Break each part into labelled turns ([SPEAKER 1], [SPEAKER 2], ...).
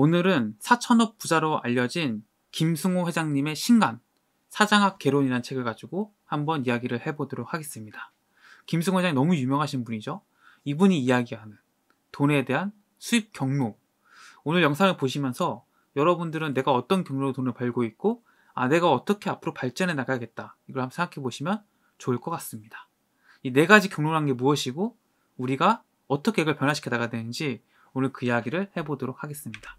[SPEAKER 1] 오늘은 4천억 부자로 알려진 김승호 회장님의 신간 사장학 개론이라는 책을 가지고 한번 이야기를 해보도록 하겠습니다. 김승호 회장이 너무 유명하신 분이죠. 이분이 이야기하는 돈에 대한 수입 경로. 오늘 영상을 보시면서 여러분들은 내가 어떤 경로로 돈을 벌고 있고 아 내가 어떻게 앞으로 발전해 나가야겠다 이걸 한번 생각해 보시면 좋을 것 같습니다. 이 네 가지 경로란 게 무엇이고 우리가 어떻게 이걸 변화시켜 나가야 되는지 오늘 그 이야기를 해보도록 하겠습니다.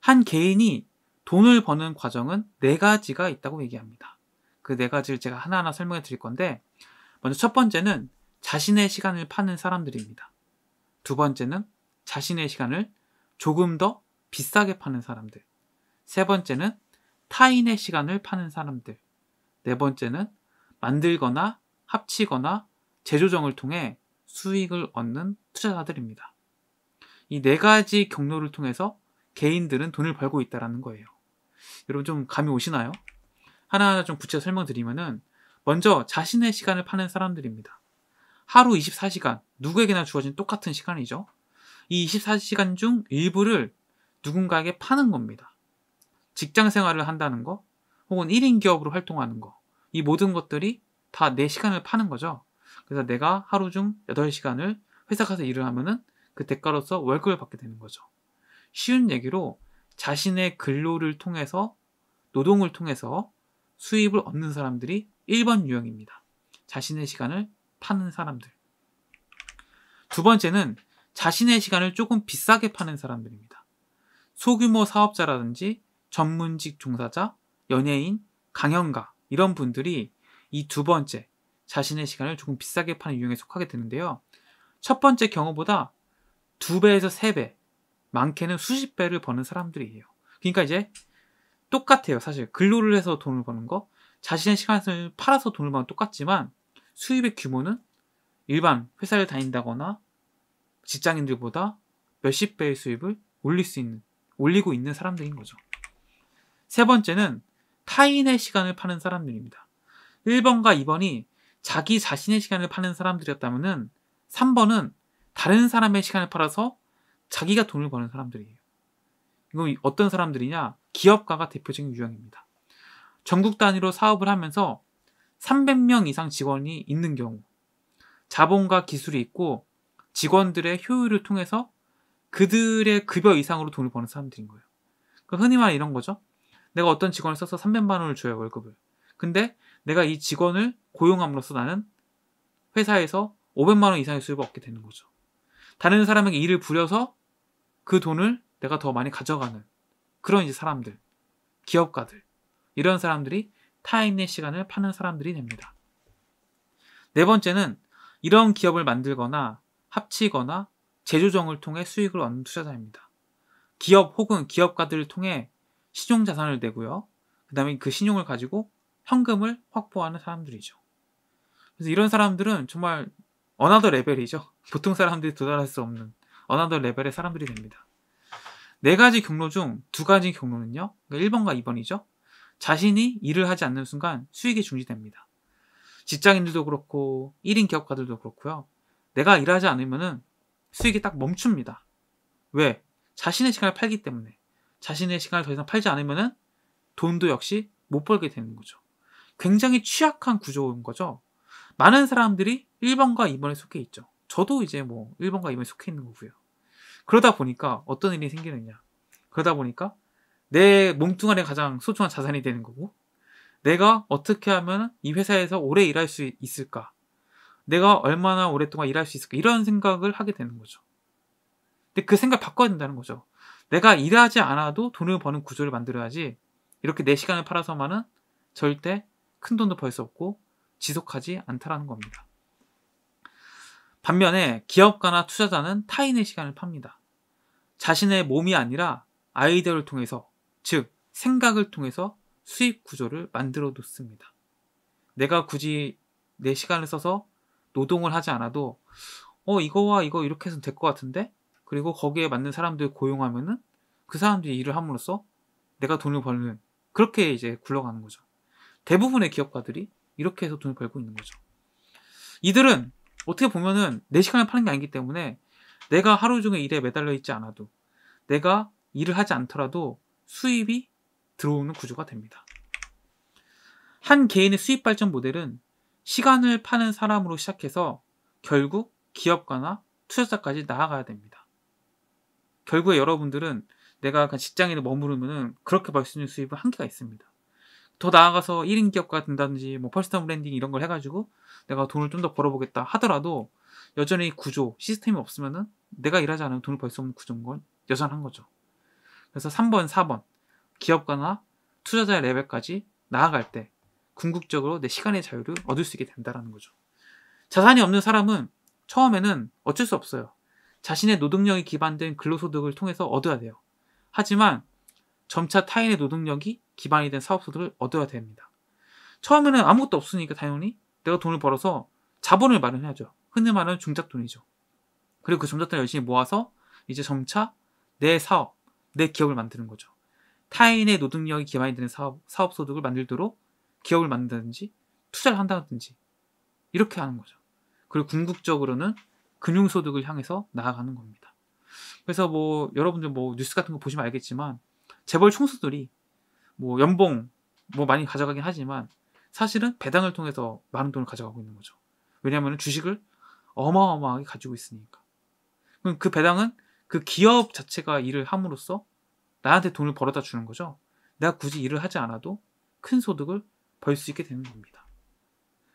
[SPEAKER 1] 한 개인이 돈을 버는 과정은 네 가지가 있다고 얘기합니다. 그 네 가지를 제가 하나하나 설명해 드릴 건데, 먼저 첫 번째는 자신의 시간을 파는 사람들입니다. 두 번째는 자신의 시간을 조금 더 비싸게 파는 사람들. 세 번째는 타인의 시간을 파는 사람들. 네 번째는 만들거나 합치거나 재조정을 통해 수익을 얻는 투자자들입니다. 이 네 가지 경로를 통해서 개인들은 돈을 벌고 있다라는 거예요. 여러분 좀 감이 오시나요? 하나하나 좀 구체로 설명드리면은 먼저 자신의 시간을 파는 사람들입니다. 하루 24시간 누구에게나 주어진 똑같은 시간이죠. 이 24시간 중 일부를 누군가에게 파는 겁니다. 직장 생활을 한다는 거, 혹은 1인 기업으로 활동하는 거, 이 모든 것들이 다 내 시간을 파는 거죠. 그래서 내가 하루 중 8시간을 회사 가서 일을 하면은 그 대가로서 월급을 받게 되는 거죠. 쉬운 얘기로 자신의 근로를 통해서 노동을 통해서 수입을 얻는 사람들이 1번 유형입니다. 자신의 시간을 파는 사람들. 두 번째는 자신의 시간을 조금 비싸게 파는 사람들입니다. 소규모 사업자라든지 전문직 종사자, 연예인, 강연가 이런 분들이 이 두 번째 자신의 시간을 조금 비싸게 파는 유형에 속하게 되는데요. 첫 번째 경우보다 두 배에서 세 배, 많게는 수십 배를 버는 사람들이에요. 그러니까 이제 똑같아요. 사실 근로를 해서 돈을 버는 거, 자신의 시간을 팔아서 돈을 버는 똑같지만 수입의 규모는 일반 회사를 다닌다거나 직장인들보다 몇십 배의 수입을 올릴 수 있는, 올리고 있는 사람들인 거죠. 세 번째는 타인의 시간을 파는 사람들입니다. 1번과 2번이 자기 자신의 시간을 파는 사람들이었다면 3번은 다른 사람의 시간을 팔아서 자기가 돈을 버는 사람들이에요. 이건 어떤 사람들이냐? 기업가가 대표적인 유형입니다. 전국 단위로 사업을 하면서 300명 이상 직원이 있는 경우 자본과 기술이 있고 직원들의 효율을 통해서 그들의 급여 이상으로 돈을 버는 사람들인 거예요. 그러니까 흔히 말하는 이런 거죠. 내가 어떤 직원을 써서 300만 원을 줘요, 월급을. 근데 내가 이 직원을 고용함으로써 나는 회사에서 500만 원 이상의 수입을 얻게 되는 거죠. 다른 사람에게 일을 부려서 그 돈을 내가 더 많이 가져가는 그런 이제 사람들, 기업가들 이런 사람들이 타인의 시간을 파는 사람들이 됩니다. 네 번째는 이런 기업을 만들거나 합치거나 재조정을 통해 수익을 얻는 투자자입니다. 기업 혹은 기업가들을 통해 신용 자산을 내고요. 그다음에 그 신용을 가지고 현금을 확보하는 사람들이죠. 그래서 이런 사람들은 정말 어나더 레벨이죠. 보통 사람들이 도달할 수 없는 어나더 레벨의 사람들이 됩니다. 네 가지 경로 중 두 가지 경로는요. 1번과 그러니까 2번이죠. 자신이 일을 하지 않는 순간 수익이 중지됩니다. 직장인들도 그렇고 1인 기업가들도 그렇고요. 내가 일하지 않으면은 수익이 딱 멈춥니다. 왜? 자신의 시간을 팔기 때문에. 자신의 시간을 더 이상 팔지 않으면은 돈도 역시 못 벌게 되는 거죠. 굉장히 취약한 구조인 거죠. 많은 사람들이 1번과 2번에 속해 있죠. 저도 이제 뭐 1번과 2번에 속해 있는 거고요. 그러다 보니까 어떤 일이 생기느냐. 그러다 보니까 내 몸뚱아리 가장 소중한 자산이 되는 거고 내가 어떻게 하면 이 회사에서 오래 일할 수 있을까? 내가 얼마나 오랫동안 일할 수 있을까? 이런 생각을 하게 되는 거죠. 근데 그 생각 바꿔야 된다는 거죠. 내가 일하지 않아도 돈을 버는 구조를 만들어야지 이렇게 내 시간을 팔아서만은 절대 큰 돈도 벌 수 없고 지속하지 않다라는 겁니다. 반면에 기업가나 투자자는 타인의 시간을 팝니다. 자신의 몸이 아니라 아이디어를 통해서, 즉, 생각을 통해서 수익 구조를 만들어 놓습니다. 내가 굳이 내 시간을 써서 노동을 하지 않아도, 어, 이거와 이거 이렇게 해서 될 것 같은데? 그리고 거기에 맞는 사람들 고용하면은 그 사람들이 일을 함으로써 내가 돈을 벌는, 그렇게 이제 굴러가는 거죠. 대부분의 기업가들이 이렇게 해서 돈을 벌고 있는 거죠. 이들은 어떻게 보면은 내 시간을 파는 게 아니기 때문에 내가 하루 종일 일에 매달려 있지 않아도 내가 일을 하지 않더라도 수입이 들어오는 구조가 됩니다. 한 개인의 수입 발전 모델은 시간을 파는 사람으로 시작해서 결국 기업가나 투자자까지 나아가야 됩니다. 결국에 여러분들은 내가 직장인에 머무르면 그렇게 벌 수 있는 수입은 한계가 있습니다. 더 나아가서 1인 기업가 된다든지 뭐 퍼스널 브랜딩 이런 걸 해가지고 내가 돈을 좀 더 벌어보겠다 하더라도 여전히 구조 시스템이 없으면은 내가 일하지 않으면 돈을 벌 수 없는 구조인 건 여전한 거죠. 그래서 3번, 4번 기업가나 투자자의 레벨까지 나아갈 때 궁극적으로 내 시간의 자유를 얻을 수 있게 된다라는 거죠. 자산이 없는 사람은 처음에는 어쩔 수 없어요. 자신의 노동력이 기반된 근로소득을 통해서 얻어야 돼요. 하지만 점차 타인의 노동력이 기반이 된 사업 소들을 얻어야 됩니다. 처음에는 아무것도 없으니까 당연히 내가 돈을 벌어서 자본을 마련해야죠. 흔히 말하는 중작돈이죠. 그리고 그 점자돈을 열심히 모아서 이제 점차 내 사업, 내 기업을 만드는 거죠. 타인의 노동력이 기반이 되는 사업, 사업 소득을 만들도록 기업을 만든다든지 투자를 한다든지 이렇게 하는 거죠. 그리고 궁극적으로는 금융소득을 향해서 나아가는 겁니다. 그래서 뭐 여러분들 뭐 뉴스 같은 거 보시면 알겠지만 재벌 총수들이 뭐 연봉 뭐 많이 가져가긴 하지만 사실은 배당을 통해서 많은 돈을 가져가고 있는 거죠. 왜냐하면 주식을 어마어마하게 가지고 있으니까. 그럼 그 배당은 그 기업 자체가 일을 함으로써 나한테 돈을 벌어다 주는 거죠. 내가 굳이 일을 하지 않아도 큰 소득을 벌 수 있게 되는 겁니다.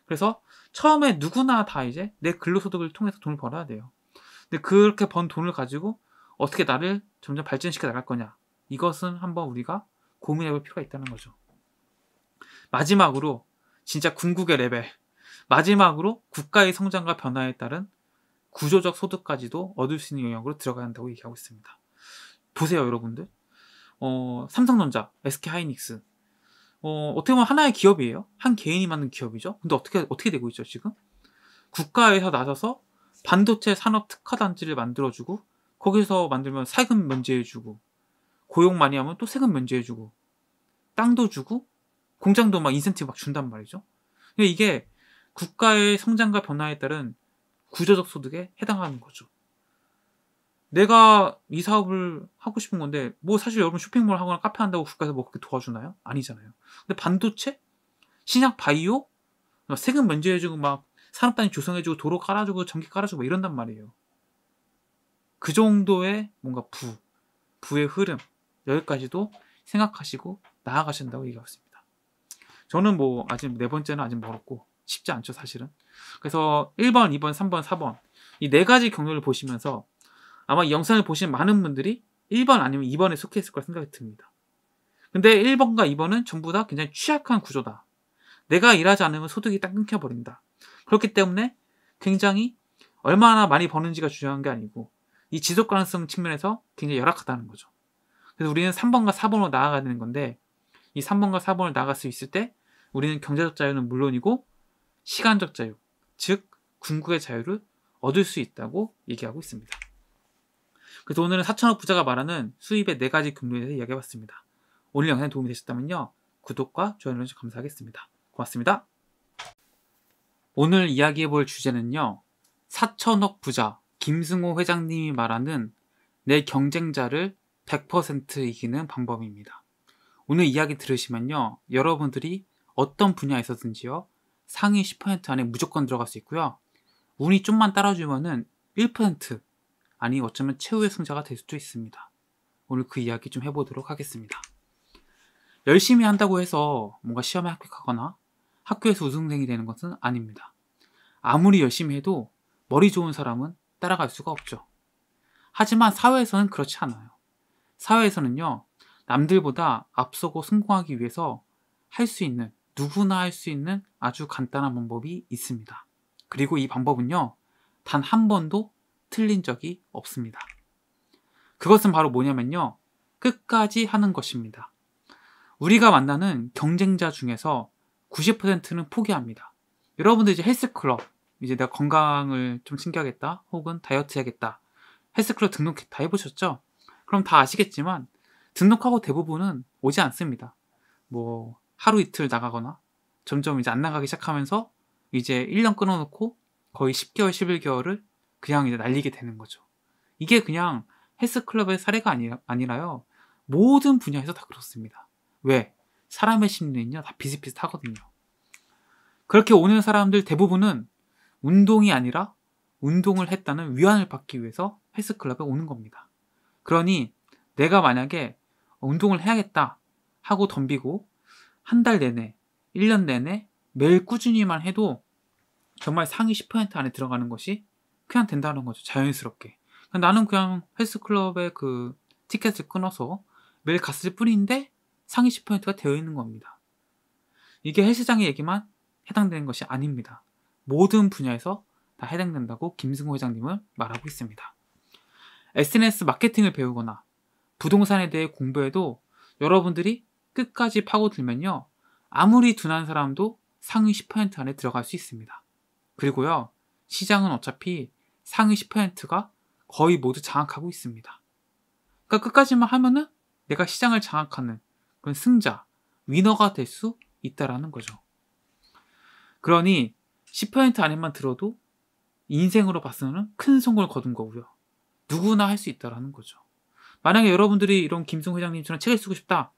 [SPEAKER 1] 그래서 처음에 누구나 다 이제 내 근로소득을 통해서 돈을 벌어야 돼요. 근데 그렇게 번 돈을 가지고 어떻게 나를 점점 발전시켜 나갈 거냐. 이것은 한번 우리가 고민해 볼 필요가 있다는 거죠. 마지막으로 진짜 궁극의 레벨. 마지막으로 국가의 성장과 변화에 따른 구조적 소득까지도 얻을 수 있는 영역으로 들어가야 한다고 얘기하고 있습니다. 보세요, 여러분들. 어, 삼성전자, SK하이닉스. 어, 어떻게 보면 하나의 기업이에요. 한 개인이 만든 기업이죠. 근데 어떻게, 어떻게 되고 있죠, 지금? 국가에서 나서서 반도체 산업 특화 단지를 만들어주고, 거기서 만들면 세금 면제해주고, 고용 많이 하면 또 세금 면제해주고 땅도 주고 공장도 막 인센티브 막 준단 말이죠. 근데 이게 국가의 성장과 변화에 따른 구조적 소득에 해당하는 거죠. 내가 이 사업을 하고 싶은 건데 뭐 사실 여러분 쇼핑몰 하거나 카페 한다고 국가에서 뭐 그렇게 도와주나요? 아니잖아요. 근데 반도체, 신약 바이오, 세금 면제해주고 막 산업단위 조성해주고 도로 깔아주고 전기 깔아주고 막 이런단 말이에요. 그 정도의 뭔가 부, 부의 흐름, 여기까지도 생각하시고 나아가신다고 얘기하고 있습니다. 저는 뭐 아직 네 번째는 아직 멀었고 쉽지 않죠 사실은. 그래서 1번, 2번, 3번, 4번 이 네 가지 경로를 보시면서 아마 영상을 보신 많은 분들이 1번 아니면 2번에 속해 있을 거라 생각이 듭니다. 근데 1번과 2번은 전부 다 굉장히 취약한 구조다. 내가 일하지 않으면 소득이 딱 끊겨버린다. 그렇기 때문에 굉장히 얼마나 많이 버는지가 중요한 게 아니고 이 지속 가능성 측면에서 굉장히 열악하다는 거죠. 그래서 우리는 3번과 4번으로 나아가는 야되 건데 이 3번과 4번을 나아갈 수 있을 때 우리는 경제적 자유는 물론이고 시간적 자유, 즉 궁극의 자유를 얻을 수 있다고 얘기하고 있습니다. 그래서 오늘은 4천억 부자가 말하는 수입의 4 가지 금리에 대해 이야기해봤습니다. 오늘 영상이 도움이 되셨다면요. 구독과 좋아요 눌러주셔서 감사하겠습니다. 고맙습니다. 오늘 이야기해볼 주제는요. 4천억 부자 김승호 회장님이 말하는 내 경쟁자를 100% 이기는 방법입니다. 오늘 이야기 들으시면요. 여러분들이 어떤 분야에서든지요. 상위 10% 안에 무조건 들어갈 수 있고요. 운이 좀만 따라주면은 1% 아니 어쩌면 최후의 승자가 될 수도 있습니다. 오늘 그 이야기 좀 해보도록 하겠습니다. 열심히 한다고 해서 뭔가 시험에 합격하거나 학교에서 우승생이 되는 것은 아닙니다. 아무리 열심히 해도 머리 좋은 사람은 따라갈 수가 없죠. 하지만 사회에서는 그렇지 않아요. 사회에서는요, 남들보다 앞서고 성공하기 위해서 할 수 있는, 누구나 할 수 있는 아주 간단한 방법이 있습니다. 그리고 이 방법은요, 단 한 번도 틀린 적이 없습니다. 그것은 바로 뭐냐면요, 끝까지 하는 것입니다. 우리가 만나는 경쟁자 중에서 90%는 포기합니다. 여러분들 이제 헬스클럽, 이제 내가 건강을 좀 챙겨야겠다, 혹은 다이어트 해야겠다, 헬스클럽 등록 다 해보셨죠? 그럼 다 아시겠지만 등록하고 대부분은 오지 않습니다. 뭐 하루 이틀 나가거나 점점 이제 안 나가기 시작하면서 이제 1년 끊어놓고 거의 10개월, 11개월을 그냥 이제 날리게 되는 거죠. 이게 그냥 헬스클럽의 사례가 아니라, 아니라요. 모든 분야에서 다 그렇습니다. 왜? 사람의 심리는요, 다 비슷비슷하거든요. 그렇게 오는 사람들 대부분은 운동이 아니라 운동을 했다는 위안을 받기 위해서 헬스클럽에 오는 겁니다. 그러니 내가 만약에 운동을 해야겠다 하고 덤비고 한 달 내내, 1년 내내 매일 꾸준히만 해도 정말 상위 10% 안에 들어가는 것이 그냥 된다는 거죠. 자연스럽게. 나는 그냥 헬스클럽에 그 티켓을 끊어서 매일 갔을 뿐인데 상위 10%가 되어 있는 겁니다. 이게 헬스장의 얘기만 해당되는 것이 아닙니다. 모든 분야에서 다 해당된다고 김승호 회장님은 말하고 있습니다. SNS 마케팅을 배우거나 부동산에 대해 공부해도 여러분들이 끝까지 파고들면요. 아무리 둔한 사람도 상위 10% 안에 들어갈 수 있습니다. 그리고요. 시장은 어차피 상위 10%가 거의 모두 장악하고 있습니다. 그러니까 끝까지만 하면은 내가 시장을 장악하는 그런 승자, 위너가 될 수 있다라는 거죠. 그러니 10% 안에만 들어도 인생으로 봤으면 큰 성공을 거둔 거고요. 누구나 할 수 있다라는 거죠. 만약에 여러분들이 이런 김승 회장님처럼 책을 쓰고 싶다.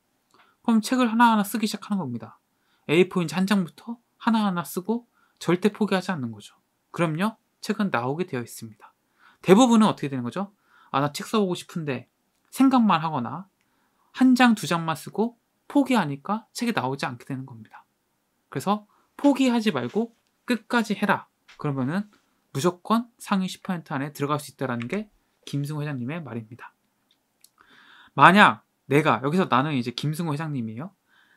[SPEAKER 1] 그럼 책을 하나하나 쓰기 시작하는 겁니다. A4인지 한 장부터 하나하나 쓰고 절대 포기하지 않는 거죠. 그럼요, 책은 나오게 되어 있습니다. 대부분은 어떻게 되는 거죠? 아, 나 책 써보고 싶은데 생각만 하거나 한 장, 두 장만 쓰고 포기하니까 책이 나오지 않게 되는 겁니다. 그래서 포기하지 말고 끝까지 해라. 그러면은 무조건 상위 10% 안에 들어갈 수 있다는 게 김승호 회장님의 말입니다. 만약 내가 여기서 나는 이제 김승호 회장님이에요.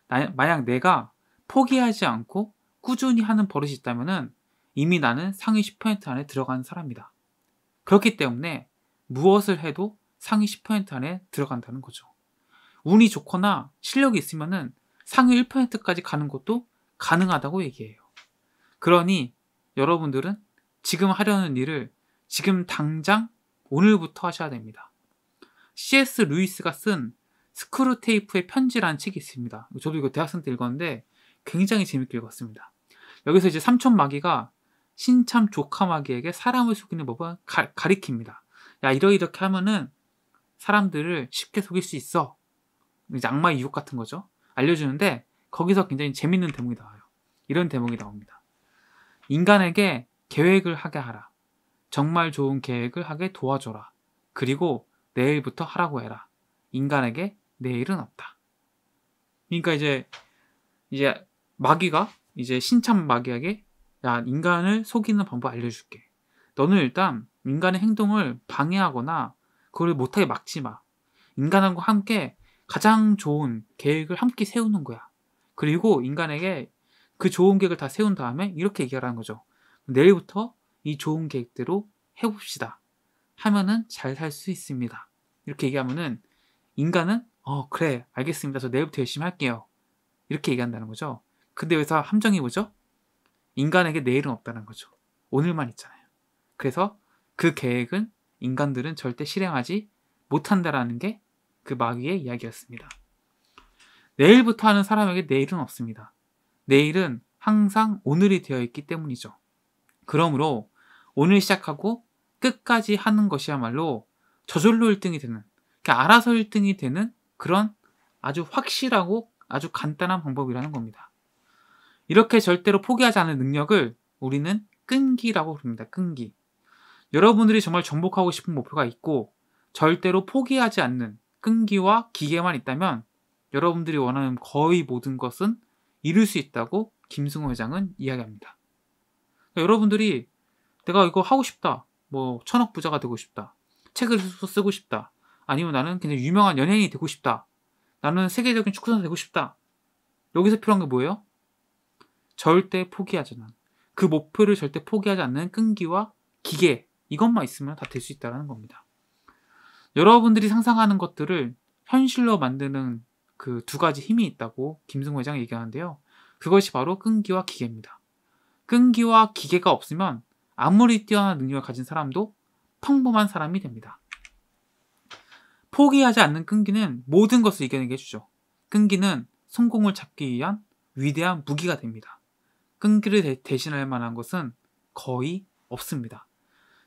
[SPEAKER 1] 나, 만약 내가 포기하지 않고 꾸준히 하는 버릇이 있다면은 이미 나는 상위 10% 안에 들어간 사람이다. 그렇기 때문에 무엇을 해도 상위 10% 안에 들어간다는 거죠. 운이 좋거나 실력이 있으면은 상위 1%까지 가는 것도 가능하다고 얘기해요. 그러니 여러분들은 지금 하려는 일을 지금 당장 오늘부터 하셔야 됩니다. C.S. 루이스가 쓴 스크루 테이프의 편지라는 책이 있습니다. 저도 이거 대학생 때 읽었는데 굉장히 재밌게 읽었습니다. 여기서 이제 삼촌 마귀가 신참 조카 마귀에게 사람을 속이는 법을 가, 가리킵니다. 야 이러이렇게 하면은 사람들을 쉽게 속일 수 있어. 이제 악마의 유혹 같은 거죠. 알려주는데 거기서 굉장히 재밌는 대목이 나와요. 이런 대목이 나옵니다. 인간에게 계획을 하게 하라. 정말 좋은 계획을 하게 도와줘라. 그리고 내일부터 하라고 해라. 인간에게 내일은 없다. 그러니까 이제 이제 마귀가 이제 신참 마귀에게 야 인간을 속이는 방법 알려줄게. 너는 일단 인간의 행동을 방해하거나 그걸 못하게 막지 마. 인간하고 함께 가장 좋은 계획을 함께 세우는 거야. 그리고 인간에게 그 좋은 계획을 다 세운 다음에 이렇게 얘기하라는 거죠. 내일부터 이 좋은 계획대로 해봅시다. 하면은 잘 살 수 있습니다. 이렇게 얘기하면은 인간은 어 그래 알겠습니다. 저 내일부터 열심히 할게요. 이렇게 얘기한다는 거죠. 근데 여기서 함정이 뭐죠? 인간에게 내일은 없다는 거죠. 오늘만 있잖아요. 그래서 그 계획은 인간들은 절대 실행하지 못한다라는 게 그 마귀의 이야기였습니다. 내일부터 하는 사람에게 내일은 없습니다. 내일은 항상 오늘이 되어 있기 때문이죠. 그러므로 오늘 시작하고 끝까지 하는 것이야말로 저절로 1등이 되는 그러니까 알아서 1등이 되는 그런 아주 확실하고 아주 간단한 방법이라는 겁니다. 이렇게 절대로 포기하지 않는 능력을 우리는 끈기라고 부릅니다. 끈기. 여러분들이 정말 정복하고 싶은 목표가 있고 절대로 포기하지 않는 끈기와 기계만 있다면 여러분들이 원하는 거의 모든 것은 이룰 수 있다고 김승호 회장은 이야기합니다. 그러니까 여러분들이 내가 이거 하고 싶다. 뭐 천억 부자가 되고 싶다. 책을 쓰고 싶다. 아니면 나는 굉장히 유명한 연예인이 되고 싶다. 나는 세계적인 축구선수 되고 싶다. 여기서 필요한 게 뭐예요? 절대 포기하지 않는 그 목표를 절대 포기하지 않는 끈기와 기계 이것만 있으면 다 될 수 있다는 겁니다. 여러분들이 상상하는 것들을 현실로 만드는 그 두 가지 힘이 있다고 김승호 회장이 얘기하는데요. 그것이 바로 끈기와 기계입니다. 끈기와 기계가 없으면 아무리 뛰어난 능력을 가진 사람도 평범한 사람이 됩니다. 포기하지 않는 끈기는 모든 것을 이겨내게 해주죠. 끈기는 성공을 잡기 위한 위대한 무기가 됩니다. 끈기를 대, 신할 만한 것은 거의 없습니다.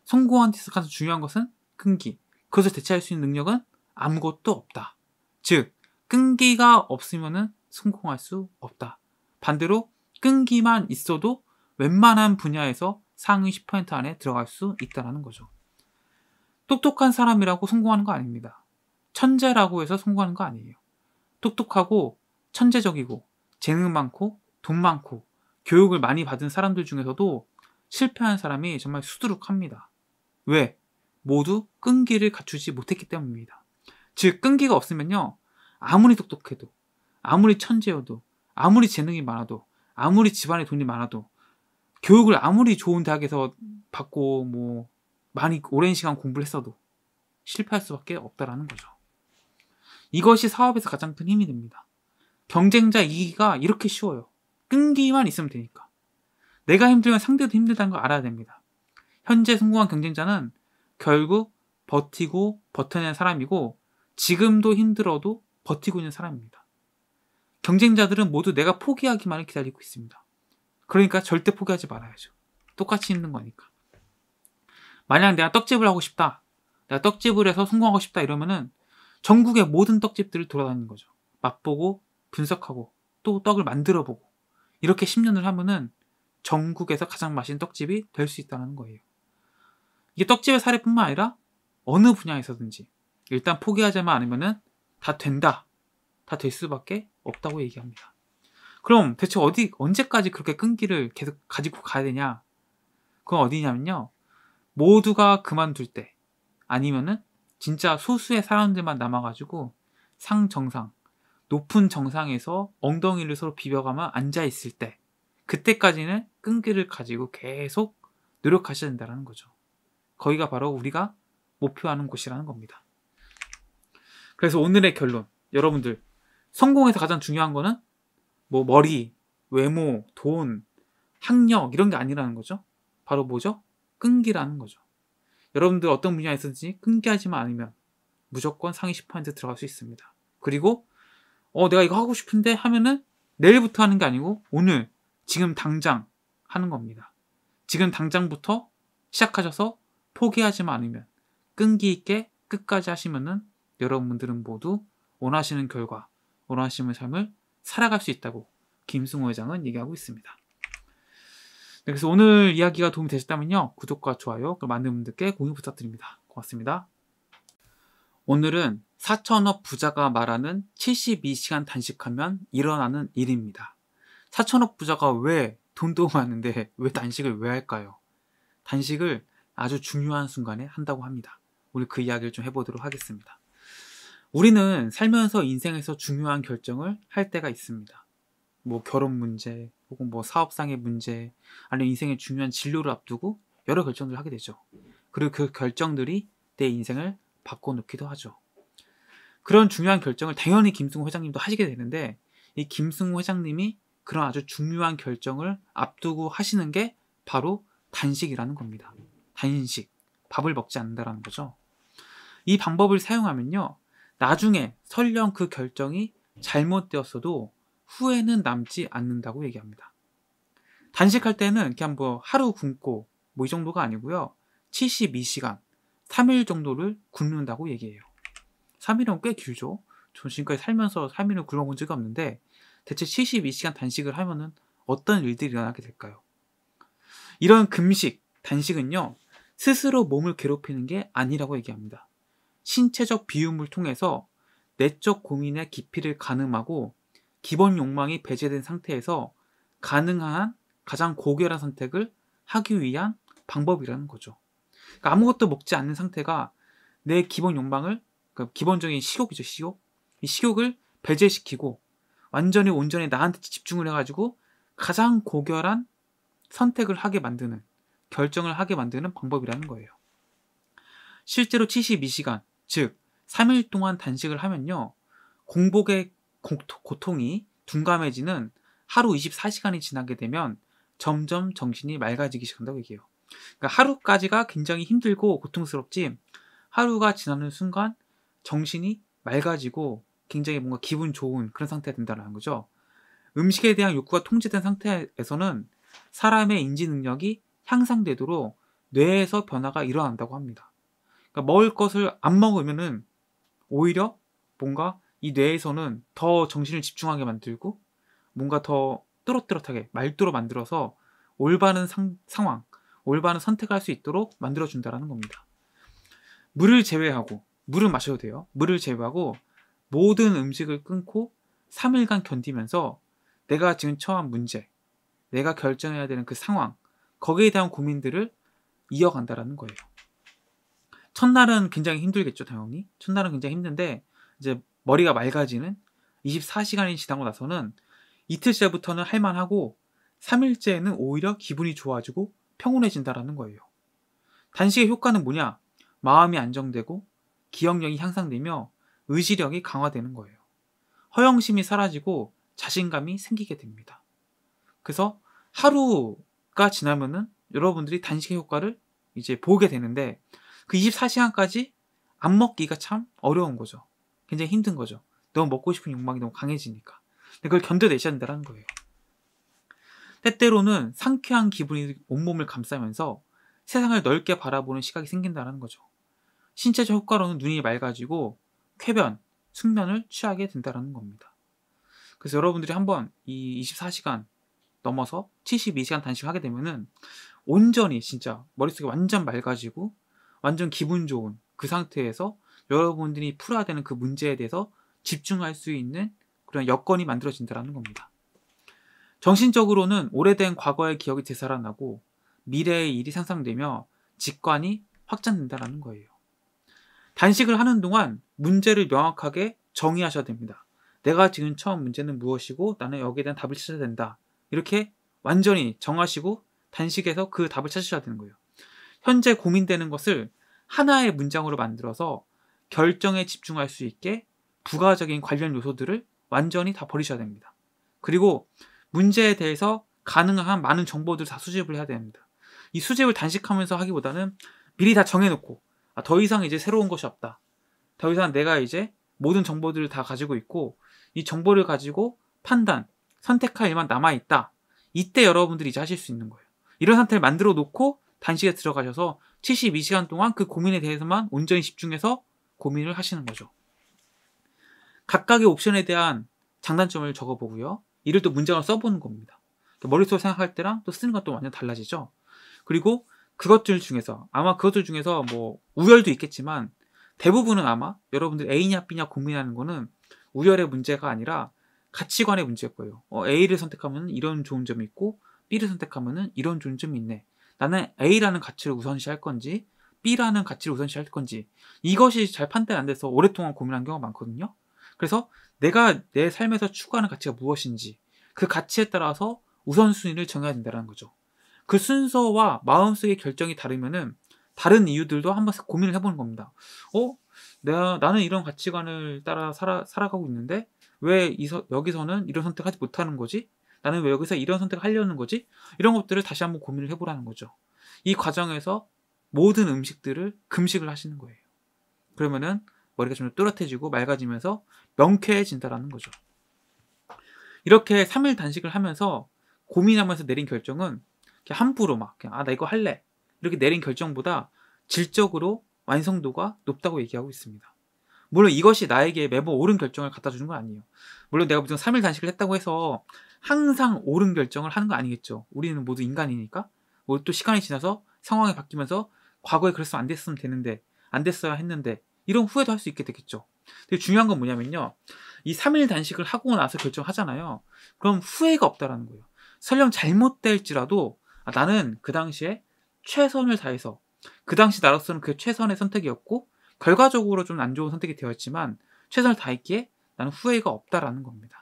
[SPEAKER 1] 성공한 데서 가장 중요한 것은 끈기. 그것을 대체할 수 있는 능력은 아무것도 없다. 즉, 끈기가 없으면 성공할 수 없다. 반대로 끈기만 있어도 웬만한 분야에서 상위 10% 안에 들어갈 수 있다는 거죠. 똑똑한 사람이라고 성공하는 거 아닙니다. 천재라고 해서 성공하는 거 아니에요. 똑똑하고 천재적이고 재능 많고 돈 많고 교육을 많이 받은 사람들 중에서도 실패한 사람이 정말 수두룩합니다. 왜? 모두 끈기를 갖추지 못했기 때문입니다. 즉, 끈기가 없으면요. 아무리 똑똑해도, 아무리 천재여도, 아무리 재능이 많아도, 아무리 집안에 돈이 많아도, 교육을 아무리 좋은 대학에서 받고 뭐 많이 오랜 시간 공부를 했어도 실패할 수밖에 없다라는 거죠. 이것이 사업에서 가장 큰 힘이 됩니다. 경쟁자 이기가 이렇게 쉬워요. 끈기만 있으면 되니까. 내가 힘들면 상대도 힘들다는 걸 알아야 됩니다. 현재 성공한 경쟁자는 결국 버티고 버텨낸 사람이고 지금도 힘들어도 버티고 있는 사람입니다. 경쟁자들은 모두 내가 포기하기만을 기다리고 있습니다. 그러니까 절대 포기하지 말아야죠. 똑같이 있는 거니까. 만약 내가 떡집을 하고 싶다. 내가 떡집을 해서 성공하고 싶다 이러면은 전국의 모든 떡집들을 돌아다니는 거죠. 맛보고 분석하고 또 떡을 만들어 보고 이렇게 10년을 하면은 전국에서 가장 맛있는 떡집이 될 수 있다는 거예요. 이게 떡집의 사례뿐만 아니라 어느 분야에서든지 일단 포기하지만 않으면은 다 된다. 다 될 수밖에 없다고 얘기합니다. 그럼 대체 어디 언제까지 그렇게 끈기를 계속 가지고 가야 되냐? 그건 어디냐면요. 모두가 그만둘 때 아니면은 진짜 소수의 사람들만 남아가지고 상정상 높은 정상에서 엉덩이를 서로 비벼가며 앉아 있을 때 그때까지는 끈기를 가지고 계속 노력하셔야 된다는 거죠. 거기가 바로 우리가 목표하는 곳이라는 겁니다. 그래서 오늘의 결론 여러분들 성공에서 가장 중요한 거는 뭐 머리, 외모, 돈, 학력 이런 게 아니라는 거죠. 바로 뭐죠? 끈기라는 거죠. 여러분들 어떤 분야에서든지 끈기하지만 않으면 무조건 상위 10% 들어갈 수 있습니다. 그리고 어 내가 이거 하고 싶은데 하면은 내일부터 하는 게 아니고 오늘 지금 당장 하는 겁니다. 지금 당장부터 시작하셔서 포기하지만 않으면 끈기 있게 끝까지 하시면은 여러분들은 모두 원하시는 결과, 원하시는 삶을 살아갈 수 있다고 김승호 회장은 얘기하고 있습니다. 네, 그래서 오늘 이야기가 도움이 되셨다면요. 구독과 좋아요, 그 많은 분들께 공유 부탁드립니다. 고맙습니다. 오늘은 4천억 부자가 말하는 72시간 단식하면 일어나는 일입니다. 4천억 부자가 왜 돈도 많은데 왜 단식을 왜 할까요? 단식을 아주 중요한 순간에 한다고 합니다. 오늘 그 이야기를 좀 해보도록 하겠습니다. 우리는 살면서 인생에서 중요한 결정을 할 때가 있습니다. 뭐 결혼 문제, 혹은 뭐 사업상의 문제, 아니면 인생의 중요한 진료를 앞두고 여러 결정들을 하게 되죠. 그리고 그 결정들이 내 인생을 바꿔놓기도 하죠. 그런 중요한 결정을 당연히 김승호 회장님도 하시게 되는데 이 김승호 회장님이 그런 아주 중요한 결정을 앞두고 하시는 게 바로 단식이라는 겁니다. 단식, 밥을 먹지 않는다라는 거죠. 이 방법을 사용하면요. 나중에 설령 그 결정이 잘못되었어도 후회는 남지 않는다고 얘기합니다. 단식할 때는 그냥 뭐 하루 굶고 뭐 이 정도가 아니고요. 72시간, 3일 정도를 굶는다고 얘기해요. 3일은 꽤 길죠. 전 지금까지 살면서 3일을 굶어본 적이 없는데 대체 72시간 단식을 하면은 어떤 일들이 일어나게 될까요? 이런 금식, 단식은요. 스스로 몸을 괴롭히는 게 아니라고 얘기합니다. 신체적 비움을 통해서 내적 고민의 깊이를 가늠하고 기본 욕망이 배제된 상태에서 가능한 가장 고결한 선택을 하기 위한 방법이라는 거죠. 그러니까 아무것도 먹지 않는 상태가 내 기본 욕망을 그러니까 기본적인 식욕이죠 식욕 이 식욕을 배제시키고 완전히 온전히 나한테 집중을 해가지고 가장 고결한 선택을 하게 만드는 결정을 하게 만드는 방법이라는 거예요. 실제로 72시간 즉, 3일 동안 단식을 하면요. 공복의 고통이 둔감해지는 하루 24시간이 지나게 되면 점점 정신이 맑아지기 시작한다고 얘기해요. 그러니까 하루까지가 굉장히 힘들고 고통스럽지 하루가 지나는 순간 정신이 맑아지고 굉장히 뭔가 기분 좋은 그런 상태가 된다는 거죠. 음식에 대한 욕구가 통제된 상태에서는 사람의 인지 능력이 향상되도록 뇌에서 변화가 일어난다고 합니다. 그러니까 먹을 것을 안 먹으면은 오히려 뭔가 이 뇌에서는 더 정신을 집중하게 만들고 뭔가 더 뚜렷뚜렷하게 말도로 만들어서 올바른 상, 상황, 올바른 선택할 수 있도록 만들어준다라는 겁니다. 물을 제외하고 물은 마셔도 돼요. 물을 제외하고 모든 음식을 끊고 3일간 견디면서 내가 지금 처한 문제, 내가 결정해야 되는 그 상황, 거기에 대한 고민들을 이어간다라는 거예요. 첫날은 굉장히 힘들겠죠, 당연히. 첫날은 굉장히 힘든데 이제 머리가 맑아지는 24시간이 지나고 나서는 이틀째부터는 할만하고 3일째에는 오히려 기분이 좋아지고 평온해진다라는 거예요. 단식의 효과는 뭐냐? 마음이 안정되고 기억력이 향상되며 의지력이 강화되는 거예요. 허영심이 사라지고 자신감이 생기게 됩니다. 그래서 하루가 지나면은 여러분들이 단식의 효과를 이제 보게 되는데 그 24시간까지 안 먹기가 참 어려운 거죠. 굉장히 힘든 거죠. 너무 먹고 싶은 욕망이 너무 강해지니까. 근데 그걸 견뎌내셔야 된다는 거예요. 때때로는 상쾌한 기분이 온몸을 감싸면서 세상을 넓게 바라보는 시각이 생긴다는 거죠. 신체적 효과로는 눈이 맑아지고 쾌변, 숙면을 취하게 된다는 겁니다. 그래서 여러분들이 한번 이 24시간 넘어서 72시간 단식하게 되면은 온전히 진짜 머릿속이 완전 맑아지고 완전 기분 좋은 그 상태에서 여러분들이 풀어야 되는 그 문제에 대해서 집중할 수 있는 그런 여건이 만들어진다는 겁니다. 정신적으로는 오래된 과거의 기억이 되살아나고 미래의 일이 상상되며 직관이 확장된다는 거예요. 단식을 하는 동안 문제를 명확하게 정의하셔야 됩니다. 내가 지금 처음 문제는 무엇이고 나는 여기에 대한 답을 찾아야 된다. 이렇게 완전히 정하시고 단식에서 그 답을 찾으셔야 되는 거예요. 현재 고민되는 것을 하나의 문장으로 만들어서 결정에 집중할 수 있게 부가적인 관련 요소들을 완전히 다 버리셔야 됩니다. 그리고 문제에 대해서 가능한 많은 정보들을 다 수집을 해야 됩니다. 이 수집을 단식하면서 하기보다는 미리 다 정해놓고 아, 더 이상 이제 새로운 것이 없다. 더 이상 내가 이제 모든 정보들을 다 가지고 있고 이 정보를 가지고 판단, 선택할 일만 남아있다. 이때 여러분들이 이제 하실 수 있는 거예요. 이런 상태를 만들어 놓고 단식에 들어가셔서 72시간 동안 그 고민에 대해서만 온전히 집중해서 고민을 하시는 거죠. 각각의 옵션에 대한 장단점을 적어보고요. 이를 또 문장으로 써보는 겁니다. 머릿속에로 생각할 때랑 또 쓰는 것도 완전 달라지죠. 그리고 그것들 중에서 아마 그것들 중에서 뭐 우열도 있겠지만 대부분은 아마 여러분들 A냐 B냐 고민하는 거는 우열의 문제가 아니라 가치관의 문제일 거예요. 어, A를 선택하면 이런 좋은 점이 있고 B를 선택하면 이런 좋은 점이 있네. 나는 A라는 가치를 우선시할 건지 B라는 가치를 우선시할 건지 이것이 잘 판단 이안 돼서 오랫동안 고민한 경우가 많거든요. 그래서 내가 내 삶에서 추구하는 가치가 무엇인지 그 가치에 따라서 우선순위를 정해야 된다는 거죠. 그 순서와 마음속의 결정이 다르면은 다른 이유들도 한번 고민을 해보는 겁니다. 어? 내가 나는 이런 가치관을 따라 살아, 살아가고 있는데 왜 이서, 여기서는 이런 선택하지 못하는 거지? 나는 왜 여기서 이런 선택을 하려는 거지? 이런 것들을 다시 한번 고민을 해보라는 거죠. 이 과정에서 모든 음식들을 금식을 하시는 거예요. 그러면은 머리가 좀 뚜렷해지고 맑아지면서 명쾌해진다라는 거죠. 이렇게 3일 단식을 하면서 고민하면서 내린 결정은 함부로 막 그냥 아나 이거 할래 이렇게 내린 결정보다 질적으로 완성도가 높다고 얘기하고 있습니다. 물론 이것이 나에게 매번 옳은 결정을 갖다 주는 건 아니에요. 물론 내가 무슨 3일 단식을 했다고 해서 항상 옳은 결정을 하는 거 아니겠죠. 우리는 모두 인간이니까. 뭐 또 시간이 지나서 상황이 바뀌면서 과거에 그랬으면 안 됐으면 되는데 안 됐어야 했는데 이런 후회도 할 수 있게 되겠죠. 근데 중요한 건 뭐냐면요. 이 3일 단식을 하고 나서 결정하잖아요. 그럼 후회가 없다라는 거예요. 설령 잘못될지라도 아, 나는 그 당시에 최선을 다해서 그 당시 나로서는 그 최선의 선택이었고 결과적으로 좀 안 좋은 선택이 되었지만 최선을 다했기에 나는 후회가 없다라는 겁니다.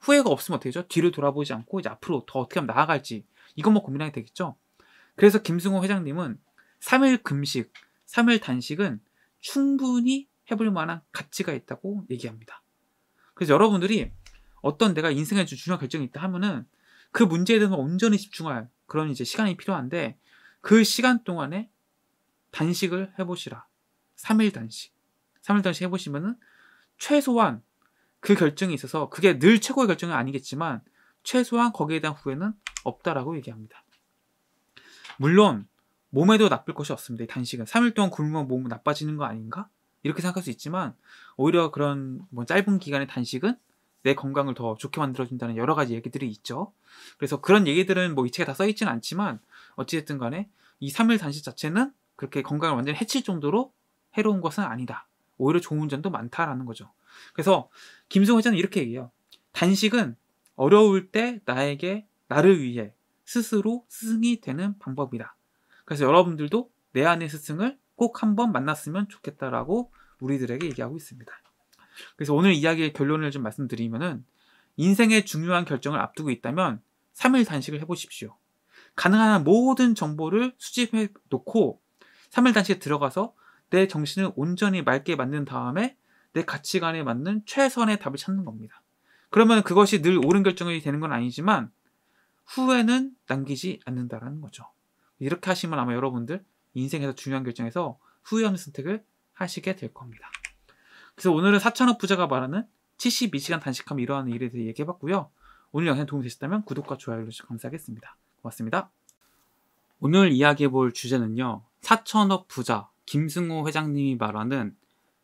[SPEAKER 1] 후회가 없으면 어떻게 되죠? 뒤를 돌아보지 않고 이제 앞으로 더 어떻게 하면 나아갈지 이것만 고민하게 되겠죠. 그래서 김승호 회장님은 3일 금식, 3일 단식은 충분히 해볼 만한 가치가 있다고 얘기합니다. 그래서 여러분들이 어떤 내가 인생에 중요한 결정이 있다 하면은 그 문제에 대해서 온전히 집중할 그런 이제 시간이 필요한데 그 시간 동안에 단식을 해보시라. 3일 단식. 3일 단식 해보시면은 최소한 그 결정이 있어서 그게 늘 최고의 결정은 아니겠지만 최소한 거기에 대한 후회는 없다라고 얘기합니다. 물론 몸에도 나쁠 것이 없습니다. 단식은 3일 동안 굶으면 몸은 나빠지는 거 아닌가? 이렇게 생각할 수 있지만 오히려 그런 뭐 짧은 기간의 단식은 내 건강을 더 좋게 만들어준다는 여러 가지 얘기들이 있죠. 그래서 그런 얘기들은 뭐 이 책에 다 써있지는 않지만 어찌됐든 간에 이 3일 단식 자체는 그렇게 건강을 완전히 해칠 정도로 해로운 것은 아니다. 오히려 좋은 점도 많다라는 거죠. 그래서 김승호 회장은 이렇게 얘기해요. 단식은 어려울 때 나에게 나를 위해 스스로 스승이 되는 방법이다. 그래서 여러분들도 내 안의 스승을 꼭 한번 만났으면 좋겠다라고 우리들에게 얘기하고 있습니다. 그래서 오늘 이야기의 결론을 좀 말씀드리면은 인생의 중요한 결정을 앞두고 있다면 3일 단식을 해보십시오. 가능한 모든 정보를 수집해 놓고 3일 단식에 들어가서 내 정신을 온전히 맑게 만든 다음에 내 가치관에 맞는 최선의 답을 찾는 겁니다. 그러면 그것이 늘 옳은 결정이 되는 건 아니지만 후회는 남기지 않는다라는 거죠. 이렇게 하시면 아마 여러분들 인생에서 중요한 결정에서 후회 없는 선택을 하시게 될 겁니다. 그래서 오늘은 4천억 부자가 말하는 72시간 단식함이 러한 일에 대해 얘기해봤고요. 오늘 영상 도움이 되셨다면 구독과 좋아요 를주셔서 감사하겠습니다. 고맙습니다. 오늘 이야기해볼 주제는요. 4천억 부자 김승호 회장님이 말하는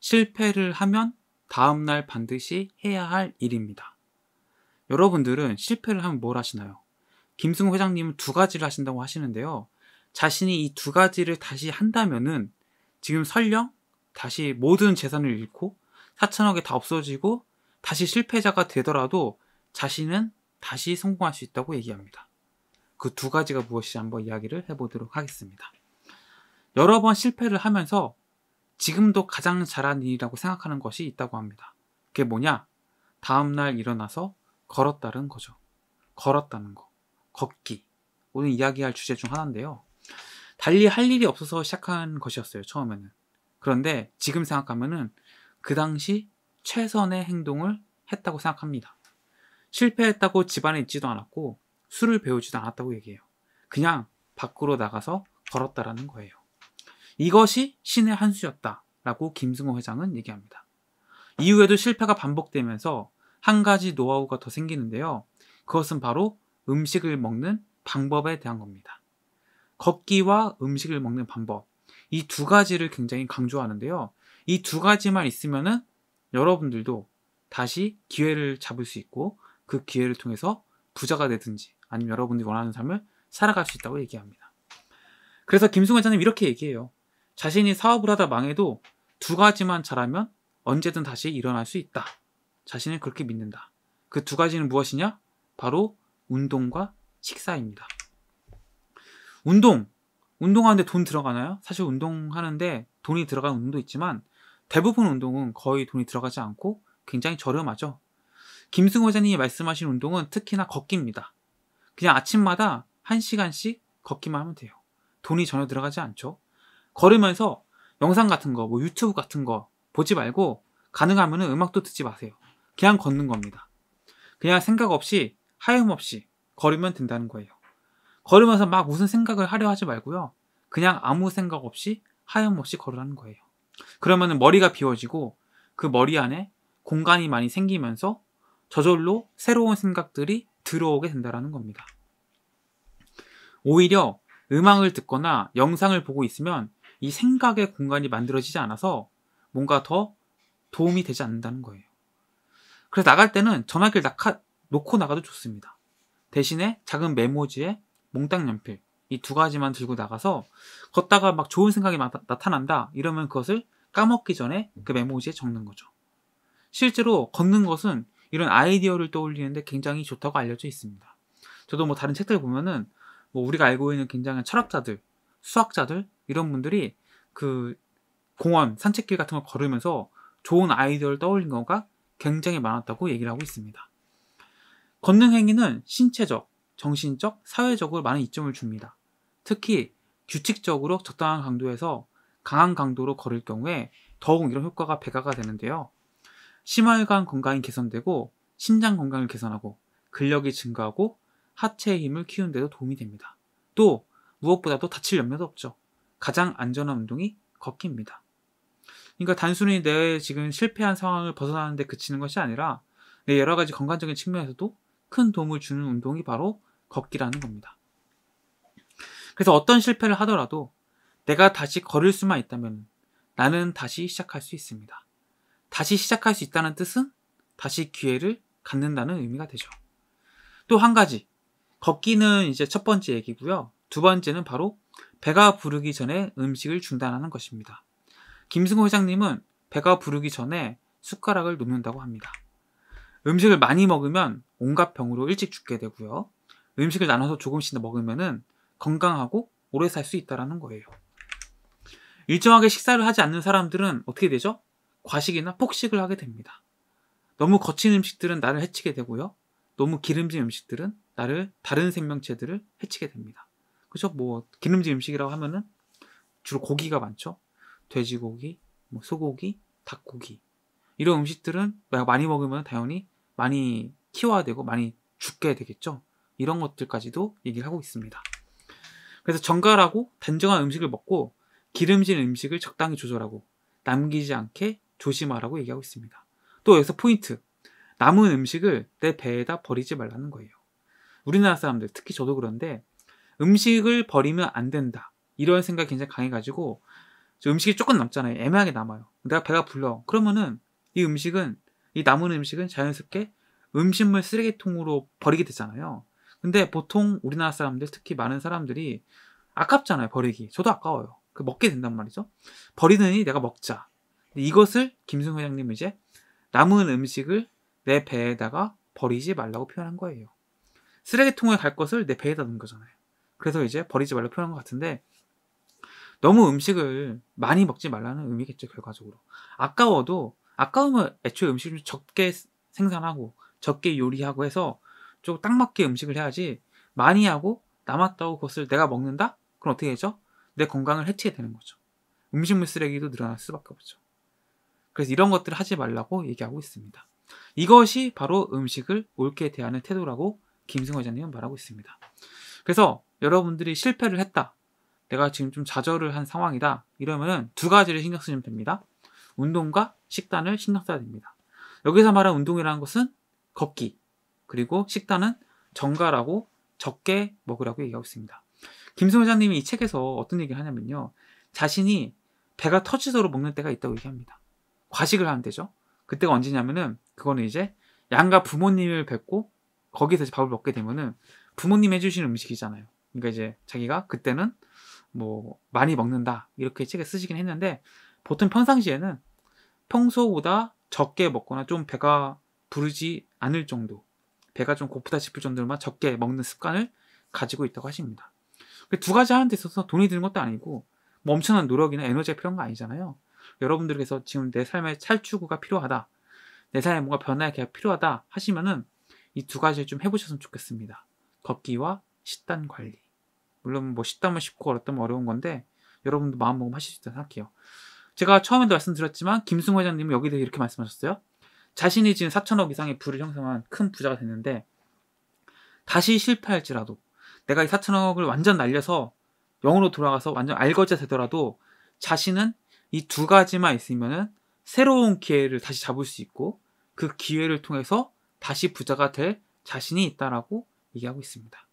[SPEAKER 1] 실패를 하면 다음날 반드시 해야 할 일입니다. 여러분들은 실패를 하면 뭘 하시나요? 김승 회장님은 두 가지를 하신다고 하시는데요. 자신이 이 두 가지를 다시 한다면은 지금 설령 다시 모든 재산을 잃고 4천억이 다 없어지고 다시 실패자가 되더라도 자신은 다시 성공할 수 있다고 얘기합니다. 그 두 가지가 무엇인지 한번 이야기를 해보도록 하겠습니다. 여러 번 실패를 하면서 지금도 가장 잘한 일이라고 생각하는 것이 있다고 합니다. 그게 뭐냐? 다음날 일어나서 걸었다는 거죠. 걸었다는 거. 걷기. 오늘 이야기할 주제 중 하나인데요. 달리 할 일이 없어서 시작한 것이었어요, 처음에는. 그런데 지금 생각하면은 그 당시 최선의 행동을 했다고 생각합니다. 실패했다고 집안에 있지도 않았고 술을 배우지도 않았다고 얘기해요. 그냥 밖으로 나가서 걸었다라는 거예요. 이것이 신의 한 수였다라고 김승호 회장은 얘기합니다. 이후에도 실패가 반복되면서 한 가지 노하우가 더 생기는데요. 그것은 바로 음식을 먹는 방법에 대한 겁니다. 걷기와 음식을 먹는 방법. 이 두 가지를 굉장히 강조하는데요. 이 두 가지만 있으면은 여러분들도 다시 기회를 잡을 수 있고 그 기회를 통해서 부자가 되든지 아니면 여러분들이 원하는 삶을 살아갈 수 있다고 얘기합니다. 그래서 김승호 회장님 이렇게 얘기해요. 자신이 사업을 하다 망해도 두 가지만 잘하면 언제든 다시 일어날 수 있다. 자신을 그렇게 믿는다. 그 두 가지는 무엇이냐? 바로 운동과 식사입니다. 운동. 운동하는데 돈 들어가나요? 사실 운동하는데 돈이 들어가는 운동도 있지만 대부분 운동은 거의 돈이 들어가지 않고 굉장히 저렴하죠. 김승호 회장님이 말씀하신 운동은 특히나 걷기입니다. 그냥 아침마다 1시간씩 걷기만 하면 돼요. 돈이 전혀 들어가지 않죠. 걸으면서 영상 같은 거, 뭐 유튜브 같은 거 보지 말고 가능하면 음악도 듣지 마세요. 그냥 걷는 겁니다. 그냥 생각 없이 하염 없이 걸으면 된다는 거예요. 걸으면서 막 무슨 생각을 하려 하지 말고요. 그냥 아무 생각 없이 하염 없이 걸으라는 거예요. 그러면 머리가 비워지고 그 머리 안에 공간이 많이 생기면서 저절로 새로운 생각들이 들어오게 된다는 겁니다. 오히려 음악을 듣거나 영상을 보고 있으면 이 생각의 공간이 만들어지지 않아서 뭔가 더 도움이 되지 않는다는 거예요. 그래서 나갈 때는 전화기를 낙하, 놓고 나가도 좋습니다. 대신에 작은 메모지에 몽땅 연필 이 두 가지만 들고 나가서 걷다가 막 좋은 생각이 나, 타난다 이러면 그것을 까먹기 전에 그 메모지에 적는 거죠. 실제로 걷는 것은 이런 아이디어를 떠올리는데 굉장히 좋다고 알려져 있습니다. 저도 뭐 다른 책들 보면은 뭐 우리가 알고 있는 굉장히 철학자들, 수학자들 이런 분들이 그 공원, 산책길 같은 걸 걸으면서 좋은 아이디어를 떠올린 경우가 굉장히 많았다고 얘기를 하고 있습니다. 걷는 행위는 신체적, 정신적, 사회적으로 많은 이점을 줍니다. 특히 규칙적으로 적당한 강도에서 강한 강도로 걸을 경우에 더욱 이런 효과가 배가가 되는데요. 심혈관 건강이 개선되고 심장 건강을 개선하고 근력이 증가하고 하체의 힘을 키우는 데도 도움이 됩니다. 또 무엇보다도 다칠 염려도 없죠. 가장 안전한 운동이 걷기입니다. 그러니까 단순히 내 지금 실패한 상황을 벗어나는데 그치는 것이 아니라 내 여러 가지 건강적인 측면에서도 큰 도움을 주는 운동이 바로 걷기라는 겁니다. 그래서 어떤 실패를 하더라도 내가 다시 걸을 수만 있다면 나는 다시 시작할 수 있습니다. 다시 시작할 수 있다는 뜻은 다시 기회를 갖는다는 의미가 되죠. 또 한 가지. 걷기는 이제 첫 번째 얘기고요. 두 번째는 바로 배가 부르기 전에 음식을 중단하는 것입니다. 김승호 회장님은 배가 부르기 전에 숟가락을 놓는다고 합니다. 음식을 많이 먹으면 온갖 병으로 일찍 죽게 되고요. 음식을 나눠서 조금씩 먹으면 건강하고 오래 살 수 있다라는 거예요. 일정하게 식사를 하지 않는 사람들은 어떻게 되죠? 과식이나 폭식을 하게 됩니다. 너무 거친 음식들은 나를 해치게 되고요. 너무 기름진 음식들은 나를 다른 생명체들을 해치게 됩니다. 그죠? 뭐 기름진 음식이라고 하면은 주로 고기가 많죠. 돼지고기, 뭐 소고기, 닭고기 이런 음식들은 많이 먹으면 당연히 많이 키워야 되고 많이 죽게 되겠죠. 이런 것들까지도 얘기를 하고 있습니다. 그래서 정갈하고 단정한 음식을 먹고 기름진 음식을 적당히 조절하고 남기지 않게 조심하라고 얘기하고 있습니다. 또 여기서 포인트. 남은 음식을 내 배에다 버리지 말라는 거예요. 우리나라 사람들, 특히 저도 그런데 음식을 버리면 안 된다. 이런 생각이 굉장히 강해가지고 음식이 조금 남잖아요. 애매하게 남아요. 내가 배가 불러. 그러면은 이 음식은 이 남은 음식은 자연스럽게 음식물 쓰레기통으로 버리게 되잖아요. 근데 보통 우리나라 사람들 특히 많은 사람들이 아깝잖아요. 버리기. 저도 아까워요. 그 먹게 된단 말이죠. 버리느니 내가 먹자. 이것을 김승 회장님 은 이제 남은 음식을 내 배에다가 버리지 말라고 표현한 거예요. 쓰레기통에 갈 것을 내 배에다 넣은 거잖아요. 그래서 이제 버리지 말라 고 표현한 것 같은데 너무 음식을 많이 먹지 말라는 의미겠죠 결과적으로 아까워도 아까우면 애초에 음식을 적게 생산하고 적게 요리하고 해서 좀 딱 맞게 음식을 해야지 많이 하고 남았다고 그것을 내가 먹는다? 그럼 어떻게 되죠? 내 건강을 해치게 되는 거죠 음식물 쓰레기도 늘어날 수밖에 없죠 그래서 이런 것들을 하지 말라고 얘기하고 있습니다 이것이 바로 음식을 옳게 대하는 태도라고 김승호 회장님은 말하고 있습니다 그래서 여러분들이 실패를 했다. 내가 지금 좀 좌절을 한 상황이다. 이러면두 가지를 신경 쓰면 시 됩니다. 운동과 식단을 신경 써야 됩니다. 여기서 말한 운동이라는 것은 걷기, 그리고 식단은 정가라고 적게 먹으라고 얘기하고 있습니다. 김승 회장님이 이 책에서 어떤 얘기를 하냐면요. 자신이 배가 터지도록 먹는 때가 있다고 얘기합니다. 과식을 하면 되죠. 그때가 언제냐면은 그거는 이제 양가 부모님을 뵙고 거기서 밥을 먹게 되면은 부모님 해주시는 음식이잖아요. 그러니까 이제 자기가 그때는 뭐 많이 먹는다 이렇게 책에 쓰시긴 했는데 보통 평상시에는 평소보다 적게 먹거나 좀 배가 부르지 않을 정도 배가 좀 고프다 싶을 정도로만 적게 먹는 습관을 가지고 있다고 하십니다. 두 가지 하는 데 있어서 돈이 드는 것도 아니고 뭐 엄청난 노력이나 에너지가 필요한 거 아니잖아요. 여러분들께서 지금 내 삶의 찰추구가 필요하다. 내 삶에 뭔가 변화의 계가 필요하다 하시면은 이 두 가지를 좀 해보셨으면 좋겠습니다. 걷기와 식단 관리. 물론 뭐 쉽다면 쉽고 어렵다면 어려운 건데 여러분도 마음먹으면 하실 수 있다고 생각해요. 제가 처음에도 말씀드렸지만 김승호 회장님은 여기에 대해 이렇게 말씀하셨어요. 자신이 지은 4천억 이상의 부를 형성한 큰 부자가 됐는데 다시 실패할지라도 내가 이 4천억을 완전 날려서 영으로 돌아가서 완전 알거지가 되더라도 자신은 이 두 가지만 있으면은 새로운 기회를 다시 잡을 수 있고 그 기회를 통해서 다시 부자가 될 자신이 있다라고 얘기하고 있습니다.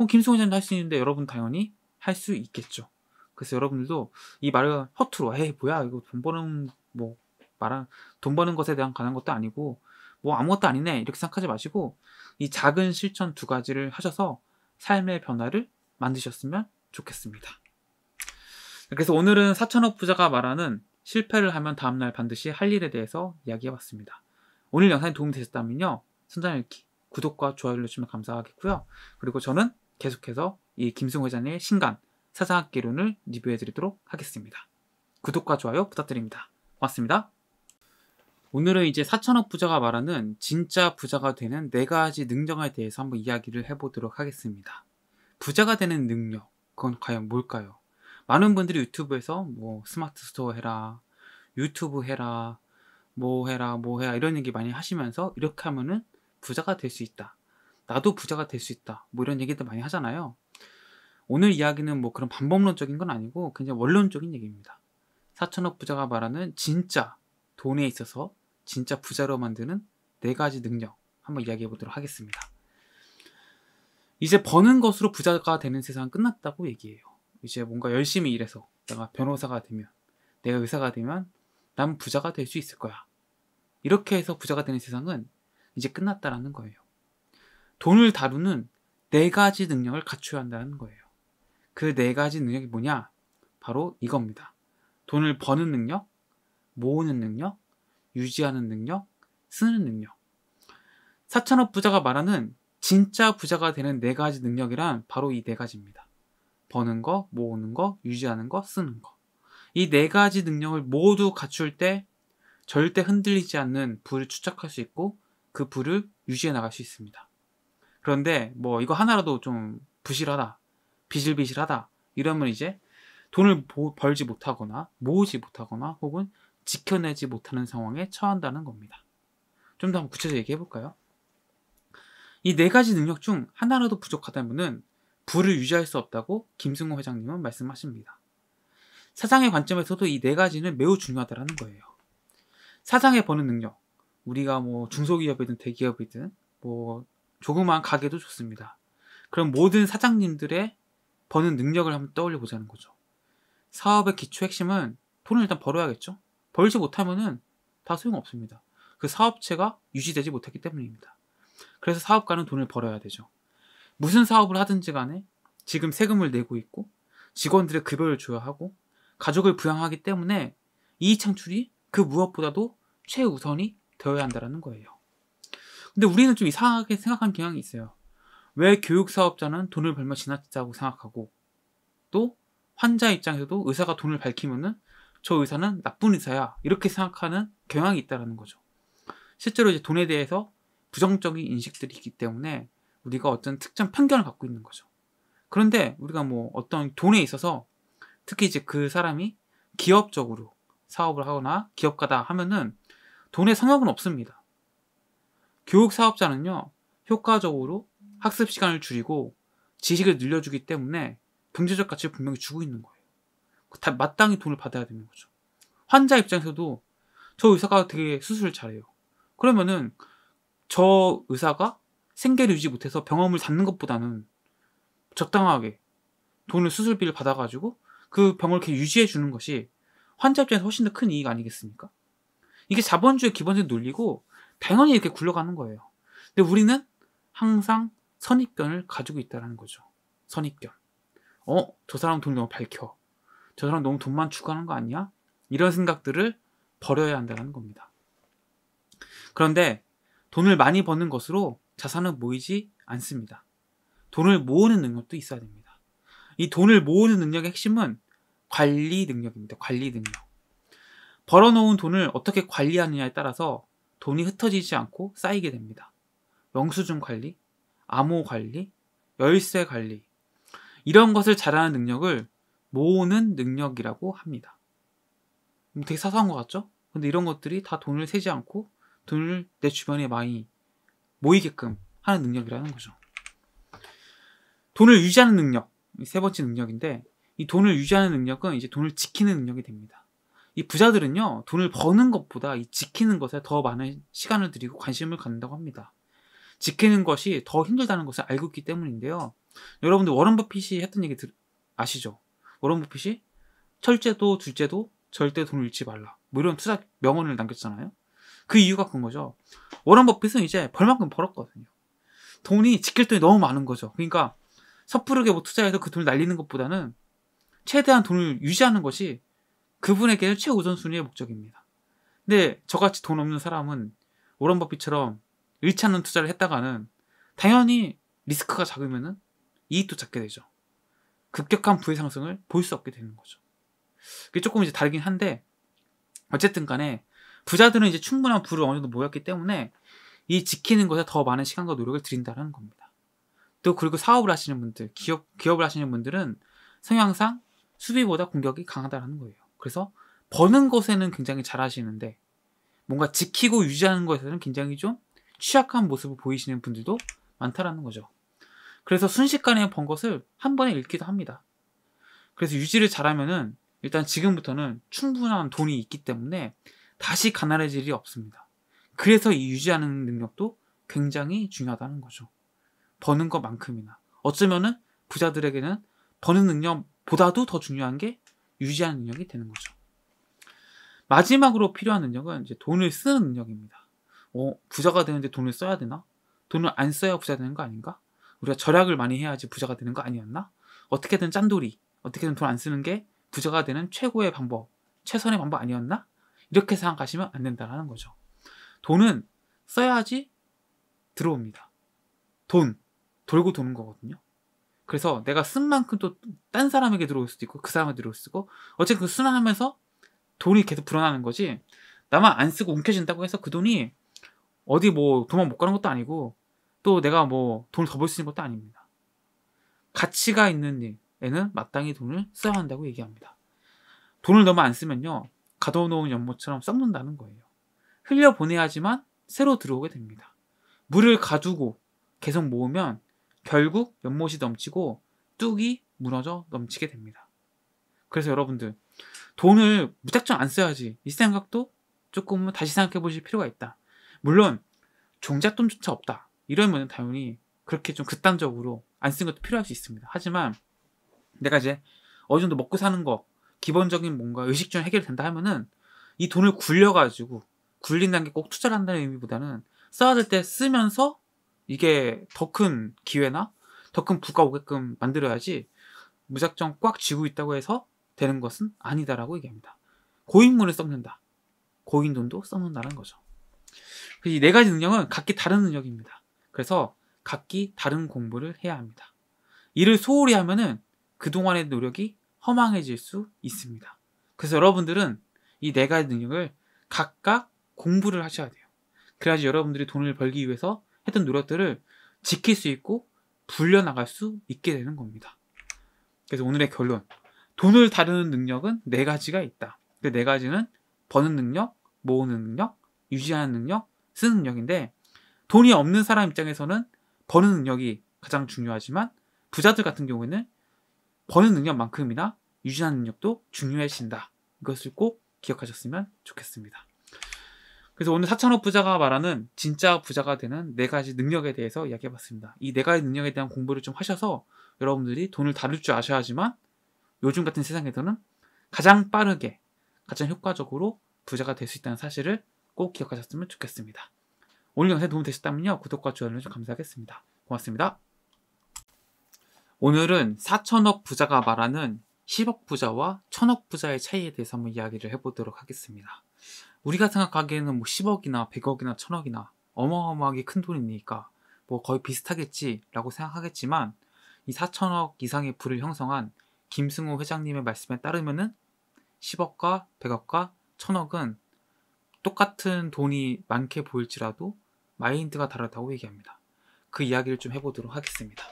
[SPEAKER 1] 어, 김승호 기자님도 할 수 있는데 여러분 당연히 할 수 있겠죠. 그래서 여러분들도 이 말을 허투루 에이 뭐야 이거 돈 버는 뭐 말한 돈 버는 것에 대한 관한 것도 아니고 뭐 아무것도 아니네 이렇게 생각하지 마시고 이 작은 실천 두 가지를 하셔서 삶의 변화를 만드셨으면 좋겠습니다. 그래서 오늘은 4천억 부자가 말하는 실패를 하면 다음날 반드시 할 일에 대해서 이야기해봤습니다. 오늘 영상이 도움이 되셨다면요. 선장 읽기, 구독과 좋아요 눌러주시면 감사하겠고요. 그리고 저는 계속해서 이 김승호 회장의 신간 사상학개론을 리뷰해드리도록 하겠습니다. 구독과 좋아요 부탁드립니다. 고맙습니다. 오늘은 이제 4천억 부자가 말하는 진짜 부자가 되는 네 가지 능력에 대해서 한번 이야기를 해보도록 하겠습니다. 부자가 되는 능력, 그건 과연 뭘까요? 많은 분들이 유튜브에서 뭐 스마트 스토어 해라, 유튜브 해라, 뭐 해라, 뭐 해라 이런 얘기 많이 하시면서 이렇게 하면은 부자가 될 수 있다. 나도 부자가 될 수 있다. 뭐 이런 얘기들 많이 하잖아요. 오늘 이야기는 뭐 그런 반법론적인 건 아니고 굉장히 원론적인 얘기입니다. 4천억 부자가 말하는 진짜 돈에 있어서 진짜 부자로 만드는 네 가지 능력 한번 이야기해 보도록 하겠습니다. 이제 버는 것으로 부자가 되는 세상은 끝났다고 얘기해요. 이제 뭔가 열심히 일해서 내가 변호사가 되면 내가 의사가 되면 난 부자가 될 수 있을 거야. 이렇게 해서 부자가 되는 세상은 이제 끝났다라는 거예요. 돈을 다루는 네 가지 능력을 갖춰야 한다는 거예요. 그 네 가지 능력이 뭐냐? 바로 이겁니다. 돈을 버는 능력, 모으는 능력, 유지하는 능력, 쓰는 능력. 사천업 부자가 말하는 진짜 부자가 되는 네 가지 능력이란 바로 이 네 가지입니다. 버는 거, 모으는 거, 유지하는 거, 쓰는 거. 이 네 가지 능력을 모두 갖출 때 절대 흔들리지 않는 부를 추적할 수 있고 그 부를 유지해 나갈 수 있습니다. 그런데 뭐 이거 하나라도 좀 부실하다, 비실비실하다 이러면 이제 돈을 벌지 못하거나 모으지 못하거나 혹은 지켜내지 못하는 상황에 처한다는 겁니다. 좀 더 한번 구체적으로 얘기해 볼까요? 이 네 가지 능력 중 하나라도 부족하다면은 부를 유지할 수 없다고 김승호 회장님은 말씀하십니다. 사상의 관점에서도 이 네 가지는 매우 중요하다라는 거예요. 사상에 버는 능력, 우리가 뭐 중소기업이든 대기업이든 뭐 조그마한 가게도 좋습니다. 그럼 모든 사장님들의 버는 능력을 한번 떠올려 보자는 거죠. 사업의 기초 핵심은 돈을 일단 벌어야겠죠. 벌지 못하면은 다 소용없습니다. 그 사업체가 유지되지 못했기 때문입니다. 그래서 사업가는 돈을 벌어야 되죠. 무슨 사업을 하든지 간에 지금 세금을 내고 있고 직원들의 급여를 줘야 하고 가족을 부양하기 때문에 이 창출이 그 무엇보다도 최우선이 되어야 한다는 거예요. 근데 우리는 좀 이상하게 생각하는 경향이 있어요. 왜 교육 사업자는 돈을 벌면 지나치다고 생각하고 또 환자 입장에서도 의사가 돈을 밝히면은 저 의사는 나쁜 의사야 이렇게 생각하는 경향이 있다라는 거죠. 실제로 이제 돈에 대해서 부정적인 인식들이 있기 때문에 우리가 어떤 특정 편견을 갖고 있는 거죠. 그런데 우리가 뭐 어떤 돈에 있어서 특히 이제 그 사람이 기업적으로 사업을 하거나 기업가다 하면은 돈의 성역은 없습니다. 교육 사업자는요, 효과적으로 학습 시간을 줄이고 지식을 늘려주기 때문에 경제적 가치를 분명히 주고 있는 거예요. 그 다 마땅히 돈을 받아야 되는 거죠. 환자 입장에서도 저 의사가 되게 수술을 잘해요. 그러면은 저 의사가 생계를 유지 못해서 병원을 닫는 것보다는 적당하게 돈을 수술비를 받아가지고 그 병을 이렇게 유지해 주는 것이 환자 입장에서 훨씬 더 큰 이익 아니겠습니까? 이게 자본주의 기본적인 논리고 당연히 이렇게 굴러가는 거예요. 근데 우리는 항상 선입견을 가지고 있다는 거죠. 선입견. 어? 저 사람 돈 너무 밝혀. 저 사람 너무 돈만 추구하는 거 아니야? 이런 생각들을 버려야 한다는 겁니다. 그런데 돈을 많이 버는 것으로 자산은 모이지 않습니다. 돈을 모으는 능력도 있어야 됩니다. 이 돈을 모으는 능력의 핵심은 관리 능력입니다. 관리 능력. 벌어놓은 돈을 어떻게 관리하느냐에 따라서 돈이 흩어지지 않고 쌓이게 됩니다. 영수증 관리, 암호 관리, 열쇠 관리 이런 것을 잘하는 능력을 모으는 능력이라고 합니다. 음, 되게 사소한 것 같죠? 근데 이런 것들이 다 돈을 세지 않고 돈을 내 주변에 많이 모이게끔 하는 능력이라는 거죠. 돈을 유지하는 능력, 세 번째 능력인데 이 돈을 유지하는 능력은 이제 돈을 지키는 능력이 됩니다. 이 부자들은요, 돈을 버는 것보다 이 지키는 것에 더 많은 시간을 들이고 관심을 갖는다고 합니다. 지키는 것이 더 힘들다는 것을 알고 있기 때문인데요. 여러분들 워런 버핏이 했던 얘기 들, 아시죠? 워런 버핏이 철제도 둘째도 절대 돈을 잃지 말라. 뭐 이런 투자 명언을 남겼잖아요. 그 이유가 그 거죠. 워런 버핏은 이제 벌만큼 벌었거든요. 돈이 지킬 돈이 너무 많은 거죠. 그러니까 섣부르게 뭐 투자해서 그 돈을 날리는 것보다는 최대한 돈을 유지하는 것이 그분에게는 최우선순위의 목적입니다. 근데 저같이 돈 없는 사람은 오런 버핏처럼 잃지 않는 투자를 했다가는 당연히 리스크가 작으면은 이익도 작게 되죠. 급격한 부의 상승을 볼 수 없게 되는 거죠. 그게 조금 이제 다르긴 한데 어쨌든 간에 부자들은 이제 충분한 부를 어느 정도 모였기 때문에 이 지키는 것에 더 많은 시간과 노력을 들인다는 겁니다. 또 그리고 사업을 하시는 분들, 기업 기업을 하시는 분들은 성향상 수비보다 공격이 강하다는 거예요. 그래서 버는 것에는 굉장히 잘하시는데 뭔가 지키고 유지하는 것에는 굉장히 좀 취약한 모습을 보이시는 분들도 많다라는 거죠. 그래서 순식간에 번 것을 한 번에 읽기도 합니다. 그래서 유지를 잘하면은 일단 지금부터는 충분한 돈이 있기 때문에 다시 가난해질 일이 없습니다. 그래서 이 유지하는 능력도 굉장히 중요하다는 거죠. 버는 것만큼이나. 어쩌면은 부자들에게는 버는 능력보다도 더 중요한 게 유지하는 능력이 되는 거죠. 마지막으로 필요한 능력은 이제 돈을 쓰는 능력입니다. 어, 부자가 되는데 돈을 써야 되나? 돈을 안 써야 부자 되는 거 아닌가? 우리가 절약을 많이 해야지 부자가 되는 거 아니었나? 어떻게든 짠돌이, 어떻게든 돈 안 쓰는 게 부자가 되는 최고의 방법, 최선의 방법 아니었나? 이렇게 생각하시면 안된다는 거죠. 돈은 써야지 들어옵니다. 돈, 돌고 도는 거거든요. 그래서 내가 쓴 만큼 또 딴 사람에게 들어올 수도 있고 그사람에게 들어올 수도 있고 어쨌든 그 순환하면서 돈이 계속 불어나는 거지 나만 안 쓰고 움켜진다고 해서 그 돈이 어디 뭐 도망 못 가는 것도 아니고 또 내가 뭐 돈을 더 벌 수 있는 것도 아닙니다. 가치가 있는 일에는 마땅히 돈을 써야 한다고 얘기합니다. 돈을 너무 안 쓰면요. 가둬놓은 연못처럼 썩는다는 거예요. 흘려보내야지만 새로 들어오게 됩니다. 물을 가두고 계속 모으면 결국 연못이 넘치고 뚝이 무너져 넘치게 됩니다. 그래서 여러분들 돈을 무작정 안 써야지 이 생각도 조금 은 다시 생각해 보실 필요가 있다. 물론 종잣돈조차 없다. 이러면 당연히 그렇게 좀 극단적으로 안 쓴 것도 필요할 수 있습니다. 하지만 내가 이제 어느 정도 먹고 사는 거 기본적인 뭔가 의식 좀 해결된다 하면은 이 돈을 굴려가지고 굴린다는 게 꼭 투자를 한다는 의미보다는 써야 될 때 쓰면서 이게 더 큰 기회나 더 큰 부가 오게끔 만들어야지 무작정 꽉 쥐고 있다고 해서 되는 것은 아니다라고 얘기합니다. 고인물을 썩는다. 고인돈도 썩는다는 거죠. 이 네 가지 능력은 각기 다른 능력입니다. 그래서 각기 다른 공부를 해야 합니다. 이를 소홀히 하면은 그동안의 노력이 허망해질 수 있습니다. 그래서 여러분들은 이 네 가지 능력을 각각 공부를 하셔야 돼요. 그래야지 여러분들이 돈을 벌기 위해서 했던 노력들을 지킬 수 있고 불려나갈 수 있게 되는 겁니다. 그래서 오늘의 결론. 돈을 다루는 능력은 네 가지가 있다. 그 네 가지는 버는 능력, 모으는 능력, 유지하는 능력, 쓰는 능력인데 돈이 없는 사람 입장에서는 버는 능력이 가장 중요하지만 부자들 같은 경우에는 버는 능력만큼이나 유지하는 능력도 중요해진다. 이것을 꼭 기억하셨으면 좋겠습니다. 그래서 오늘 4천억 부자가 말하는 진짜 부자가 되는 네 가지 능력에 대해서 이야기해 봤습니다. 이 네 가지 능력에 대한 공부를 좀 하셔서 여러분들이 돈을 다룰 줄 아셔야 하지만 요즘 같은 세상에서는 가장 빠르게 가장 효과적으로 부자가 될 수 있다는 사실을 꼭 기억하셨으면 좋겠습니다. 오늘 영상에 도움 되셨다면요. 구독과 좋아요 좀 감사하겠습니다. 고맙습니다. 오늘은 4천억 부자가 말하는 10억 부자와 1천억 부자의 차이에 대해서 한번 이야기를 해보도록 하겠습니다. 우리가 생각하기에는 뭐 10억이나 100억이나 1000억이나 어마어마하게 큰 돈이니까 뭐 거의 비슷하겠지라고 생각하겠지만 이 4천억 이상의 부를 형성한 김승우 회장님의 말씀에 따르면은 10억과 100억과 1000억은 똑같은 돈이 많게 보일지라도 마인드가 다르다고 얘기합니다. 그 이야기를 좀 해보도록 하겠습니다.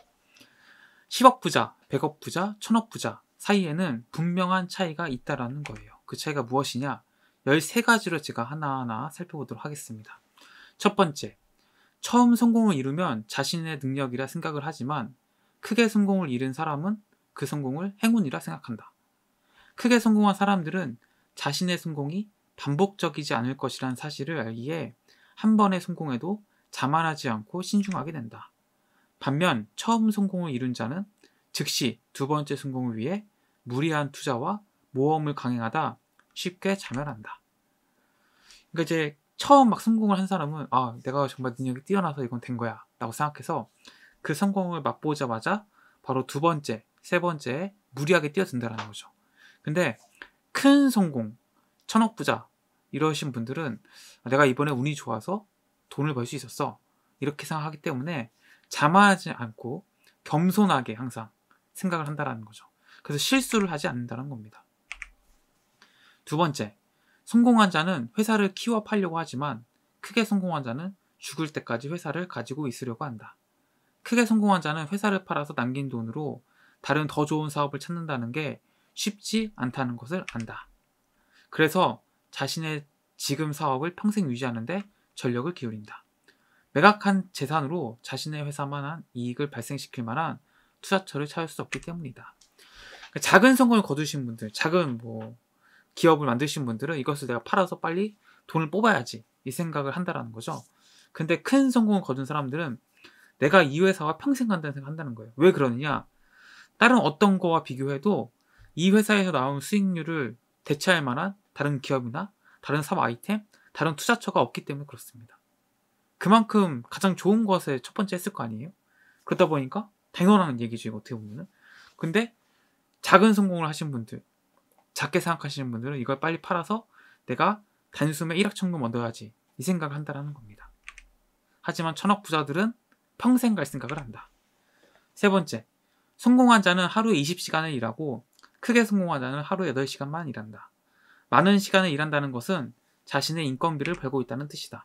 [SPEAKER 1] 10억 부자, 100억 부자, 1000억 부자 사이에는 분명한 차이가 있다라는 거예요. 그 차이가 무엇이냐? 13가지로 제가 하나하나 살펴보도록 하겠습니다. 첫 번째, 처음 성공을 이루면 자신의 능력이라 생각을 하지만 크게 성공을 이룬 사람은 그 성공을 행운이라 생각한다. 크게 성공한 사람들은 자신의 성공이 반복적이지 않을 것이란 사실을 알기에 한 번의 성공에도 자만하지 않고 신중하게 된다. 반면 처음 성공을 이룬 자는 즉시 두 번째 성공을 위해 무리한 투자와 모험을 강행하다 쉽게 자멸한다. 그러니까 이제 처음 막 성공을 한 사람은 아 내가 정말 능력이 뛰어나서 이건 된 거야라고 생각해서 그 성공을 맛보자마자 바로 두 번째, 세 번째 무리하게 뛰어든다라는 거죠. 근데 큰 성공, 천억 부자 이러신 분들은 내가 이번에 운이 좋아서 돈을 벌 수 있었어 이렇게 생각하기 때문에 자만하지 않고 겸손하게 항상 생각을 한다라는 거죠. 그래서 실수를 하지 않는다는 겁니다. 두 번째, 성공한 자는 회사를 키워 팔려고 하지만 크게 성공한 자는 죽을 때까지 회사를 가지고 있으려고 한다. 크게 성공한 자는 회사를 팔아서 남긴 돈으로 다른 더 좋은 사업을 찾는다는 게 쉽지 않다는 것을 안다. 그래서 자신의 지금 사업을 평생 유지하는데 전력을 기울인다. 매각한 재산으로 자신의 회사만한 이익을 발생시킬 만한 투자처를 찾을 수 없기 때문이다. 그러니까 작은 성공을 거두신 분들, 작은 뭐 기업을 만드신 분들은 이것을 내가 팔아서 빨리 돈을 뽑아야지 이 생각을 한다라는 거죠. 근데 큰 성공을 거둔 사람들은 내가 이 회사와 평생 간다는 생각 한다는 거예요. 왜 그러느냐? 다른 어떤 거와 비교해도 이 회사에서 나온 수익률을 대체할 만한 다른 기업이나 다른 사업 아이템, 다른 투자처가 없기 때문에 그렇습니다. 그만큼 가장 좋은 것에 첫 번째 했을 거 아니에요? 그러다 보니까 당연한 얘기죠, 어떻게 보면은. 근데 작은 성공을 하신 분들, 작게 생각하시는 분들은 이걸 빨리 팔아서 내가 단숨에 1억 천금 얻어야지 이 생각을 한다라는 겁니다. 하지만 천억 부자들은 평생 갈 생각을 한다. 세 번째, 성공한 자는 하루에 20시간을 일하고 크게 성공한 자는 하루에 8시간만 일한다. 많은 시간을 일한다는 것은 자신의 인건비를 벌고 있다는 뜻이다.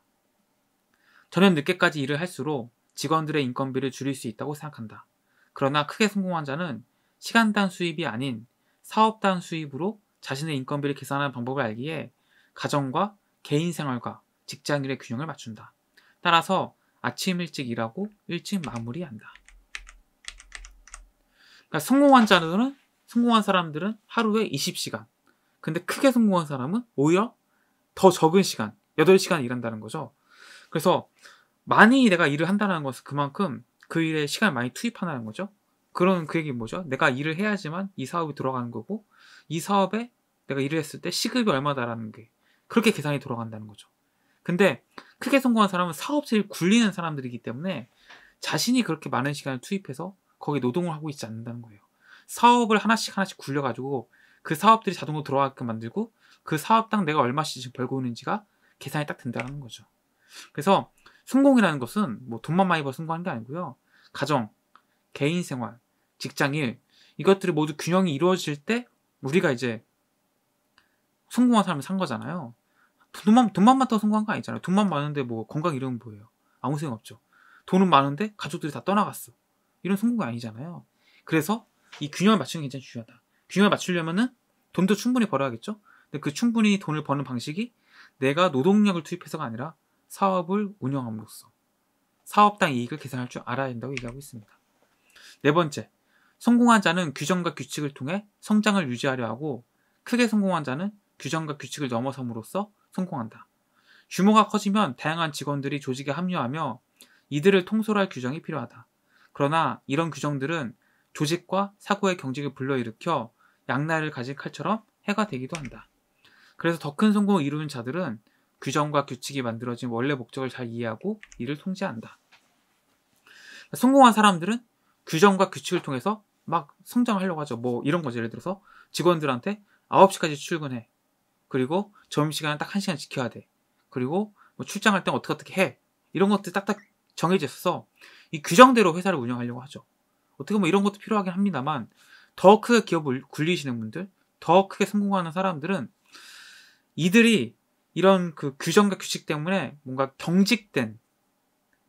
[SPEAKER 1] 저는 늦게까지 일을 할수록 직원들의 인건비를 줄일 수 있다고 생각한다. 그러나 크게 성공한 자는 시간당 수입이 아닌 사업단 수입으로 자신의 인건비를 계산하는 방법을 알기에 가정과 개인 생활과 직장일의 균형을 맞춘다. 따라서 아침 일찍 일하고 일찍 마무리한다. 그러니까 성공한 자들은 성공한 사람들은 하루에 20시간. 근데 크게 성공한 사람은 오히려 더 적은 시간, 8시간 일한다는 거죠. 그래서 많이 내가 일을 한다는 것은 그만큼 그 일에 시간을 많이 투입하는 거죠. 그런 그 얘기 뭐죠? 내가 일을 해야지만 이 사업이 들어가는 거고 이 사업에 내가 일을 했을 때 시급이 얼마다라는 게 그렇게 계산이 돌아간다는 거죠. 근데 크게 성공한 사람은 사업체를 굴리는 사람들이기 때문에 자신이 그렇게 많은 시간을 투입해서 거기 노동을 하고 있지 않는다는 거예요. 사업을 하나씩 하나씩 굴려가지고 그 사업들이 자동으로 들어가게끔 만들고 그 사업당 내가 얼마씩 지금 벌고 있는지가 계산이 딱 된다는 거죠. 그래서 성공이라는 것은 뭐 돈만 많이 벌어 성공하는 게 아니고요. 가정, 개인 생활, 직장일 이것들이 모두 균형이 이루어질 때 우리가 이제 성공한 사람을산 거잖아요. 돈만 돈만 많다고 성공한 거 아니잖아요. 돈만 많은데 뭐 건강 이러면 뭐예요? 아무 소용 없죠. 돈은 많은데 가족들이 다 떠나갔어. 이런 성공이 아니잖아요. 그래서 이 균형을 맞추는 게 굉장히 중요하다. 균형을 맞추려면은 돈도 충분히 벌어야겠죠. 근데 그 충분히 돈을 버는 방식이 내가 노동력을 투입해서가 아니라 사업을 운영함으로써 사업당 이익을 계산할 줄 알아야 된다고 얘기하고 있습니다. 네 번째, 성공한 자는 규정과 규칙을 통해 성장을 유지하려 하고 크게 성공한 자는 규정과 규칙을 넘어섬으로써 성공한다. 규모가 커지면 다양한 직원들이 조직에 합류하며 이들을 통솔할 규정이 필요하다. 그러나 이런 규정들은 조직과 사고의 경직을 불러일으켜 양날을 가진 칼처럼 해가 되기도 한다. 그래서 더 큰 성공을 이루는 자들은 규정과 규칙이 만들어진 원래 목적을 잘 이해하고 이를 통제한다. 성공한 사람들은 규정과 규칙을 통해서 막 성장하려고 하죠. 뭐 이런 거죠. 예를 들어서 직원들한테 9시까지 출근해. 그리고 점심시간 딱 1시간 지켜야 돼. 그리고 뭐 출장할 땐 어떻게 어떻게 해. 이런 것들 딱딱 정해져 있어서 이 규정대로 회사를 운영하려고 하죠. 어떻게 보면 이런 것도 필요하긴 합니다만 더 크게 기업을 굴리시는 분들, 더 크게 성공하는 사람들은 이들이 이런 그 규정과 규칙 때문에 뭔가 경직된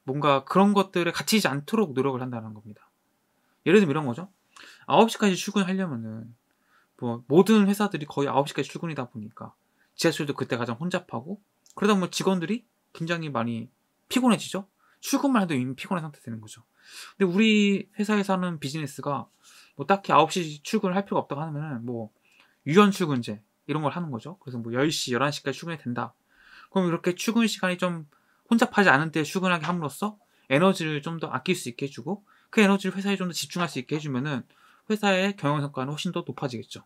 [SPEAKER 1] 뭔가 그런 것들을 갇히지 않도록 노력을 한다는 겁니다. 예를 들면 이런 거죠. 9시까지 출근하려면은 뭐 모든 회사들이 거의 9시까지 출근이다 보니까 지하철도 그때 가장 혼잡하고 그러다 보면 직원들이 굉장히 많이 피곤해지죠. 출근만 해도 이미 피곤한 상태 되는 거죠. 근데 우리 회사에서는 하 비즈니스가 뭐 딱히 9시 출근을 할 필요가 없다고 하면은 뭐 유연 출근제 이런 걸 하는 거죠. 그래서 뭐 10시, 11시까지 출근이 된다. 그럼 이렇게 출근 시간이 좀 혼잡하지 않은 때 출근하게 함으로써 에너지를 좀 더 아낄 수 있게 해주고 그 에너지를 회사에 좀 더 집중할 수 있게 해주면은 회사의 경영 성과는 훨씬 더 높아지겠죠.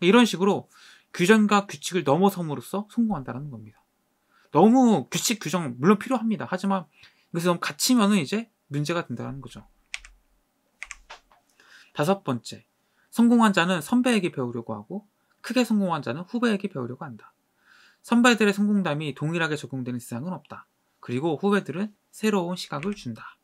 [SPEAKER 1] 이런 식으로 규정과 규칙을 넘어섬으로써 성공한다는 겁니다. 너무 규칙 규정 물론 필요합니다. 하지만 이것이 너무 갇히면은 이제 문제가 된다는 거죠. 다섯 번째, 성공한 자는 선배에게 배우려고 하고 크게 성공한 자는 후배에게 배우려고 한다. 선배들의 성공담이 동일하게 적용되는 세상은 없다. 그리고 후배들은 새로운 시각을 준다.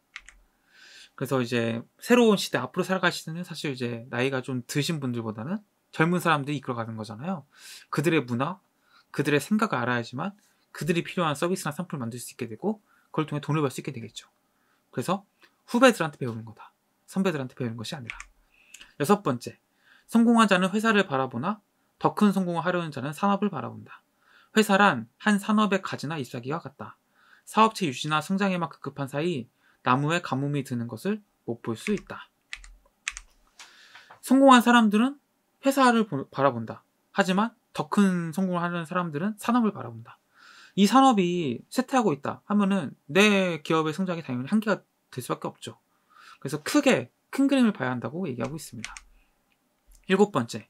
[SPEAKER 1] 그래서 이제 새로운 시대 앞으로 살아갈 시대는 사실 이제 나이가 좀 드신 분들보다는 젊은 사람들이 이끌어가는 거잖아요. 그들의 문화, 그들의 생각을 알아야지만 그들이 필요한 서비스나 상품을 만들 수 있게 되고 그걸 통해 돈을 벌 수 있게 되겠죠. 그래서 후배들한테 배우는 거다. 선배들한테 배우는 것이 아니라. 여섯 번째, 성공한 자는 회사를 바라보나 더 큰 성공을 하려는 자는 산업을 바라본다. 회사란 한 산업의 가지나 잎사귀와 같다. 사업체 유지나 성장에만 급급한 사이 나무에 가뭄이 드는 것을 못 볼 수 있다. 성공한 사람들은 회사를 보, 바라본다. 하지만 더 큰 성공을 하는 사람들은 산업을 바라본다. 이 산업이 쇠퇴하고 있다 하면은 내 기업의 성장이 당연히 한계가 될 수밖에 없죠. 그래서 크게 큰 그림을 봐야 한다고 얘기하고 있습니다. 일곱 번째,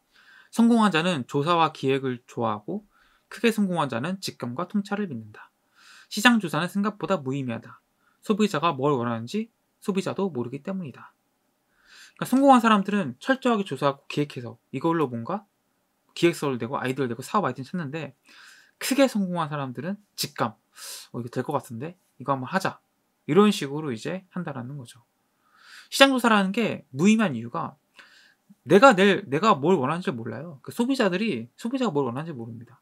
[SPEAKER 1] 성공한 자는 조사와 기획을 좋아하고 크게 성공한 자는 직감과 통찰을 믿는다. 시장 조사는 생각보다 무의미하다. 소비자가 뭘 원하는지 소비자도 모르기 때문이다. 그러니까 성공한 사람들은 철저하게 조사하고 기획해서 이걸로 뭔가 기획서를 내고 아이디어를 내고 사업 아이디어를 찾는데 크게 성공한 사람들은 직감 어, 이거 될 것 같은데 이거 한번 하자 이런 식으로 이제 한다라는 거죠. 시장 조사라는 게 무의미한 이유가 내가 낼 내가 뭘 원하는지 몰라요. 그 소비자들이 소비자가 뭘 원하는지 모릅니다.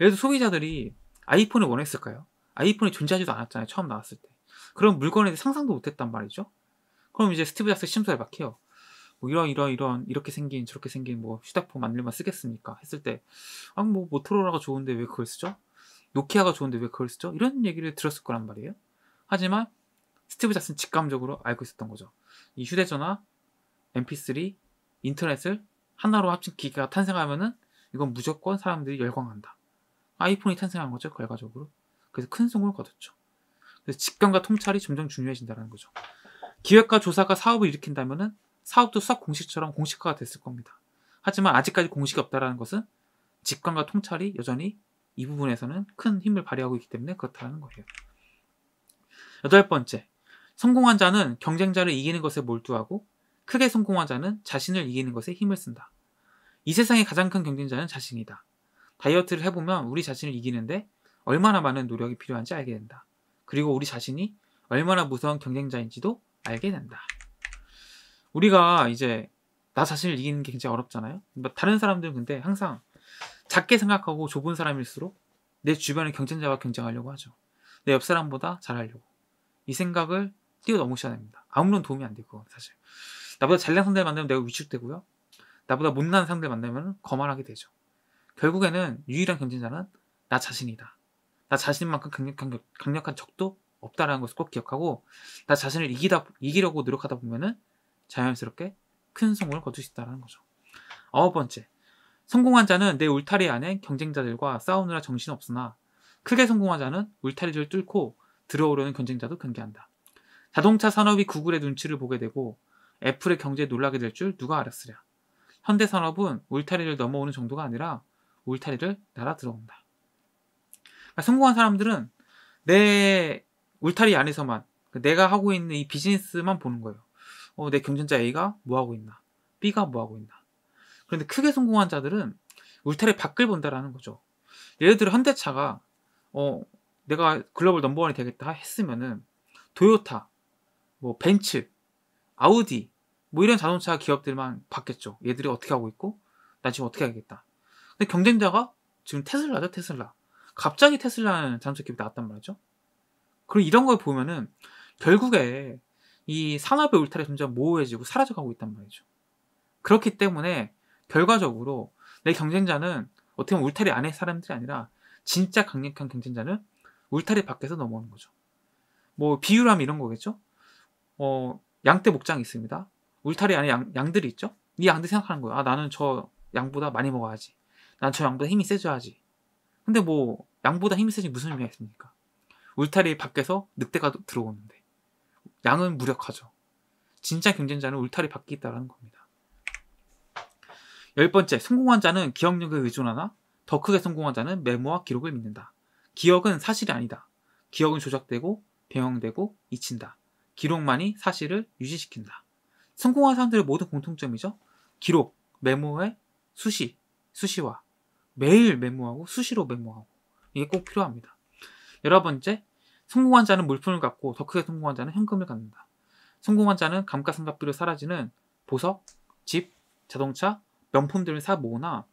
[SPEAKER 1] 예를 들어 소비자들이 아이폰을 원했을까요? 아이폰이 존재하지도 않았잖아요. 처음 나왔을 때. 그런 물건에 대해 상상도 못했단 말이죠. 그럼 이제 스티브 잡스 심사를 막혀요. 뭐 이런 이런 이런 이렇게 생긴 저렇게 생긴 뭐 휴대폰 만들면 쓰겠습니까? 했을 때아 뭐 모토로라가 좋은데 왜 그걸 쓰죠? 노키아가 좋은데 왜 그걸 쓰죠? 이런 얘기를 들었을 거란 말이에요. 하지만 스티브 잡스는 직감적으로 알고 있었던 거죠. 이 휴대전화, MP3, 인터넷을 하나로 합친 기계가 탄생하면은 이건 무조건 사람들이 열광한다. 아이폰이 탄생한 거죠, 결과적으로. 그래서 큰 성공을 거뒀죠. 그래서 직관과 통찰이 점점 중요해진다는 거죠. 기획과 조사가 사업을 일으킨다면은 사업도 수학 공식처럼 공식화가 됐을 겁니다. 하지만 아직까지 공식이 없다는 것은 직관과 통찰이 여전히 이 부분에서는 큰 힘을 발휘하고 있기 때문에 그렇다는 거예요. 여덟 번째, 성공한 자는 경쟁자를 이기는 것에 몰두하고 크게 성공한 자는 자신을 이기는 것에 힘을 쓴다. 이 세상의 가장 큰 경쟁자는 자신이다. 다이어트를 해보면 우리 자신을 이기는데 얼마나 많은 노력이 필요한지 알게 된다. 그리고 우리 자신이 얼마나 무서운 경쟁자인지도 알게 된다. 우리가 이제 나 자신을 이기는 게 굉장히 어렵잖아요. 뭐 다른 사람들은 근데 항상 작게 생각하고 좁은 사람일수록 내 주변의 경쟁자와 경쟁하려고 하죠. 내 옆 사람보다 잘하려고. 이 생각을 뛰어넘으셔야 됩니다. 아무런 도움이 안 되고 사실. 나보다 잘난 상대를 만나면 내가 위축되고요. 나보다 못난 상대를 만나면 거만하게 되죠. 결국에는 유일한 경쟁자는 나 자신이다. 나 자신만큼 강력한 강력한 적도 없다라는 것을 꼭 기억하고 나 자신을 이기다 이기려고 노력하다 보면은 자연스럽게 큰 성공을 거둘 수있다는 거죠. 아홉 번째. 성공한 자는 내 울타리 안에 경쟁자들과 싸우느라 정신 없으나 크게 성공한 자는 울타리를 뚫고 들어오려는 경쟁자도 경계한다. 자동차 산업이 구글의 눈치를 보게 되고 애플의 경제에 놀라게 될 줄 누가 알았으랴. 현대 산업은 울타리를 넘어오는 정도가 아니라 울타리를 날아 들어온다. 그러니까 성공한 사람들은 내 울타리 안에서만 그러니까 내가 하고 있는 이 비즈니스만 보는 거예요. 어, 내 경쟁자 A가 뭐 하고 있나, B가 뭐 하고 있나. 그런데 크게 성공한 자들은 울타리 밖을 본다라는 거죠. 예를 들어 현대차가 어, 내가 글로벌 넘버원이 되겠다 했으면은 도요타, 뭐 벤츠, 아우디 뭐 이런 자동차 기업들만 봤겠죠. 얘들이 어떻게 하고 있고 난 지금 어떻게 하겠다. 근데 경쟁자가 지금 테슬라죠 테슬라. 갑자기 테슬라는 자동차 기업이 나왔단 말이죠. 그리고 이런 걸 보면은 결국에 이 산업의 울타리 점점 모호해지고 사라져가고 있단 말이죠. 그렇기 때문에 결과적으로 내 경쟁자는 어떻게 보면 울타리 안에 사람들이 아니라 진짜 강력한 경쟁자는 울타리 밖에서 넘어오는 거죠. 뭐 비유를 하면 이런 거겠죠. 어 양떼 목장이 있습니다. 울타리 안에 양, 양들이 있죠. 이 양들 생각하는 거야. 아 나는 저 양보다 많이 먹어야지. 난 저 양보다 힘이 세져야지. 근데 뭐 양보다 힘이 세지 무슨 의미가 있습니까? 울타리 밖에서 늑대가 들어오는데 양은 무력하죠. 진짜 경쟁자는 울타리 밖에 있다라는 겁니다. 열 번째, 성공한 자는 기억력에 의존하나 더 크게 성공한 자는 메모와 기록을 믿는다. 기억은 사실이 아니다. 기억은 조작되고 변형되고 잊힌다. 기록만이 사실을 유지시킨다. 성공한 사람들의 모든 공통점이죠. 기록, 메모의 수시, 수시화, 매일 메모하고 수시로 메모하고 이게 꼭 필요합니다. 여러 번째, 성공한 자는 물품을 갖고 더 크게 성공한 자는 현금을 갖는다. 성공한 자는 감가상각비로 사라지는 보석, 집, 자동차, 명품들을 사 모으나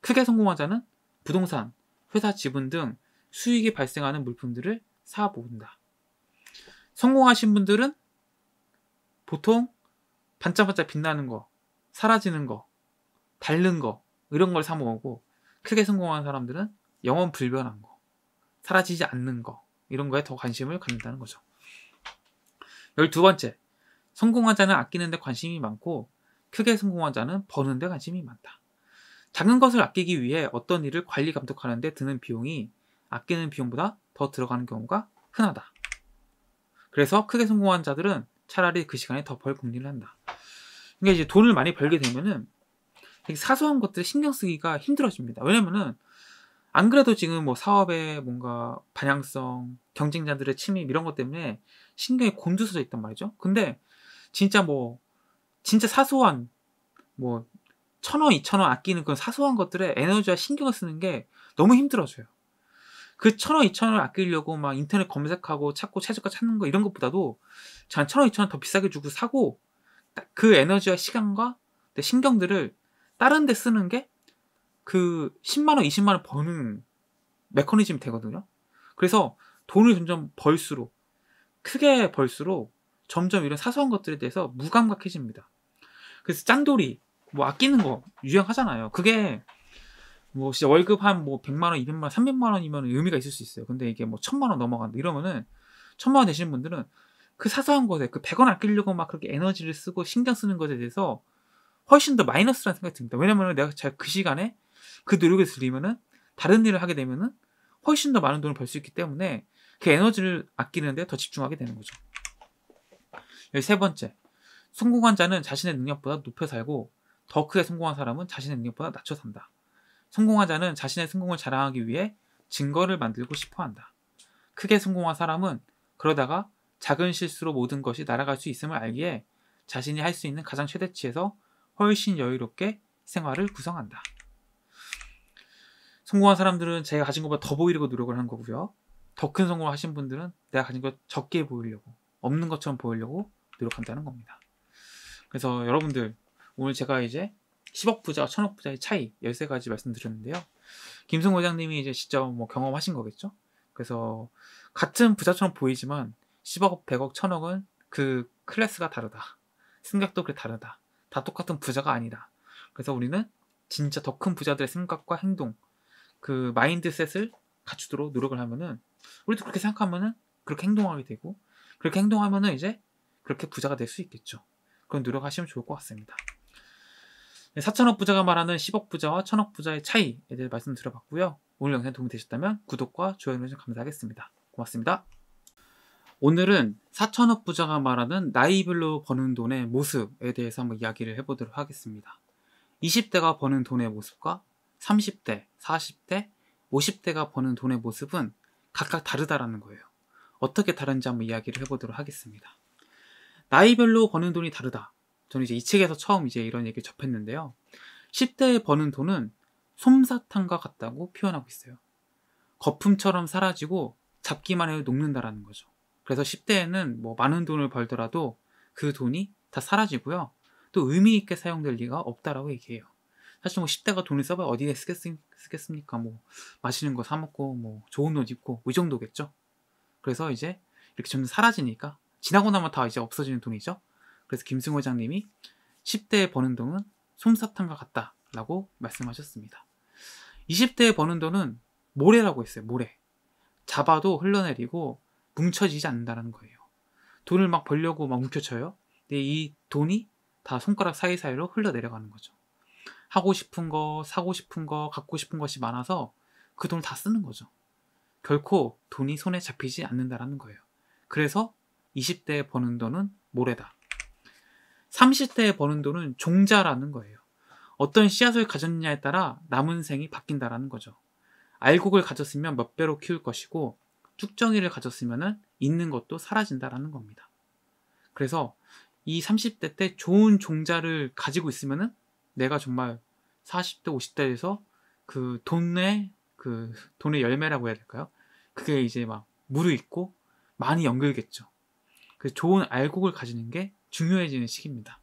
[SPEAKER 1] 크게 성공한 자는 부동산, 회사 지분 등 수익이 발생하는 물품들을 사 모은다. 성공하신 분들은 보통 반짝반짝 빛나는 거, 사라지는 거, 닳른거 이런 걸 사 모으고 크게 성공한 사람들은 영원 불변한 거, 사라지지 않는 거, 이런 거에 더 관심을 갖는다는 거죠. 1 2 번째, 성공한 자는 아끼는데 관심이 많고, 크게 성공한 자는 버는데 관심이 많다. 작은 것을 아끼기 위해 어떤 일을 관리 감독하는데 드는 비용이 아끼는 비용보다 더 들어가는 경우가 흔하다. 그래서 크게 성공한 자들은 차라리 그 시간에 더 벌 궁리를 한다. 그러니까 이제 돈을 많이 벌게 되면은 되게 사소한 것들 신경 쓰기가 힘들어집니다. 왜냐면은 안 그래도 지금 뭐 사업의 뭔가 반향성, 경쟁자들의 침입 이런 것 때문에 신경이 곤두서져 있단 말이죠. 근데 진짜 뭐 진짜 사소한 뭐천 원, 이천 원 아끼는 그런 사소한 것들에 에너지와 신경을 쓰는 게 너무 힘들어져요. 그 천 원, 이천 원 아끼려고 막 인터넷 검색하고 찾고 최저가 찾는 거 이런 것보다도 전천 원, 이천 원 더 비싸게 주고 사고 그 에너지와 시간과 내 신경들을 다른 데 쓰는 게 그 10만원, 20만원 버는 메커니즘이 되거든요. 그래서 돈을 점점 벌수록, 크게 벌수록 점점 이런 사소한 것들에 대해서 무감각해집니다. 그래서 짠돌이, 뭐 아끼는 거 유행하잖아요. 그게 뭐 진짜 월급 한 뭐 100만원, 200만원, 300만원이면 의미가 있을 수 있어요. 근데 이게 뭐 1000만원 넘어간다 이러면은 1000만원 되시는 분들은 그 사소한 것에 그 100원 아끼려고 막 그렇게 에너지를 쓰고 신경 쓰는 것에 대해서 훨씬 더 마이너스라는 생각이 듭니다. 왜냐면 내가 제가 그 시간에 그 노력을 들이면은 다른 일을 하게 되면은 훨씬 더 많은 돈을 벌 수 있기 때문에 그 에너지를 아끼는데 더 집중하게 되는 거죠. 세 번째, 성공한 자는 자신의 능력보다 높여 살고 더 크게 성공한 사람은 자신의 능력보다 낮춰 산다. 성공한 자는 자신의 성공을 자랑하기 위해 증거를 만들고 싶어 한다. 크게 성공한 사람은 그러다가 작은 실수로 모든 것이 날아갈 수 있음을 알기에 자신이 할 수 있는 가장 최대치에서 훨씬 여유롭게 생활을 구성한다. 성공한 사람들은 제가 가진 것보다 더 보이려고 노력을 한 거고요. 더 큰 성공을 하신 분들은 내가 가진 것 적게 보이려고, 없는 것처럼 보이려고 노력한다는 겁니다. 그래서 여러분들, 오늘 제가 이제 10억 부자와 1000억 부자의 차이 13가지 말씀드렸는데요. 김승호 회장님이 이제 직접 뭐 경험하신 거겠죠? 그래서 같은 부자처럼 보이지만 10억, 100억, 1000억은 그 클래스가 다르다. 승각도 그게 렇 다르다. 다 똑같은 부자가 아니다. 그래서 우리는 진짜 더 큰 부자들의 생각과 행동, 그 마인드셋을 갖추도록 노력을 하면은 우리도 그렇게 생각하면은 그렇게 행동하게 되고 그렇게 행동하면은 이제 그렇게 부자가 될 수 있겠죠. 그런 노력하시면 좋을 것 같습니다. 4천억 부자가 말하는 10억 부자와 1천억 부자의 차이에 대해 말씀드려봤고요. 오늘 영상 도움이 되셨다면 구독과 좋아요 눌러주시면 감사하겠습니다. 고맙습니다. 오늘은 4천억 부자가 말하는 나이별로 버는 돈의 모습에 대해서 한번 이야기를 해보도록 하겠습니다. 20대가 버는 돈의 모습과 30대, 40대, 50대가 버는 돈의 모습은 각각 다르다라는 거예요. 어떻게 다른지 한번 이야기를 해보도록 하겠습니다. 나이별로 버는 돈이 다르다. 저는 이제 이 책에서 처음 이제 이런 얘기를 접했는데요. 10대에 버는 돈은 솜사탕과 같다고 표현하고 있어요. 거품처럼 사라지고 잡기만 해도 녹는다라는 거죠. 그래서 10대에는 뭐 많은 돈을 벌더라도 그 돈이 다 사라지고요. 또 의미 있게 사용될 리가 없다라고 얘기해요. 사실 뭐 10대가 돈을 써봐야 어디에 쓰겠습니까? 뭐 맛있는 거 사 먹고 뭐 좋은 옷 입고 뭐이 정도겠죠. 그래서 이제 이렇게 점점 사라지니까 지나고 나면 다 이제 없어지는 돈이죠. 그래서 김승호 회장님이 10대에 버는 돈은 솜사탕과 같다라고 말씀하셨습니다. 20대에 버는 돈은 모래라고 했어요. 모래. 잡아도 흘러내리고 뭉쳐지지 않는다라는 거예요. 돈을 막 벌려고 막 움켜쳐요. 근데 이 돈이 다 손가락 사이사이로 흘러내려가는 거죠. 하고 싶은 거, 사고 싶은 거, 갖고 싶은 것이 많아서 그 돈을 다 쓰는 거죠. 결코 돈이 손에 잡히지 않는다라는 거예요. 그래서 20대에 버는 돈은 모래다. 30대에 버는 돈은 종자라는 거예요. 어떤 씨앗을 가졌느냐에 따라 남은 생이 바뀐다라는 거죠. 알곡을 가졌으면 몇 배로 키울 것이고 뚝정이를 가졌으면 있는 것도 사라진다라는 겁니다. 그래서 이 30대 때 좋은 종자를 가지고 있으면 내가 정말 40대, 50대에서 그 돈의 그 돈의 열매라고 해야 될까요? 그게 이제 막 무르익고 많이 연결겠죠. 그 좋은 알곡을 가지는 게 중요해지는 시기입니다.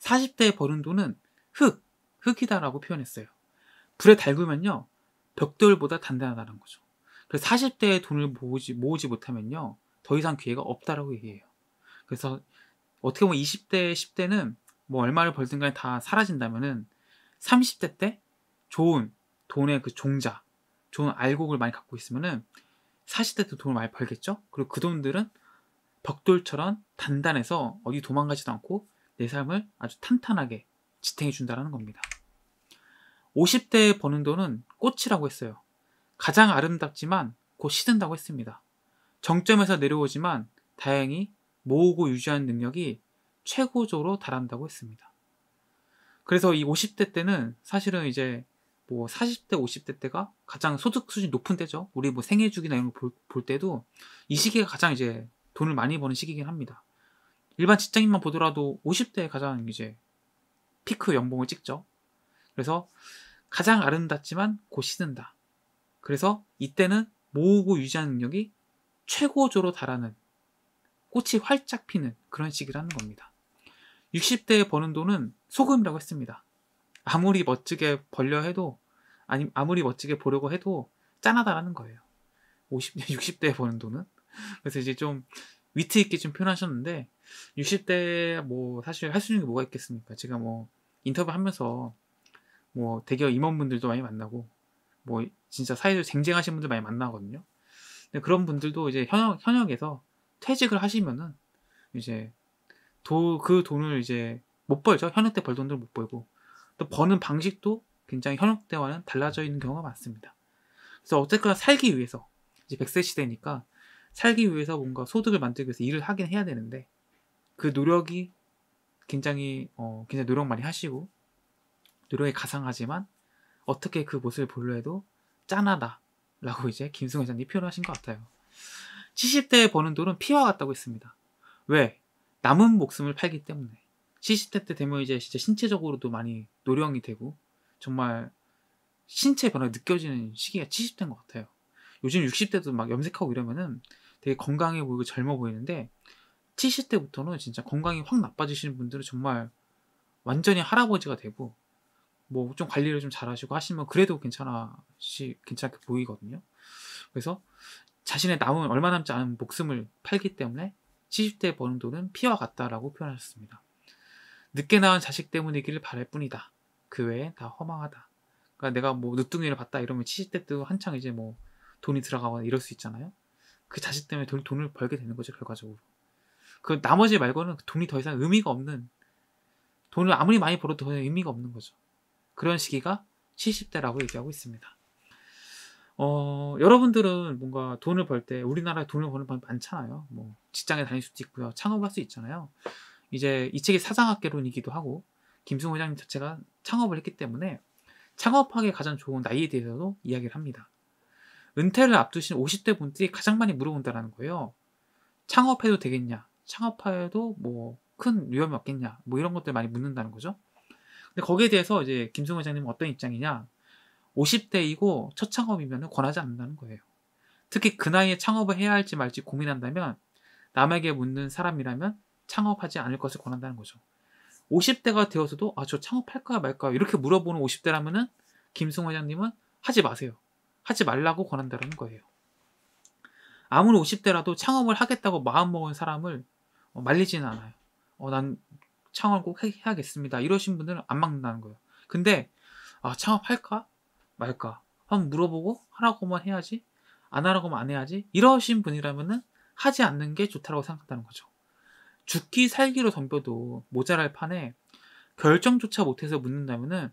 [SPEAKER 1] 40대에 버는 돈은 흙, 흙이다라고 표현했어요. 불에 달구면요, 벽돌보다 단단하다는 거죠. 그래서 40대에 돈을 모으지, 모으지 못하면요. 더 이상 기회가 없다라고 얘기해요. 그래서 어떻게 보면 20대, 10대는 뭐 얼마를 벌든 간에 다 사라진다면은 30대 때 좋은 돈의 그 종자, 좋은 알곡을 많이 갖고 있으면은 40대 때 돈을 많이 벌겠죠? 그리고 그 돈들은 벽돌처럼 단단해서 어디 도망가지도 않고 내 삶을 아주 탄탄하게 지탱해 준다라는 겁니다. 50대에 버는 돈은 꽃이라고 했어요. 가장 아름답지만 곧 시든다고 했습니다. 정점에서 내려오지만 다행히 모으고 유지하는 능력이 최고조로 달한다고 했습니다. 그래서 이 50대 때는 사실은 이제 뭐 40대, 50대 때가 가장 소득 수준이 높은 때죠. 우리 뭐 생애 주기나 이런 걸볼볼 때도 이 시기가 가장 이제 돈을 많이 버는 시기긴 이 합니다. 일반 직장인만 보더라도 50대에 가장 이제 피크 연봉을 찍죠. 그래서 가장 아름답지만 곧 시든다. 그래서 이때는 모으고 유지하는 능력이 최고조로 달하는 꽃이 활짝 피는 그런 시기라는 겁니다. 60대에 버는 돈은 소금이라고 했습니다. 아무리 멋지게 벌려 해도 아니 아무리 멋지게 보려고 해도 짠하다라는 거예요. 50대 60대에 버는 돈은 그래서 이제 좀 위트 있게 좀 표현하셨는데 60대 뭐 사실 할 수 있는 게 뭐가 있겠습니까? 제가 뭐 인터뷰하면서 뭐 대기업 임원분들도 많이 만나고 뭐 진짜 사회적 쟁쟁하신 분들 많이 만나거든요. 근데 그런 분들도 이제 현역 현역에서 퇴직을 하시면은 이제 도 그 돈을 이제 못 벌죠. 현역 때 벌 돈들 못 벌고 또 버는 방식도 굉장히 현역 때와는 달라져 있는 경우가 많습니다. 그래서 어쨌거나 살기 위해서 이제 100세 시대니까 살기 위해서 뭔가 소득을 만들기 위해서 일을 하긴 해야 되는데 그 노력이 굉장히 어 굉장히 노력 많이 하시고 노력이 가상하지만 어떻게 그 모습을 볼로 해도 짠하다라고 이제 김승우 회장님이 표현하신 것 같아요. 70대에 버는 돈은 피와 같다고 했습니다. 왜? 남은 목숨을 팔기 때문에. 70대 때 되면 이제 진짜 신체적으로도 많이 노령이 되고 정말 신체 변화가 느껴지는 시기가 70대인 것 같아요. 요즘 60대도 막 염색하고 이러면은 되게 건강해 보이고 젊어 보이는데 70대부터는 진짜 건강이 확 나빠지시는 분들은 정말 완전히 할아버지가 되고 뭐좀 관리를 좀 잘하시고 하시면 그래도 괜찮아시 괜찮게 보이거든요. 그래서 자신의 남은 얼마 남지 않은 목숨을 팔기 때문에 70대 버는 돈은 피와 같다라고 표현하셨습니다. 늦게 낳은 자식 때문이기를 바랄 뿐이다. 그 외에 다 허망하다. 그러니까 내가 뭐 늦둥이를 봤다 이러면 70대 때도 한창 이제 뭐 돈이 들어가거나 이럴 수 있잖아요. 그 자식 때문에 돈, 돈을 벌게 되는 거죠 결과적으로. 그 나머지 말고는 돈이 더 이상 의미가 없는 돈을 아무리 많이 벌어도 더 이상 의미가 없는 거죠. 그런 시기가 70대라고 얘기하고 있습니다. 어, 여러분들은 뭔가 돈을 벌 때 우리나라에 돈을 버는 방법 많잖아요. 뭐 직장에 다닐 수도 있고요. 창업할 수 있잖아요. 이제 이 책이 사상학개론이기도 하고 김승호 회장님 자체가 창업을 했기 때문에 창업하기에 가장 좋은 나이에 대해서도 이야기를 합니다. 은퇴를 앞두신 50대 분들이 가장 많이 물어본다라는 거예요. 창업해도 되겠냐? 창업하여도뭐 큰 위험이 없겠냐? 뭐 이런 것들 많이 묻는다는 거죠. 근데 거기에 대해서 이제 김승호 회장님은 어떤 입장이냐? 50대이고 첫 창업이면 권하지 않는다는 거예요. 특히 그 나이에 창업을 해야 할지 말지 고민한다면 남에게 묻는 사람이라면 창업하지 않을 것을 권한다는 거죠. 50대가 되어서도 아저 창업할까 말까 이렇게 물어보는 50대라면은 김승호 회장님은 하지 마세요. 하지 말라고 권한다는 거예요. 아무리 50대라도 창업을 하겠다고 마음먹은 사람을 어, 말리지는 않아요. 어, 난 창업을 꼭 해, 야겠습니다 이러신 분들은 안 막는다는 거예요. 근데 아 창업할까 말까 한번 물어보고 하라고만 해야지 안 하라고만 안 해야지 이러신 분이라면은 하지 않는 게 좋다라고 생각한다는 거죠. 죽기 살기로 덤벼도 모자랄 판에 결정조차 못해서 묻는다면은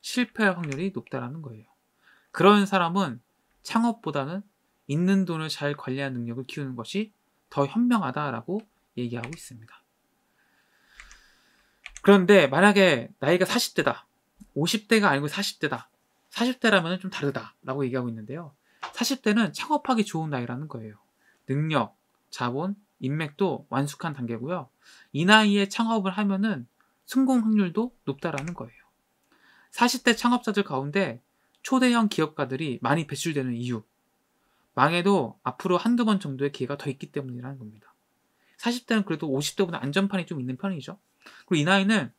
[SPEAKER 1] 실패할 확률이 높다라는 거예요. 그런 사람은 창업보다는 있는 돈을 잘 관리하는 능력을 키우는 것이 더 현명하다라고 얘기하고 있습니다. 그런데 만약에 나이가 40대다. 50대가 아니고 40대다. 40대라면 좀 다르다라고 얘기하고 있는데요. 40대는 창업하기 좋은 나이라는 거예요. 능력, 자본, 인맥도 완숙한 단계고요. 이 나이에 창업을 하면은 성공 확률도 높다라는 거예요. 40대 창업자들 가운데 초대형 기업가들이 많이 배출되는 이유. 망해도 앞으로 한두 번 정도의 기회가 더 있기 때문이라는 겁니다. 40대는 그래도 50대보다 안전판이 좀 있는 편이죠. 그리고 이 나이는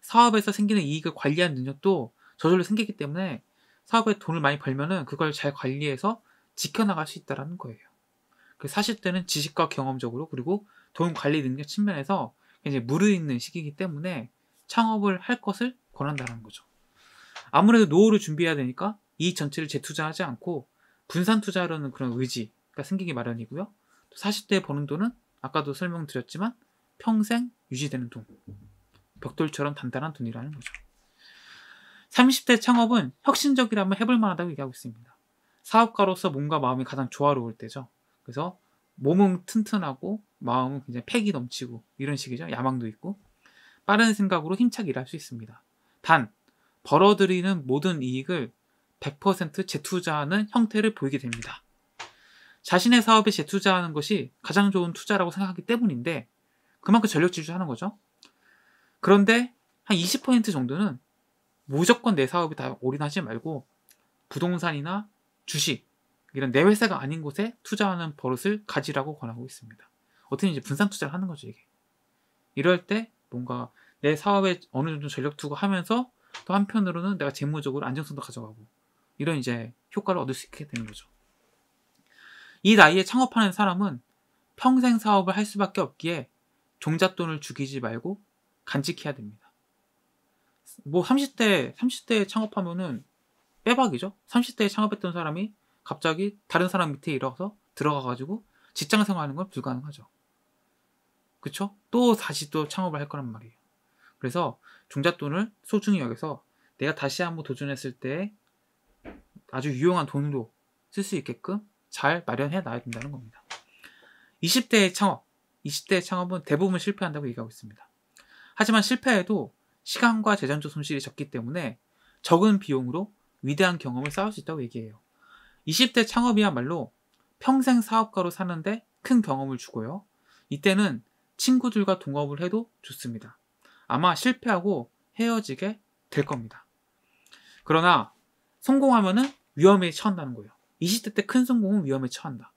[SPEAKER 1] 사업에서 생기는 이익을 관리하는 능력도 저절로 생기기 때문에 사업에 돈을 많이 벌면은 그걸 잘 관리해서 지켜나갈 수 있다라는 거예요. 그 사실 때는 지식과 경험적으로 그리고 돈 관리 능력 측면에서 이제 무르익는 시기이기 때문에 창업을 할 것을 권한다는 거죠. 아무래도 노후를 준비해야 되니까 이익 전체를 재투자하지 않고 분산 투자하려는 그런 의지가 생기기 마련이고요. 40대에 버는 돈은 아까도 설명드렸지만 평생 유지되는 돈. 벽돌처럼 단단한 돈이라는 거죠. 30대 창업은 혁신적이라면 해볼 만하다고 얘기하고 있습니다. 사업가로서 몸과 마음이 가장 조화로울 때죠. 그래서 몸은 튼튼하고 마음은 굉장히 팩이 넘치고 이런 식이죠. 야망도 있고 빠른 생각으로 힘차게 일할 수 있습니다. 단 벌어들이는 모든 이익을 100% 재투자하는 형태를 보이게 됩니다. 자신의 사업에 재투자하는 것이 가장 좋은 투자라고 생각하기 때문인데 그만큼 전력 지주하는 거죠. 그런데 한 20% 정도는 무조건 내사업이다 올인하지 말고 부동산이나 주식 이런 내 회사가 아닌 곳에 투자하는 버릇을 가지라고 권하고 있습니다. 어떻게 이제 분산 투자를 하는 거죠 이게. 이럴 때 뭔가 내 사업에 어느 정도 전력 투구하면서 또 한편으로는 내가 재무적으로 안정성도 가져가고 이런 이제 효과를 얻을 수 있게 되는 거죠. 이 나이에 창업하는 사람은 평생 사업을 할 수밖에 없기에 종잣돈을 죽이지 말고 간직해야 됩니다. 뭐 30대 30대에 창업하면은 빼박이죠. 30대에 창업했던 사람이 갑자기 다른 사람 밑에 일어서 들어가 가지고 직장 생활하는 건 불가능하죠. 그쵸? 또 다시 또 창업을 할 거란 말이에요. 그래서 종잣돈을 소중히 여기서 내가 다시 한번 도전했을 때 아주 유용한 돈으로 쓸 수 있게끔 잘 마련해 놔야 된다는 겁니다. 20대의 창업. 20대 창업은 대부분 실패한다고 얘기하고 있습니다. 하지만 실패해도 시간과 재정적 손실이 적기 때문에 적은 비용으로 위대한 경험을 쌓을 수 있다고 얘기해요. 20대 창업이야말로 평생 사업가로 사는데 큰 경험을 주고요. 이때는 친구들과 동업을 해도 좋습니다. 아마 실패하고 헤어지게 될 겁니다. 그러나 성공하면 위험에 처한다는 거예요. 20대 때 큰 성공은 위험에 처한다.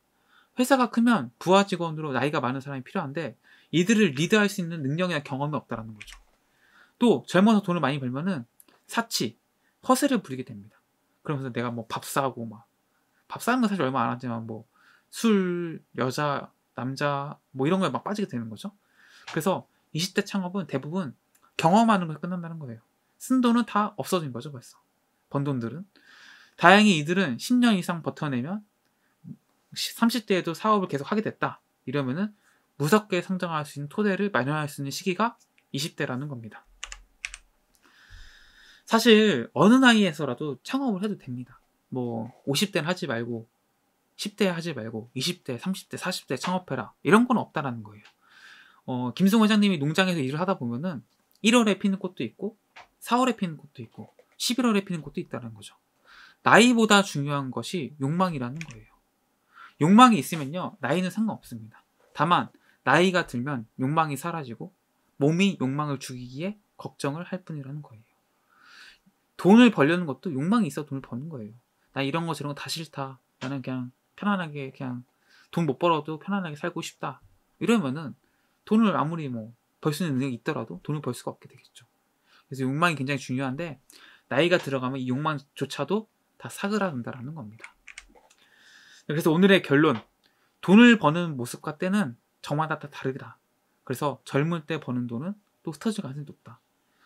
[SPEAKER 1] 회사가 크면 부하 직원으로 나이가 많은 사람이 필요한데 이들을 리드할 수 있는 능력이나 경험이 없다라는 거죠. 또 젊어서 돈을 많이 벌면은 사치, 허세를 부리게 됩니다. 그러면서 내가 뭐 밥 사고 막 밥 사는 건 사실 얼마 안 하지만 뭐 술, 여자, 남자 뭐 이런 거에 막 빠지게 되는 거죠. 그래서 20대 창업은 대부분 경험하는 걸 끝난다는 거예요. 쓴 돈은 다 없어진 거죠 벌써. 번 돈들은. 다행히 이들은 10년 이상 버텨내면 30대에도 사업을 계속 하게 됐다. 이러면은 무섭게 성장할 수 있는 토대를 마련할 수 있는 시기가 20대라는 겁니다. 사실 어느 나이에서라도 창업을 해도 됩니다. 뭐 50대는 하지 말고 10대 하지 말고 20대, 30대, 40대 창업해라. 이런 건 없다라는 거예요. 어, 김승호 회장님이 농장에서 일을 하다 보면은 1월에 피는 꽃도 있고 4월에 피는 꽃도 있고 11월에 피는 꽃도 있다는 거죠. 나이보다 중요한 것이 욕망이라는 거예요. 욕망이 있으면요, 나이는 상관없습니다. 다만, 나이가 들면 욕망이 사라지고, 몸이 욕망을 죽이기에 걱정을 할 뿐이라는 거예요. 돈을 벌려는 것도 욕망이 있어 돈을 버는 거예요. 나 이런 거 저런 거 다 싫다. 나는 그냥 편안하게 그냥 돈 못 벌어도 편안하게 살고 싶다. 이러면은 돈을 아무리 뭐 벌 수 있는 능력이 있더라도 돈을 벌 수가 없게 되겠죠. 그래서 욕망이 굉장히 중요한데 나이가 들어가면 이 욕망조차도 다 사그라든다라는 겁니다. 그래서 오늘의 결론. 돈을 버는 모습과 때는 저마다 다 다르다. 그래서 젊을 때 버는 돈은 또 스터즈 가능성이 높다.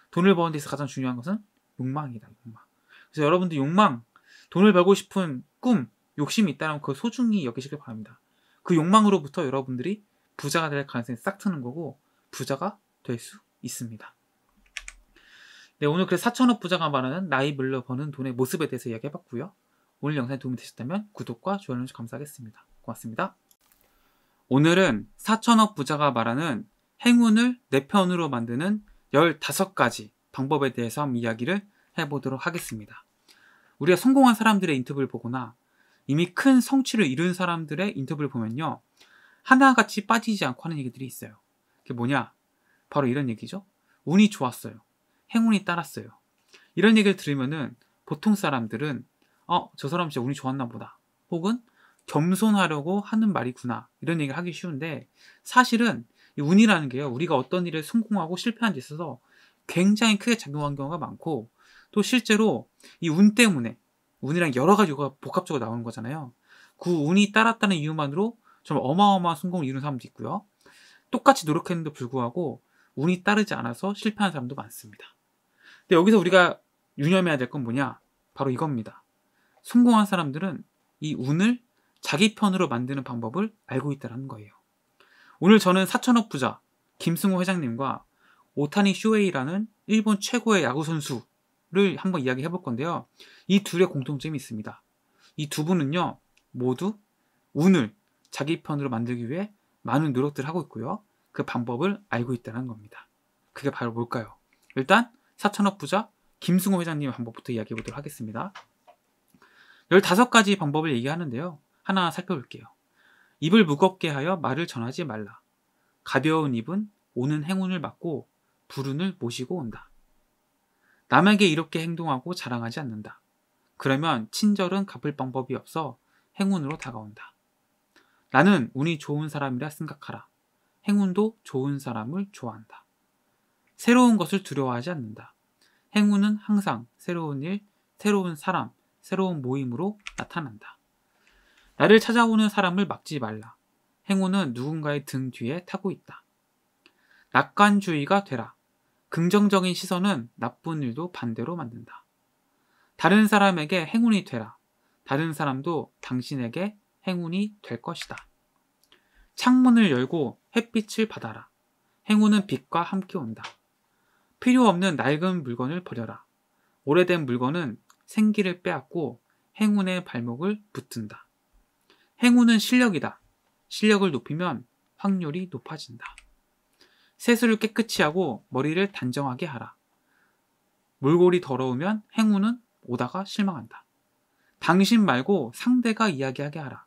[SPEAKER 1] 돈을 버는 데 있어서 가장 중요한 것은 욕망이다. 욕망. 그래서 여러분들 욕망, 돈을 벌고 싶은 꿈, 욕심이 있다면 그 소중히 여기시길 바랍니다. 그 욕망으로부터 여러분들이 부자가 될 가능성이 싹 트는 거고 부자가 될 수 있습니다. 네, 오늘 그래서 4천억 부자가 말하는 나이 물러 버는 돈의 모습에 대해서 이야기해봤고요. 오늘 영상이 도움이 되셨다면 구독과 좋아요 눌러주 감사하겠습니다. 고맙습니다. 오늘은 4천억 부자가 말하는 행운을 내 편으로 만드는 15가지 방법에 대해서 이야기를 해보도록 하겠습니다. 우리가 성공한 사람들의 인터뷰를 보거나 이미 큰 성취를 이룬 사람들의 인터뷰를 보면요. 하나같이 빠지지 않고 하는 얘기들이 있어요. 그게 뭐냐? 바로 이런 얘기죠. 운이 좋았어요. 행운이 따랐어요. 이런 얘기를 들으면은 보통 사람들은 어, 저 사람 진짜 운이 좋았나 보다. 혹은 겸손하려고 하는 말이구나. 이런 얘기를 하기 쉬운데 사실은 운이라는 게요. 우리가 어떤 일에 성공하고 실패한 데 있어서 굉장히 크게 작용한 경우가 많고 또 실제로 이 운 때문에 운이랑 여러 가지가 복합적으로 나오는 거잖아요. 그 운이 따랐다는 이유만으로 정말 어마어마한 성공을 이룬 사람도 있고요. 똑같이 노력했는데 도 불구하고 운이 따르지 않아서 실패한 사람도 많습니다. 근데 여기서 우리가 유념해야 될 건 뭐냐? 바로 이겁니다. 성공한 사람들은 이 운을 자기 편으로 만드는 방법을 알고 있다는 거예요. 오늘 저는 4천억 부자 김승호 회장님과 오타니 쇼웨이라는 일본 최고의 야구 선수를 한번 이야기해 볼 건데요. 이 둘의 공통점이 있습니다. 이 두 분은요, 모두 운을 자기 편으로 만들기 위해 많은 노력들을 하고 있고요. 그 방법을 알고 있다는 겁니다. 그게 바로 뭘까요? 일단 4천억 부자 김승호 회장님 한번부터 이야기해 보도록 하겠습니다. 15가지 방법을 얘기하는데요. 하나 살펴볼게요. 입을 무겁게 하여 말을 전하지 말라. 가벼운 입은 오는 행운을 막고 불운을 모시고 온다. 남에게 이렇게 행동하고 자랑하지 않는다. 그러면 친절은 갚을 방법이 없어 행운으로 다가온다. 나는 운이 좋은 사람이라 생각하라. 행운도 좋은 사람을 좋아한다. 새로운 것을 두려워하지 않는다. 행운은 항상 새로운 일, 새로운 사람, 새로운 모임으로 나타난다. 나를 찾아오는 사람을 막지 말라. 행운은 누군가의 등 뒤에 타고 있다. 낙관주의가 되라. 긍정적인 시선은 나쁜 일도 반대로 만든다. 다른 사람에게 행운이 되라. 다른 사람도 당신에게 행운이 될 것이다. 창문을 열고 햇빛을 받아라. 행운은 빛과 함께 온다. 필요 없는 낡은 물건을 버려라. 오래된 물건은 생기를 빼앗고 행운의 발목을 붙든다. 행운은 실력이다. 실력을 높이면 확률이 높아진다. 세수를 깨끗이 하고 머리를 단정하게 하라. 물골이 더러우면 행운은 오다가 실망한다. 당신 말고 상대가 이야기하게 하라.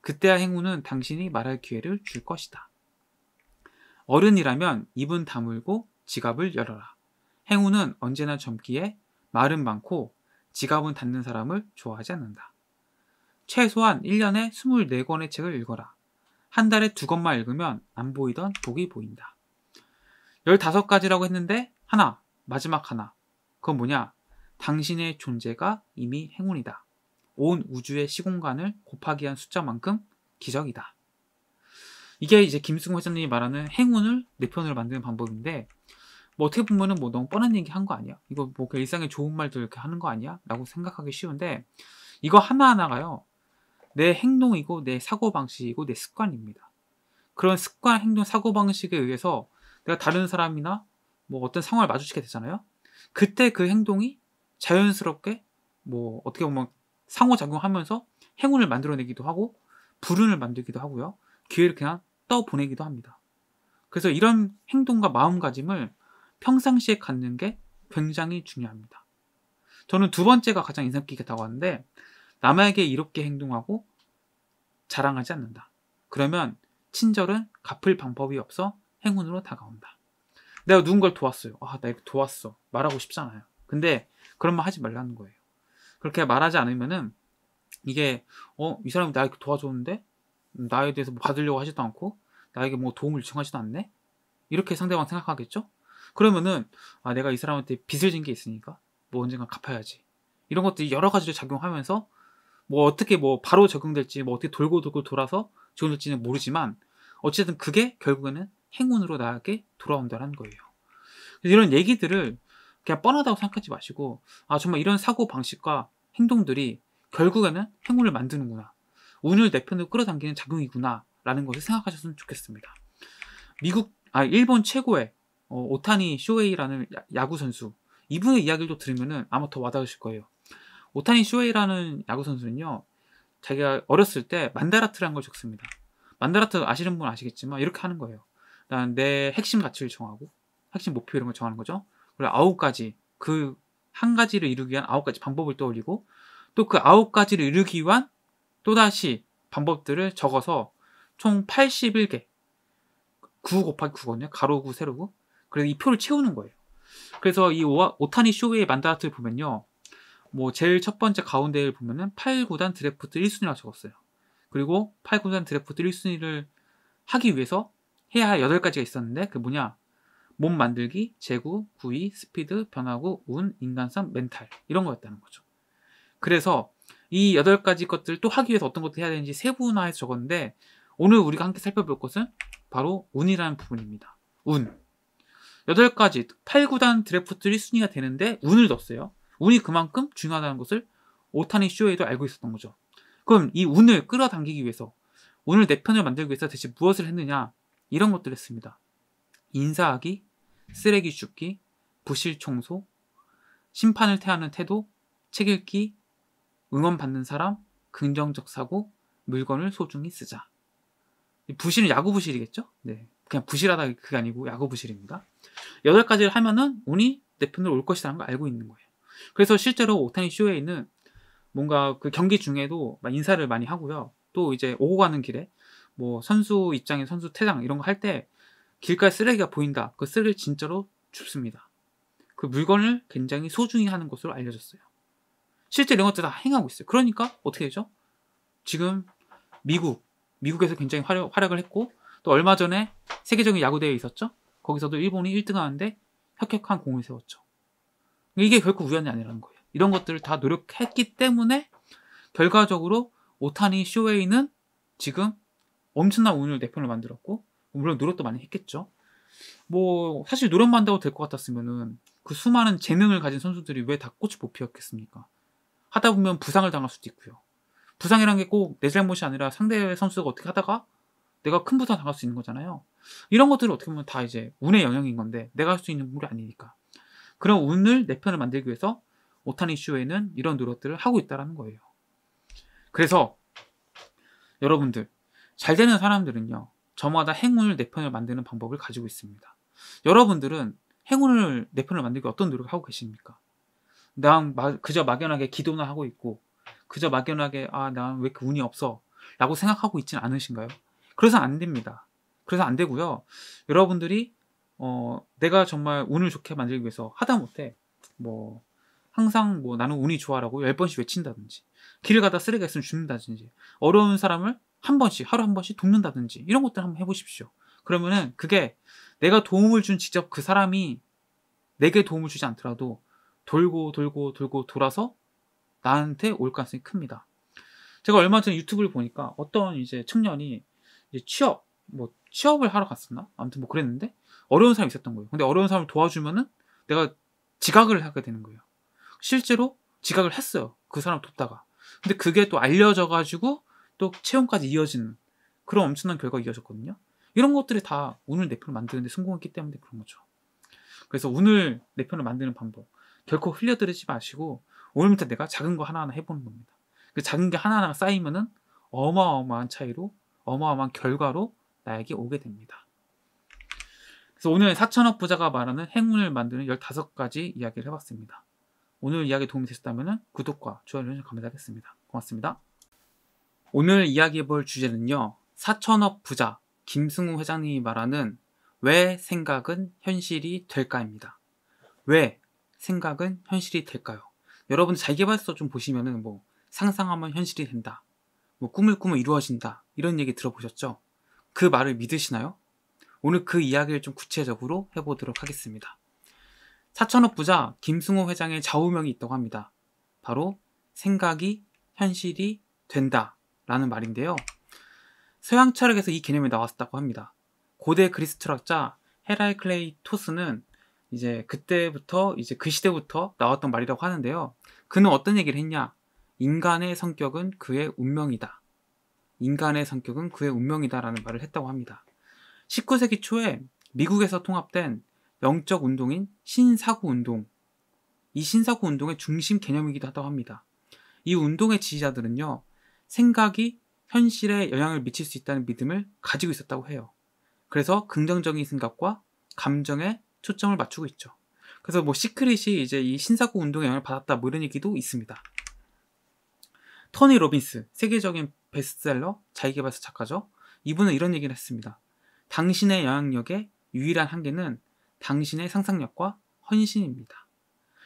[SPEAKER 1] 그때야 행운은 당신이 말할 기회를 줄 것이다. 어른이라면 입은 다물고 지갑을 열어라. 행운은 언제나 젊기에 말은 많고 지갑은 닫는 사람을 좋아하지 않는다. 최소한 1년에 24권의 책을 읽어라. 한 달에 두 권만 읽으면 안 보이던 복이 보인다. 15가지라고 했는데 하나, 마지막 하나. 그건 뭐냐? 당신의 존재가 이미 행운이다. 온 우주의 시공간을 곱하기 한 숫자만큼 기적이다. 이게 이제 김승호 회장님이 말하는 행운을 내 네 편으로 만드는 방법인데 뭐 어떻게 보면은 뭐 너무 뻔한 얘기 한 거 아니야? 이거 뭐 일상에 좋은 말들 이렇게 하는 거 아니야? 라고 생각하기 쉬운데 이거 하나하나가요. 내 행동이고 내 사고방식이고 내 습관입니다. 그런 습관, 행동, 사고방식에 의해서 내가 다른 사람이나 뭐 어떤 상황을 마주치게 되잖아요. 그때 그 행동이 자연스럽게 뭐 어떻게 보면 상호작용하면서 행운을 만들어내기도 하고 불운을 만들기도 하고요. 기회를 그냥 떠보내기도 합니다. 그래서 이런 행동과 마음가짐을 평상시에 갖는 게 굉장히 중요합니다. 저는 두 번째가 가장 인상 깊겠다고 하는데 남에게 이롭게 행동하고 자랑하지 않는다. 그러면 친절은 갚을 방법이 없어 행운으로 다가온다. 내가 누군가를 도왔어요. 아, 나이게 도왔어. 말하고 싶잖아요. 근데 그런 말 하지 말라는 거예요. 그렇게 말하지 않으면은 이게 어, 이 사람이 나에게 도와줬는데 나에 대해서 뭐 받으려고 하지도 않고 나에게 뭐 도움을 요청하지도 않네. 이렇게 상대방 생각하겠죠? 그러면은 아 내가 이 사람한테 빚을 진 게 있으니까 뭐 언젠가 갚아야지 이런 것들이 여러 가지로 작용하면서 뭐 어떻게 뭐 바로 적용될지 뭐 어떻게 돌고 돌고 돌아서 적용될지는 모르지만 어쨌든 그게 결국에는 행운으로 나에게 돌아온다는 거예요. 이런 얘기들을 그냥 뻔하다고 생각하지 마시고 아 정말 이런 사고 방식과 행동들이 결국에는 행운을 만드는구나 운을 내 편으로 끌어당기는 작용이구나 라는 것을 생각하셨으면 좋겠습니다. 미국 아 일본 최고의 어, 오타니 쇼웨이라는 야구 선수 이분의 이야기를 들으면 아마 더 와닿으실 거예요. 오타니 쇼웨이라는 야구 선수는요, 자기가 어렸을 때 만다라트라는 걸 적습니다. 만다라트 아시는 분 아시겠지만 이렇게 하는 거예요. 난내 핵심 가치를 정하고 핵심 목표 이런 걸 정하는 거죠. 그리고 아홉 가지 그 한 가지를 이루기 위한 아홉 가지 방법을 떠올리고 또 그 아홉 가지를 이루기 위한 또 다시 방법들을 적어서 총 81개 9 곱하기 9거든요. 가로 9, 세로 9. 그래서 이 표를 채우는 거예요. 그래서 이 오, 타니 쇼웨이 만다하트를 보면요. 뭐 제일 첫 번째 가운데를 보면은 8구단 드래프트 1순위라고 적었어요. 그리고 8구단 드래프트 1순위를 하기 위해서 해야 할 8가지가 있었는데 그 뭐냐? 몸 만들기, 재구, 구위, 스피드, 변화구, 운, 인간성, 멘탈 이런 거였다는 거죠. 그래서 이 8가지 것들 을또 하기 위해서 어떤 것들 해야 되는지 세분화해서 적었는데 오늘 우리가 함께 살펴볼 것은 바로 운이라는 부분입니다. 운. 8가지 8, 9단 드래프트 1순위가 되는데 운을 뒀어요. 운이 그만큼 중요하다는 것을 오타니 쇼에도 알고 있었던 거죠. 그럼 이 운을 끌어당기기 위해서 운을 내 편을 만들기 위해서 대체 무엇을 했느냐 이런 것들을 했습니다. 인사하기, 쓰레기 줍기, 부실 청소, 심판을 태하는 태도, 책 읽기, 응원받는 사람, 긍정적 사고, 물건을 소중히 쓰자. 부실은 야구 부실이겠죠? 네. 그냥 부실하다 그게 아니고 야구 부실입니다. 여덟 가지를 하면은 운이 내 편으로 올 것이라는 걸 알고 있는 거예요. 그래서 실제로 오타니 쇼에 있는 뭔가 그 경기 중에도 인사를 많이 하고요. 또 이제 오고 가는 길에 뭐 선수 입장에 선수 퇴장 이런 거 할 때 길가에 쓰레기가 보인다. 그 쓰레기를 진짜로 줍습니다. 그 물건을 굉장히 소중히 하는 것으로 알려졌어요. 실제 이런 것들 다 행하고 있어요. 그러니까 어떻게 되죠? 지금 미국, 미국에서 굉장히 활약, 활약을 했고 또 얼마 전에 세계적인 야구대회 있었죠? 거기서도 일본이 1등 하는데 혁혁한 공을 세웠죠. 이게 결코 우연이 아니라는 거예요. 이런 것들을 다 노력했기 때문에 결과적으로 오타니 쇼웨이는 지금 엄청난 운을 내 네 편을 만들었고 물론 노력도 많이 했겠죠. 뭐 사실 노력만 한다고 될 것 같았으면은 그 수많은 재능을 가진 선수들이 왜 다 꽃이 못 피었겠습니까? 하다 보면 부상을 당할 수도 있고요. 부상이란 게 꼭 내 잘못이 아니라 상대 선수가 어떻게 하다가 내가 큰 부상 당갈수 있는 거잖아요. 이런 것들을 어떻게 보면 다 이제 운의 영역인 건데 내가 할 수 있는 부이 아니니까. 그런 운을 내 편을 만들기 위해서 오타니 슈에는 이런 노력들을 하고 있다라는 거예요. 그래서 여러분들 잘 되는 사람들은요 저마다 행운을 내 편을 만드는 방법을 가지고 있습니다. 여러분들은 행운을 내 편을 만들기 어떤 노력을 하고 계십니까? 난 마, 그저 막연하게 기도나 하고 있고 그저 막연하게 아난왜 이렇게 그 운이 없어 라고 생각하고 있진 않으신가요? 그래서 안 됩니다. 그래서 안 되고요. 여러분들이 어, 내가 정말 운을 좋게 만들기 위해서 하다못해 뭐 항상 뭐 나는 운이 좋아라고 10번씩 외친다든지 길을 가다 쓰레기가 있으면 죽는다든지 어려운 사람을 한 번씩 하루 한 번씩 돕는다든지 이런 것들 한번 해보십시오. 그러면은 그게 내가 도움을 준 직접 그 사람이 내게 도움을 주지 않더라도 돌고 돌고 돌고 돌아서 나한테 올 가능성이 큽니다. 제가 얼마 전에 유튜브를 보니까 어떤 이제 청년이 취업 뭐 취업을 하러 갔었나 아무튼 뭐 그랬는데 어려운 사람이 있었던 거예요 근데 어려운 사람을 도와주면은 내가 지각을 하게 되는 거예요 실제로 지각을 했어요 그 사람 돕다가 근데 그게 또 알려져 가지고 또 채용까지 이어지는 그런 엄청난 결과가 이어졌거든요 이런 것들이 다 운을 내 편을 만드는데 성공했기 때문에 그런 거죠 그래서 운을 내 편을 만드는 방법 결코 흘려들이지 마시고 오늘부터 내가 작은 거 하나하나 해보는 겁니다 그 작은 게 하나하나 쌓이면은 어마어마한 차이로 어마어마한 결과로 나에게 오게 됩니다. 그래서 오늘 4천억 부자가 말하는 행운을 만드는 15가지 이야기를 해봤습니다. 오늘 이야기 도움이 되셨다면 구독과 좋아요 알 감사하겠습니다. 고맙습니다. 오늘 이야기해볼 주제는요. 4천억 부자 김승우 회장님이 말하는 왜 생각은 현실이 될까입니다. 왜 생각은 현실이 될까요? 여러분 자기계발서 좀 보시면은 뭐 상상하면 현실이 된다. 뭐 꿈을 꾸면 이루어진다 이런 얘기 들어보셨죠? 그 말을 믿으시나요? 오늘 그 이야기를 좀 구체적으로 해보도록 하겠습니다. 4천억 부자 김승호 회장의 좌우명이 있다고 합니다. 바로 생각이 현실이 된다 라는 말인데요. 서양 철학에서 이 개념이 나왔다고 었 합니다. 고대 그리스 철학자 헤라클레이토스는 이 이제 그때부터 이제 그 시대부터 나왔던 말이라고 하는데요. 그는 어떤 얘기를 했냐? 인간의 성격은 그의 운명이다. 인간의 성격은 그의 운명이다라는 말을 했다고 합니다. 19세기 초에 미국에서 통합된 영적 운동인 신사구 운동. 이 신사구 운동의 중심 개념이기도 하다고 합니다. 이 운동의 지지자들은요, 생각이 현실에 영향을 미칠 수 있다는 믿음을 가지고 있었다고 해요. 그래서 긍정적인 생각과 감정에 초점을 맞추고 있죠. 그래서 뭐 시크릿이 이제 이 신사구 운동에 영향을 받았다 뭐 이런 얘기도 있습니다. 토니 로빈스, 세계적인 베스트셀러, 자기개발서 작가죠. 이분은 이런 얘기를 했습니다. 당신의 영향력의 유일한 한계는 당신의 상상력과 헌신입니다.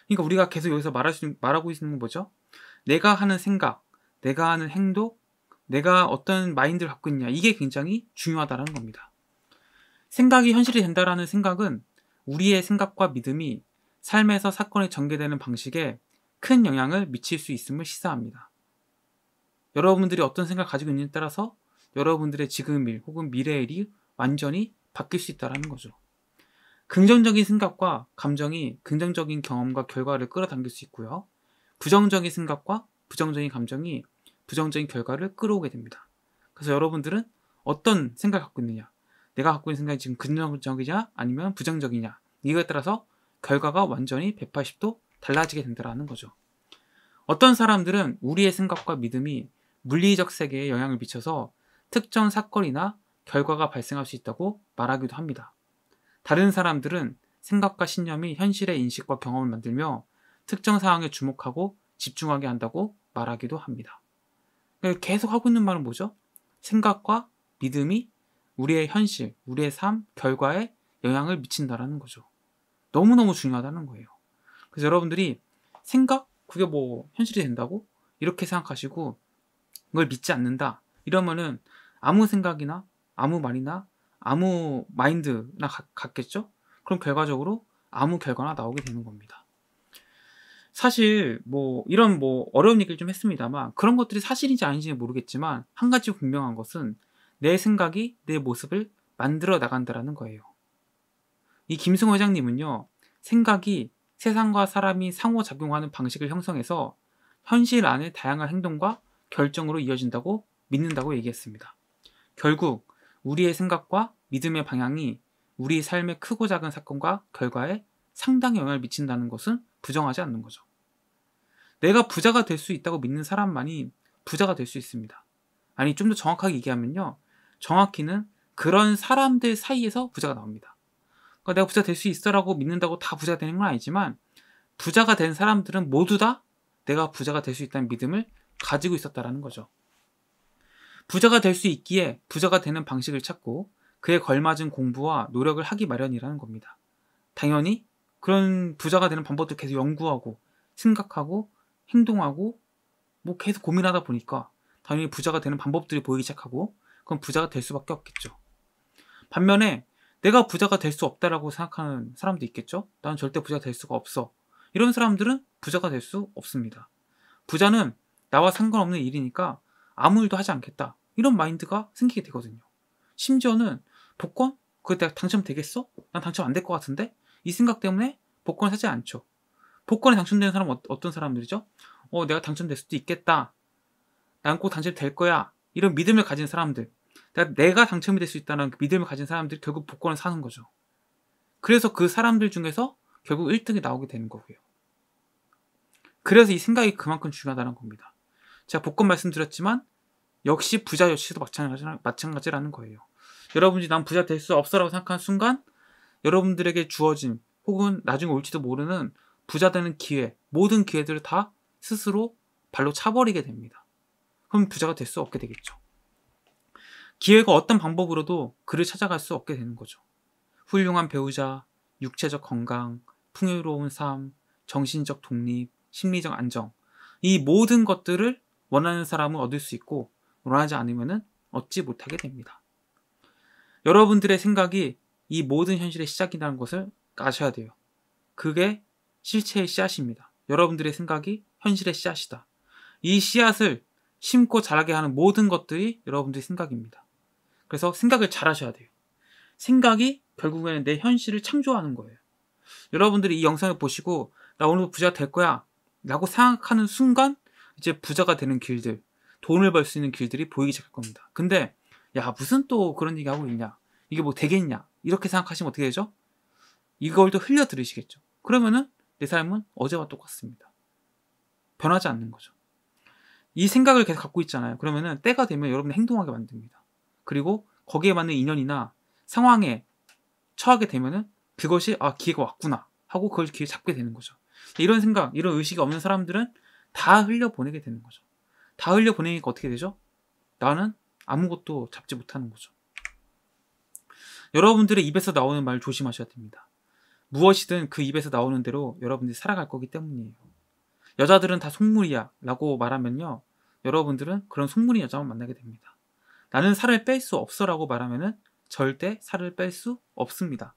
[SPEAKER 1] 그러니까 우리가 계속 여기서 말할 수, 말하고 있는 건 뭐죠? 내가 하는 생각, 내가 하는 행동, 내가 어떤 마인드를 갖고 있냐. 이게 굉장히 중요하다는 겁니다. 생각이 현실이 된다라는 생각은 우리의 생각과 믿음이 삶에서 사건이 전개되는 방식에 큰 영향을 미칠 수 있음을 시사합니다. 여러분들이 어떤 생각을 가지고 있는지에 따라서 여러분들의 지금 일 혹은 미래의 일이 완전히 바뀔 수 있다는 거죠. 긍정적인 생각과 감정이 긍정적인 경험과 결과를 끌어당길 수 있고요. 부정적인 생각과 부정적인 감정이 부정적인 결과를 끌어오게 됩니다. 그래서 여러분들은 어떤 생각을 갖고 있느냐, 내가 갖고 있는 생각이 지금 긍정적이냐 아니면 부정적이냐 이거에 따라서 결과가 완전히 180도 달라지게 된다는 거죠. 어떤 사람들은 우리의 생각과 믿음이 물리적 세계에 영향을 미쳐서 특정 사건이나 결과가 발생할 수 있다고 말하기도 합니다. 다른 사람들은 생각과 신념이 현실의 인식과 경험을 만들며 특정 상황에 주목하고 집중하게 한다고 말하기도 합니다. 네, 계속 하고 있는 말은 뭐죠? 생각과 믿음이 우리의 현실, 우리의 삶, 결과에 영향을 미친다라는 거죠. 너무너무 중요하다는 거예요. 그래서 여러분들이 생각? 그게 뭐 현실이 된다고? 이렇게 생각하시고 걸 믿지 않는다. 이러면은 아무 생각이나 아무 말이나 아무 마인드나 같, 겠죠 그럼 결과적으로 아무 결과나 나오게 되는 겁니다. 사실 뭐 이런 뭐 어려운 얘기를 좀 했습니다만 그런 것들이 사실인지 아닌지는 모르겠지만 한 가지 분명한 것은 내 생각이 내 모습을 만들어 나간다라는 거예요. 이 김승호 회장님은요. 생각이 세상과 사람이 상호작용하는 방식을 형성해서 현실 안에 다양한 행동과 결정으로 이어진다고 믿는다고 얘기했습니다. 결국 우리의 생각과 믿음의 방향이 우리 삶의 크고 작은 사건과 결과에 상당히 영향을 미친다는 것은 부정하지 않는 거죠. 내가 부자가 될 수 있다고 믿는 사람만이 부자가 될 수 있습니다. 아니, 좀 더 정확하게 얘기하면요. 정확히는 그런 사람들 사이에서 부자가 나옵니다. 그러니까 내가 부자 될 수 있어라고 믿는다고 다 부자 되는 건 아니지만, 부자가 된 사람들은 모두 다 내가 부자가 될 수 있다는 믿음을 가지고 있었다라는 거죠. 부자가 될 수 있기에 부자가 되는 방식을 찾고 그에 걸맞은 공부와 노력을 하기 마련이라는 겁니다. 당연히 그런 부자가 되는 방법도 계속 연구하고 생각하고 행동하고 뭐 계속 고민하다 보니까 당연히 부자가 되는 방법들이 보이기 시작하고 그럼 부자가 될 수밖에 없겠죠. 반면에 내가 부자가 될 수 없다라고 생각하는 사람도 있겠죠. 나는 절대 부자가 될 수가 없어. 이런 사람들은 부자가 될 수 없습니다. 부자는 나와 상관없는 일이니까 아무 일도 하지 않겠다. 이런 마인드가 생기게 되거든요. 심지어는 복권? 그거 내가 당첨되겠어? 난 당첨 안 될 것 같은데? 이 생각 때문에 복권을 사지 않죠. 복권에 당첨되는 사람은 어, 떤 사람들이죠? 어, 내가 당첨될 수도 있겠다. 난 꼭 당첨될 거야. 이런 믿음을 가진 사람들. 내가, 내가 당첨이 될 수 있다는 그 믿음을 가진 사람들이 결국 복권을 사는 거죠. 그래서 그 사람들 중에서 결국 1등이 나오게 되는 거고요. 그래서 이 생각이 그만큼 중요하다는 겁니다. 제가 복권 말씀드렸지만 역시 부자 역시도 마찬가지라는 거예요. 여러분이 난 부자 될 수 없어라고 생각한 순간 여러분들에게 주어진 혹은 나중에 올지도 모르는 부자 되는 기회, 모든 기회들을 다 스스로 발로 차버리게 됩니다. 그럼 부자가 될 수 없게 되겠죠. 기회가 어떤 방법으로도 그를 찾아갈 수 없게 되는 거죠. 훌륭한 배우자, 육체적 건강, 풍요로운 삶, 정신적 독립, 심리적 안정, 이 모든 것들을 원하는 사람은 얻을 수 있고 원하지 않으면 얻지 못하게 됩니다. 여러분들의 생각이 이 모든 현실의 시작이라는 것을 아셔야 돼요. 그게 실체의 씨앗입니다. 여러분들의 생각이 현실의 씨앗이다. 이 씨앗을 심고 자라게 하는 모든 것들이 여러분들의 생각입니다. 그래서 생각을 잘 하셔야 돼요. 생각이 결국에는 내 현실을 창조하는 거예요. 여러분들이 이 영상을 보시고 나 오늘 부자 될 거야 라고 생각하는 순간 이제 부자가 되는 길들, 돈을 벌 수 있는 길들이 보이기 시작할 겁니다. 근데 야 무슨 또 그런 얘기 하고 있냐? 이게 뭐 되겠냐? 이렇게 생각하시면 어떻게 되죠? 이걸 또 흘려 들으시겠죠. 그러면은 내 삶은 어제와 똑같습니다. 변하지 않는 거죠. 이 생각을 계속 갖고 있잖아요. 그러면은 때가 되면 여러분이 행동하게 만듭니다. 그리고 거기에 맞는 인연이나 상황에 처하게 되면은 그것이 아 기회가 왔구나 하고 그걸 기회 잡게 되는 거죠. 이런 생각, 이런 의식이 없는 사람들은 다 흘려보내게 되는 거죠. 다 흘려보내니까 어떻게 되죠? 나는 아무것도 잡지 못하는 거죠. 여러분들의 입에서 나오는 말 조심하셔야 됩니다. 무엇이든 그 입에서 나오는 대로 여러분들이 살아갈 거기 때문이에요. 여자들은 다 속물이야 라고 말하면요. 여러분들은 그런 속물인 여자만 만나게 됩니다. 나는 살을 뺄 수 없어 라고 말하면은 절대 살을 뺄 수 없습니다.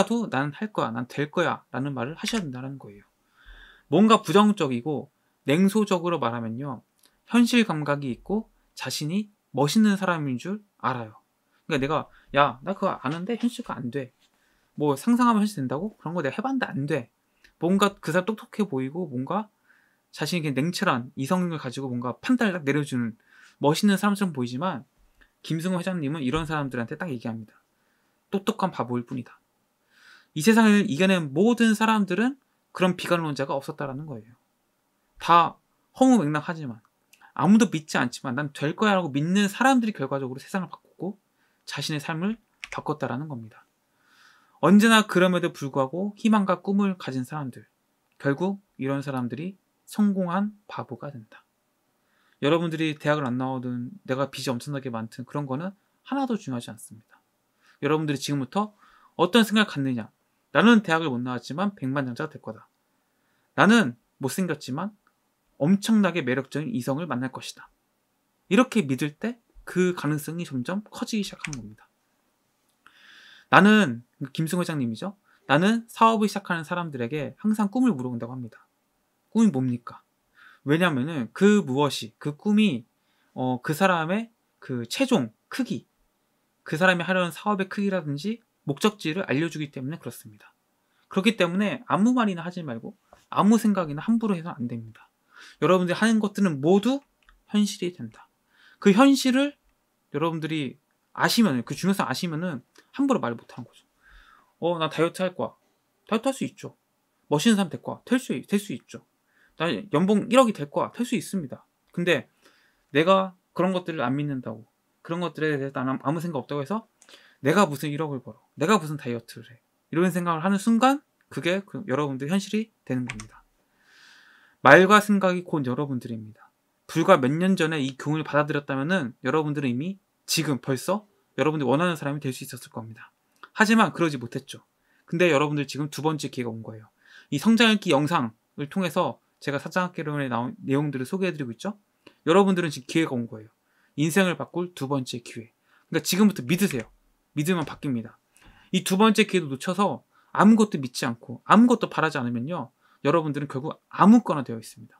[SPEAKER 1] 말이라도 나는 할 거야, 난 될 거야 라는 말을 하셔야 된다는 거예요. 뭔가 부정적이고 냉소적으로 말하면요. 현실 감각이 있고 자신이 멋있는 사람인 줄 알아요. 그러니까 내가 야, 나 그거 아는데 현실가안 돼. 뭐 상상하면 현실 된다고? 그런 거 내가 해봤는데 안 돼. 뭔가 그 사람 똑똑해 보이고 뭔가 자신이 그 냉철한 이성을 가지고 뭔가 판단을 딱 내려주는 멋있는 사람처럼 보이지만 김승호 회장님은 이런 사람들한테 딱 얘기합니다. 똑똑한 바보일 뿐이다. 이 세상을 이겨낸 모든 사람들은 그런 비관론자가 없었다라는 거예요. 다 허무맹랑하지만 아무도 믿지 않지만 난 될 거야라고 믿는 사람들이 결과적으로 세상을 바꾸고 자신의 삶을 바꿨다라는 겁니다. 언제나 그럼에도 불구하고 희망과 꿈을 가진 사람들 결국 이런 사람들이 성공한 바보가 된다. 여러분들이 대학을 안 나오든 내가 빚이 엄청나게 많든 그런 거는 하나도 중요하지 않습니다. 여러분들이 지금부터 어떤 생각을 갖느냐. 나는 대학을 못 나왔지만 백만장자가 될 거다. 나는 못생겼지만 엄청나게 매력적인 이성을 만날 것이다. 이렇게 믿을 때 그 가능성이 점점 커지기 시작하는 겁니다. 나는 김승 회장님이죠. 나는 사업을 시작하는 사람들에게 항상 꿈을 물어본다고 합니다. 꿈이 뭡니까? 왜냐면은 그 무엇이 그 꿈이 어, 그 사람의 그 최종 크기, 그 사람이 하려는 사업의 크기라든지 목적지를 알려주기 때문에 그렇습니다. 그렇기 때문에 아무 말이나 하지 말고 아무 생각이나 함부로 해서안 됩니다. 여러분들이 하는 것들은 모두 현실이 된다. 그 현실을 여러분들이 아시면, 그 중요성 아시면은 함부로 말을 못하는 거죠. 어, 나 다이어트 할 거야. 다이어트 할 수 있죠. 멋있는 사람 될 거야. 될 수, 될 수 있죠. 나 연봉 1억이 될 거야. 될 수 있습니다. 근데 내가 그런 것들을 안 믿는다고. 그런 것들에 대해서 난 아무 생각 없다고 해서 내가 무슨 1억을 벌어. 내가 무슨 다이어트를 해. 이런 생각을 하는 순간 그게 그 여러분들 현실이 되는 겁니다. 말과 생각이 곧 여러분들입니다. 불과 몇 년 전에 이 교훈을 받아들였다면 여러분들은 이미 지금 벌써 여러분들이 원하는 사람이 될 수 있었을 겁니다. 하지만 그러지 못했죠. 근데 여러분들 지금 두 번째 기회가 온 거예요. 이 성장 읽기 영상을 통해서 제가 사장학개론에 나온 내용들을 소개해드리고 있죠. 여러분들은 지금 기회가 온 거예요. 인생을 바꿀 두 번째 기회. 그러니까 지금부터 믿으세요. 믿으면 바뀝니다. 이 두 번째 기회도 놓쳐서 아무것도 믿지 않고 아무것도 바라지 않으면요. 여러분들은 결국 아무거나 되어 있습니다.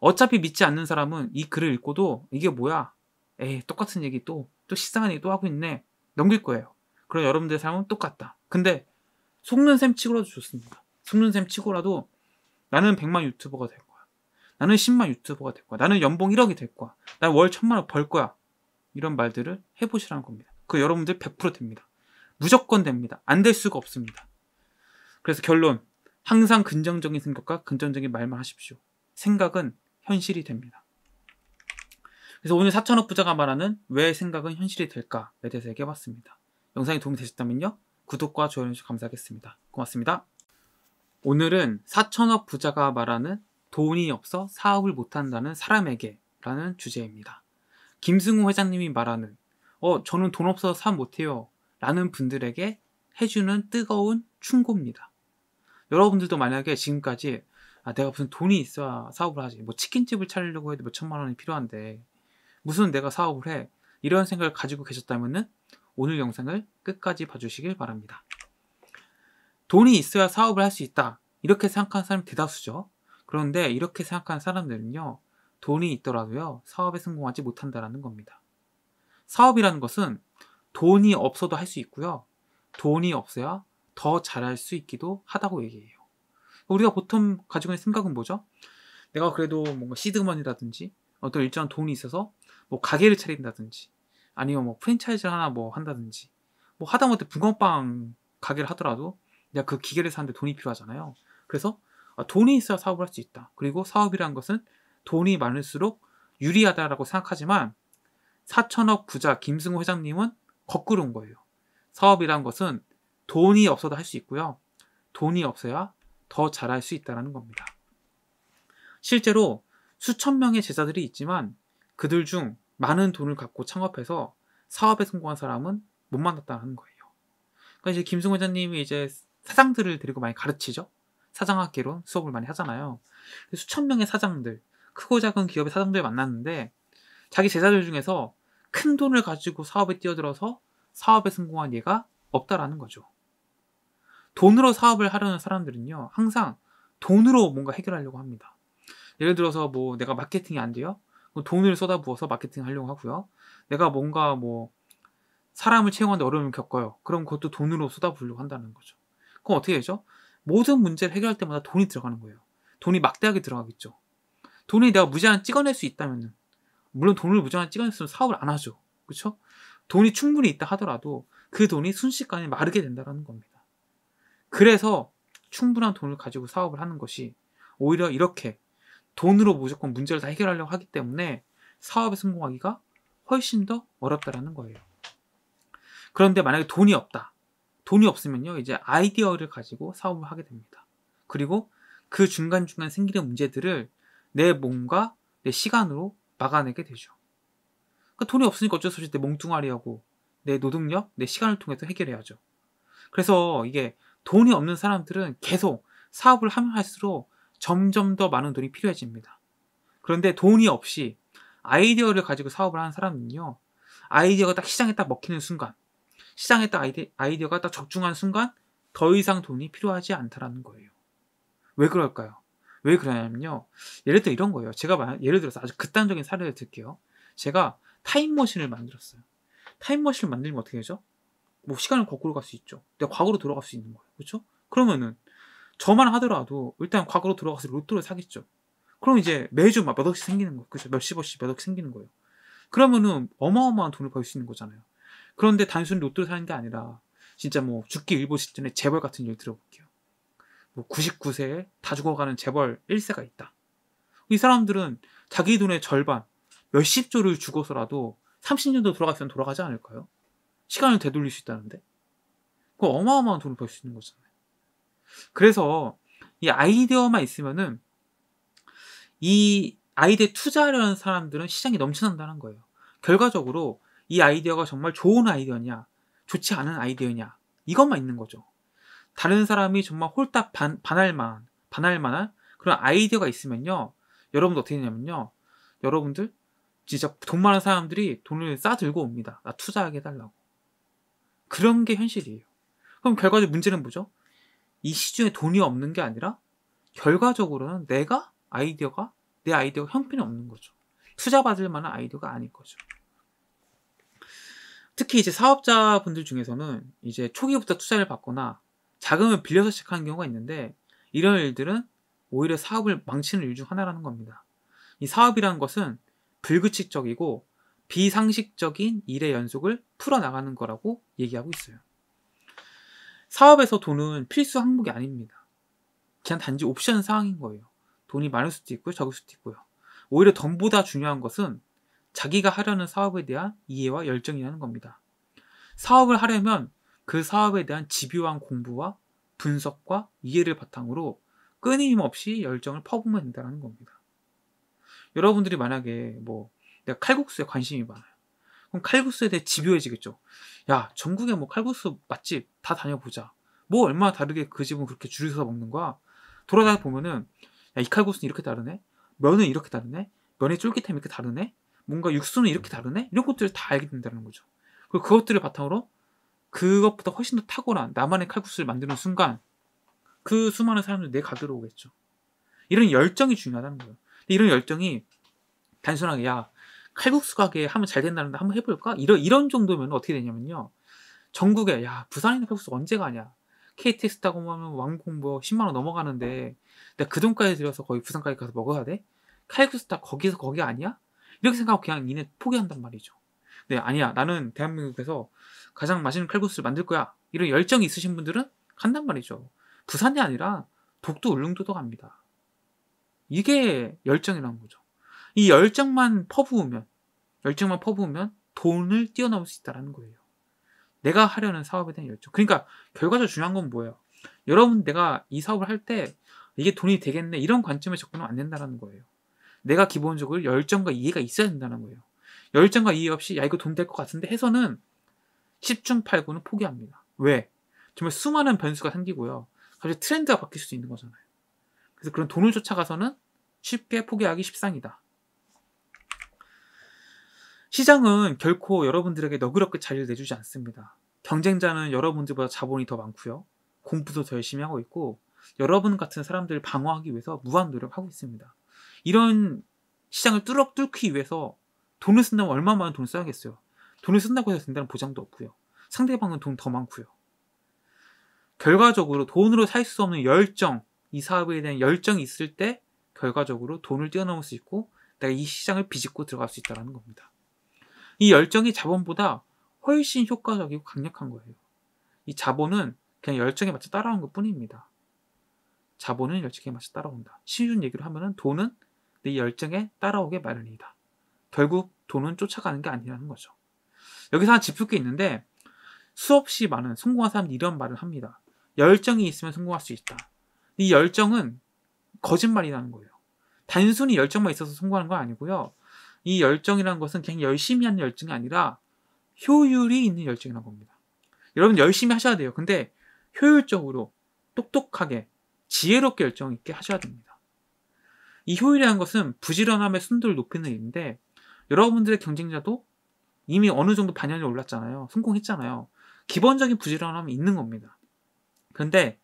[SPEAKER 1] 어차피 믿지 않는 사람은 이 글을 읽고도 이게 뭐야? 에이, 똑같은 얘기 또, 또 식상한 얘기 또 하고 있네. 넘길 거예요. 그럼 여러분들의 삶은 똑같다. 근데 속는 셈 치고라도 좋습니다. 속는 셈 치고라도 나는 100만 유튜버가 될 거야. 나는 10만 유튜버가 될 거야. 나는 연봉 1억이 될 거야. 난 월 1000만 원 벌 거야. 이런 말들을 해보시라는 겁니다. 그 여러분들 100% 됩니다. 무조건 됩니다. 안 될 수가 없습니다. 그래서 결론. 항상 긍정적인 생각과 긍정적인 말만 하십시오. 생각은 현실이 됩니다. 그래서 오늘 4천억 부자가 말하는 왜 생각은 현실이 될까에 대해서 얘기해봤습니다. 영상이 도움이 되셨다면요. 구독과 좋아요 해주셔서 감사하겠습니다. 고맙습니다. 오늘은 4천억 부자가 말하는 돈이 없어 사업을 못한다는 사람에게 라는 주제입니다. 김승우 회장님이 말하는 어 저는 돈 없어서 사업 못해요 라는 분들에게 해주는 뜨거운 충고입니다. 여러분들도 만약에 지금까지 아, 내가 무슨 돈이 있어야 사업을 하지. 뭐 치킨집을 차리려고 해도 몇 뭐 천만 원이 필요한데 무슨 내가 사업을 해. 이런 생각을 가지고 계셨다면 오늘 영상을 끝까지 봐주시길 바랍니다. 돈이 있어야 사업을 할 수 있다. 이렇게 생각하는 사람이 대다수죠. 그런데 이렇게 생각하는 사람들은요. 돈이 있더라도요. 사업에 성공하지 못한다는 겁니다. 사업이라는 것은 돈이 없어도 할 수 있고요. 돈이 없어야 더 잘할 수 있기도 하다고 얘기해요. 우리가 보통 가지고 있는 생각은 뭐죠? 내가 그래도 뭔가 시드머니라든지 어떤 일정한 돈이 있어서 뭐 가게를 차린다든지 아니면 뭐 프랜차이즈를 하나 뭐 한다든지 뭐 하다못해 붕어빵 가게를 하더라도 내가 그 기계를 사는데 돈이 필요하잖아요. 그래서 아, 돈이 있어야 사업을 할 수 있다. 그리고 사업이라는 것은 돈이 많을수록 유리하다라고 생각하지만 4천억 부자 김승호 회장님은 거꾸로인 거예요. 사업이란 것은 돈이 없어도 할 수 있고요. 돈이 없어야 더 잘할 수 있다는 겁니다. 실제로 수천 명의 제자들이 있지만 그들 중 많은 돈을 갖고 창업해서 사업에 성공한 사람은 못 만났다는 거예요. 그러니까 이제 김승호 회장님이 이제 사장들을 데리고 많이 가르치죠. 사장학기론 수업을 많이 하잖아요. 수천 명의 사장들, 크고 작은 기업의 사장들 만났는데 자기 제자들 중에서 큰 돈을 가지고 사업에 뛰어들어서 사업에 성공한 예가 없다라는 거죠. 돈으로 사업을 하려는 사람들은요, 항상 돈으로 뭔가 해결하려고 합니다. 예를 들어서 뭐 내가 마케팅이 안 돼요? 돈을 쏟아부어서 마케팅 을 하려고 하고요. 내가 뭔가 뭐 사람을 채용하는데 어려움을 겪어요. 그럼 그것도 돈으로 쏟아부으려고 한다는 거죠. 그럼 어떻게 되죠? 모든 문제를 해결할 때마다 돈이 들어가는 거예요. 돈이 막대하게 들어가겠죠. 돈이 내가 무제한 찍어낼 수 있다면, 물론 돈을 무제한 찍어냈으면 사업을 안 하죠. 그렇죠 돈이 충분히 있다 하더라도 그 돈이 순식간에 마르게 된다는 겁니다. 그래서 충분한 돈을 가지고 사업을 하는 것이 오히려 이렇게 돈으로 무조건 문제를 다 해결하려고 하기 때문에 사업에 성공하기가 훨씬 더 어렵다라는 거예요. 그런데 만약에 돈이 없다. 돈이 없으면요, 이제 아이디어를 가지고 사업을 하게 됩니다. 그리고 그 중간중간 생기는 문제들을 내 몸과 내 시간으로 막아내게 되죠. 그러니까 돈이 없으니까 어쩔 수 없이 내 몽뚱아리하고 내 노동력, 내 시간을 통해서 해결해야죠. 그래서 이게 돈이 없는 사람들은 계속 사업을 하면 할수록 점점 더 많은 돈이 필요해집니다. 그런데 돈이 없이 아이디어를 가지고 사업을 하는 사람은요, 아이디어가 딱 시장에 딱 먹히는 순간, 시장에 딱 아이디, 아이디어가 딱 적중한 순간, 더 이상 돈이 필요하지 않다라는 거예요. 왜 그럴까요? 왜 그러냐면요. 예를 들어 이런 거예요. 제가 예를 들어서 아주 극단적인 사례를 들게요. 제가 타임머신을 만들었어요. 타임머신을 만들면 어떻게 되죠? 뭐 시간을 거꾸로 갈 수 있죠. 내가 과거로 돌아갈 수 있는 거예요. 그렇죠? 그러면은 저만 하더라도 일단 과거로 돌아가서 로또를 사겠죠. 그럼 이제 매주 막몇 억씩 생기는 거, 예요 그죠? 몇십 억씩 몇 억씩 생기는 거예요. 그러면은 어마어마한 돈을 벌 수 있는 거잖아요. 그런데 단순히 로또를 사는 게 아니라 진짜 뭐 죽기 일보 직전에 재벌 같은 일 들어볼게요. 뭐 99세에 다 죽어가는 재벌 1세가 있다. 이 사람들은 자기 돈의 절반, 몇십 조를 죽어서라도 30년도 돌아갔으면 돌아가지 않을까요? 시간을 되돌릴 수 있다는데? 그 어마어마한 돈을 벌 수 있는 거잖아요. 그래서 이 아이디어만 있으면은 이 아이디어에 투자하려는 사람들은 시장이 넘쳐난다는 거예요. 결과적으로 이 아이디어가 정말 좋은 아이디어냐, 좋지 않은 아이디어냐, 이것만 있는 거죠. 다른 사람이 정말 홀딱 반, 반할만, 반할만한 그런 아이디어가 있으면요. 여러분들 어떻게 되냐면요. 여러분들, 진짜 돈 많은 사람들이 돈을 싸들고 옵니다. 나 투자하게 해달라고. 그런 게 현실이에요. 그럼 결과적 문제는 뭐죠? 이 시중에 돈이 없는 게 아니라 결과적으로는 내가 아이디어가 내 아이디어가 형편이 없는 거죠. 투자받을 만한 아이디어가 아닐 거죠. 특히 이제 사업자분들 중에서는 이제 초기부터 투자를 받거나 자금을 빌려서 시작하는 경우가 있는데 이런 일들은 오히려 사업을 망치는 일 중 하나라는 겁니다. 이 사업이라는 것은 불규칙적이고 비상식적인 일의 연속을 풀어나가는 거라고 얘기하고 있어요. 사업에서 돈은 필수 항목이 아닙니다. 그냥 단지 옵션 사항인 거예요. 돈이 많을 수도 있고 적을 수도 있고요. 오히려 돈보다 중요한 것은 자기가 하려는 사업에 대한 이해와 열정이라는 겁니다. 사업을 하려면 그 사업에 대한 집요한 공부와 분석과 이해를 바탕으로 끊임없이 열정을 퍼부면 된다는 겁니다. 여러분들이 만약에 뭐 내가 칼국수에 관심이 많아요. 그럼 칼국수에 대해 집요해지겠죠. 야, 전국에 뭐 칼국수 맛집 다 다녀보자. 뭐 얼마나 다르게 그 집은 그렇게 줄을 서서 먹는 거야. 돌아다니다 보면은 야, 이 칼국수는 이렇게 다르네. 면은 이렇게 다르네. 면의 쫄깃함이 이렇게 다르네. 뭔가 육수는 이렇게 다르네. 이런 것들을 다 알게 된다는 거죠. 그리고 그것들을 바탕으로 그것보다 훨씬 더 탁월한 나만의 칼국수를 만드는 순간 그 수많은 사람들이 내 가게로 오겠죠. 이런 열정이 중요하다는 거예요. 이런 열정이 단순하게 야 칼국수 가게 하면 잘 된다는데 한번 해볼까? 이런, 이런 정도면 어떻게 되냐면요. 전국에, 야, 부산에 있는 칼국수 언제 가냐? KTX 타고 하면 왕공뭐 10만원 넘어가는데, 내가 그 돈까지 들여서 거기 부산까지 가서 먹어야 돼? 칼국수 다 거기서 거기 아니야? 이렇게 생각하고 그냥 니네 포기한단 말이죠. 네, 아니야. 나는 대한민국에서 가장 맛있는 칼국수를 만들 거야. 이런 열정이 있으신 분들은 간단 말이죠. 부산이 아니라 독도 울릉도도 갑니다. 이게 열정이라는 거죠. 이 열정만 퍼부으면 열정만 퍼부으면 돈을 뛰어넘을 수 있다라는 거예요. 내가 하려는 사업에 대한 열정. 그러니까 결과적으로 중요한 건 뭐예요? 여러분 내가 이 사업을 할 때 이게 돈이 되겠네 이런 관점에 접근하면 안된다는 거예요. 내가 기본적으로 열정과 이해가 있어야 된다는 거예요. 열정과 이해 없이 야 이거 돈 될 것 같은데 해서는 10중 8구는 포기합니다. 왜? 정말 수많은 변수가 생기고요. 갑자기 트렌드가 바뀔 수도 있는 거잖아요. 그래서 그런 돈을 쫓아가서는 쉽게 포기하기 십상이다. 시장은 결코 여러분들에게 너그럽게 자리를 내주지 않습니다. 경쟁자는 여러분들보다 자본이 더 많고요. 공부도 더 열심히 하고 있고 여러분 같은 사람들을 방어하기 위해서 무한 노력하고 있습니다. 이런 시장을 뚫어 뚫기 위해서 돈을 쓴다면 얼마만은 돈을 써야겠어요. 돈을 쓴다고 해서 된다는 보장도 없고요. 상대방은 돈 더 많고요. 결과적으로 돈으로 살 수 없는 열정, 이 사업에 대한 열정이 있을 때 결과적으로 돈을 뛰어넘을 수 있고 내가 이 시장을 비집고 들어갈 수 있다는 겁니다. 이 열정이 자본보다 훨씬 효과적이고 강력한 거예요. 이 자본은 그냥 열정에 맞춰 따라온 것 뿐입니다. 자본은 열정에 맞춰 따라온다. 쉬운 얘기로 하면은 돈은 내 열정에 따라오게 마련이다. 결국 돈은 쫓아가는 게 아니라는 거죠. 여기서 하나 짚을 게 있는데 수없이 많은 성공한 사람들이 이런 말을 합니다. 열정이 있으면 성공할 수 있다. 이 열정은 거짓말이라는 거예요. 단순히 열정만 있어서 성공하는 건 아니고요. 이 열정이라는 것은 그냥 열심히 하는 열정이 아니라 효율이 있는 열정이라는 겁니다. 여러분 열심히 하셔야 돼요. 근데 효율적으로 똑똑하게 지혜롭게 열정 있게 하셔야 됩니다. 이 효율이라는 것은 부지런함의 순도를 높이는 일인데 여러분들의 경쟁자도 이미 어느 정도 반열이 올랐잖아요. 성공했잖아요. 기본적인 부지런함이 있는 겁니다. 근데이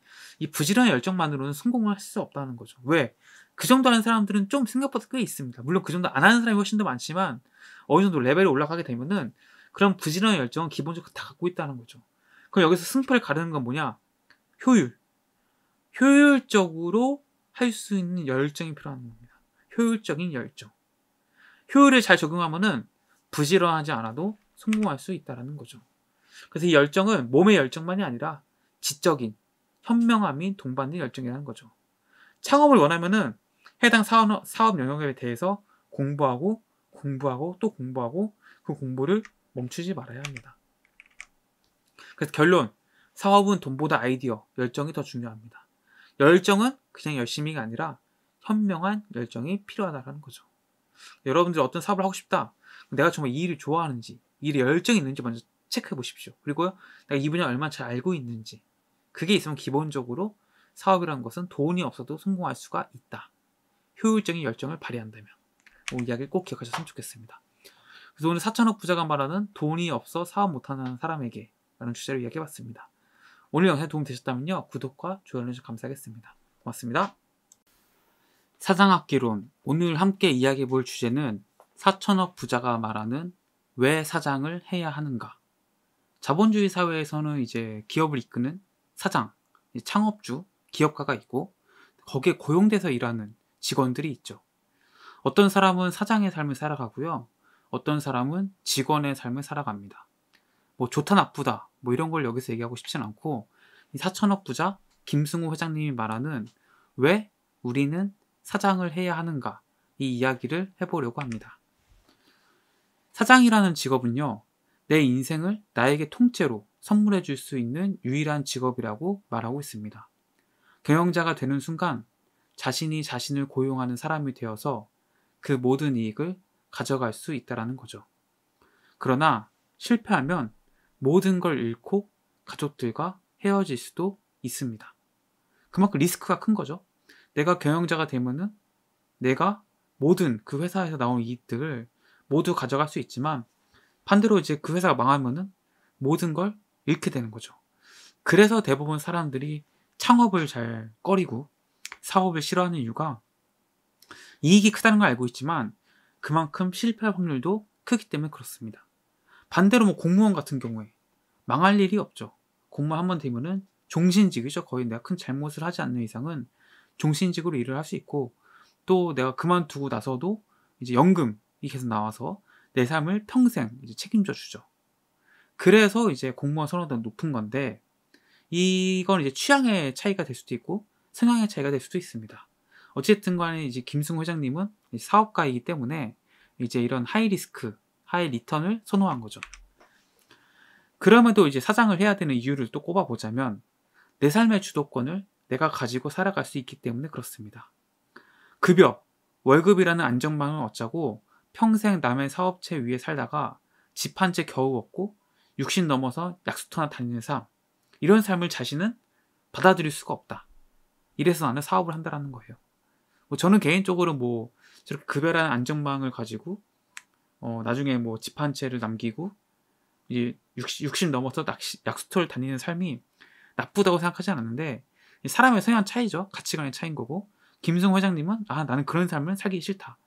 [SPEAKER 1] 부지런한 열정만으로는 성공을 할 수 없다는 거죠. 왜? 그 정도 하는 사람들은 좀 생각보다 꽤 있습니다. 물론 그 정도 안 하는 사람이 훨씬 더 많지만 어느 정도 레벨이 올라가게 되면은 그런 부지런한 열정은 기본적으로 다 갖고 있다는 거죠. 그럼 여기서 승패를 가르는 건 뭐냐? 효율. 효율적으로 할 수 있는 열정이 필요한 겁니다. 효율적인 열정. 효율을 잘 적용하면은 부지런하지 않아도 성공할 수있다는 거죠. 그래서 이 열정은 몸의 열정만이 아니라 지적인 현명함이 동반된 열정이라는 거죠. 창업을 원하면은 해당 사업, 사업 영역에 대해서 공부하고 공부하고 또 공부하고 그 공부를 멈추지 말아야 합니다. 그래서 결론 사업은 돈보다 아이디어, 열정이 더 중요합니다. 열정은 그냥 열심히가 아니라 현명한 열정이 필요하다는 거죠. 여러분들 어떤 사업을 하고 싶다. 내가 정말 이 일을 좋아하는지, 이 일에 열정이 있는지 먼저 체크해 보십시오. 그리고 내가 이 분야 얼마나 잘 알고 있는지. 그게 있으면 기본적으로 사업이라는 것은 돈이 없어도 성공할 수가 있다. 효율적인 열정을 발휘한다면 뭐 이야기를 꼭 기억하셨으면 좋겠습니다. 그래서 오늘 4천억 부자가 말하는 돈이 없어 사업 못하는 사람에게 라는 주제로 이야기해봤습니다. 오늘 영상이 도움되셨다면요. 구독과 좋아요 해주셔서 감사하겠습니다. 고맙습니다. 사장학기론 오늘 함께 이야기해볼 주제는 4천억 부자가 말하는 왜 사장을 해야 하는가 자본주의 사회에서는 이제 기업을 이끄는 사장, 창업주, 기업가가 있고 거기에 고용돼서 일하는 직원들이 있죠. 어떤 사람은 사장의 삶을 살아가고요. 어떤 사람은 직원의 삶을 살아갑니다. 뭐 좋다 나쁘다 뭐 이런 걸 여기서 얘기하고 싶진 않고 이 4천억 부자 김승우 회장님이 말하는 왜 우리는 사장을 해야 하는가 이 이야기를 해보려고 합니다. 사장이라는 직업은요, 내 인생을 나에게 통째로 선물해 줄 수 있는 유일한 직업이라고 말하고 있습니다. 경영자가 되는 순간 자신이 자신을 고용하는 사람이 되어서 그 모든 이익을 가져갈 수 있다라는 거죠. 그러나 실패하면 모든 걸 잃고 가족들과 헤어질 수도 있습니다. 그만큼 리스크가 큰 거죠. 내가 경영자가 되면은 내가 모든 그 회사에서 나온 이익들을 모두 가져갈 수 있지만 반대로 이제 그 회사가 망하면은 모든 걸 잃게 되는 거죠. 그래서 대부분 사람들이 창업을 잘 꺼리고 사업을 싫어하는 이유가 이익이 크다는 걸 알고 있지만 그만큼 실패할 확률도 크기 때문에 그렇습니다. 반대로 뭐 공무원 같은 경우에 망할 일이 없죠. 공무원 한 번 되면은 종신직이죠. 거의 내가 큰 잘못을 하지 않는 이상은 종신직으로 일을 할 수 있고 또 내가 그만두고 나서도 이제 연금이 계속 나와서 내 삶을 평생 이제 책임져 주죠. 그래서 이제 공무원 선호도가 높은 건데 이건 이제 취향의 차이가 될 수도 있고 성향의 차이가 될 수도 있습니다. 어쨌든 간에 이제 김승 회장님은 사업가이기 때문에 이제 이런 하이 리스크, 하이 리턴을 선호한 거죠. 그럼에도 이제 사장을 해야 되는 이유를 또 꼽아보자면 내 삶의 주도권을 내가 가지고 살아갈 수 있기 때문에 그렇습니다. 급여, 월급이라는 안정망을 얻자고 평생 남의 사업체 위에 살다가 집 한 채 겨우 얻고 육신 넘어서 약수터나 다니는 삶, 이런 삶을 자신은 받아들일 수가 없다. 이래서 나는 사업을 한다라는 거예요. 뭐 저는 개인적으로 뭐 저렇게 급여라는 안전망을 가지고 어 나중에 뭐집한 채를 남기고 이제 60, 60 넘어서 낚시, 약수터를 다니는 삶이 나쁘다고 생각하지 않았는데 사람의 성향 차이죠. 가치관의 차이인 거고 김승호 회장님은 아 나는 그런 삶을 살기 싫다.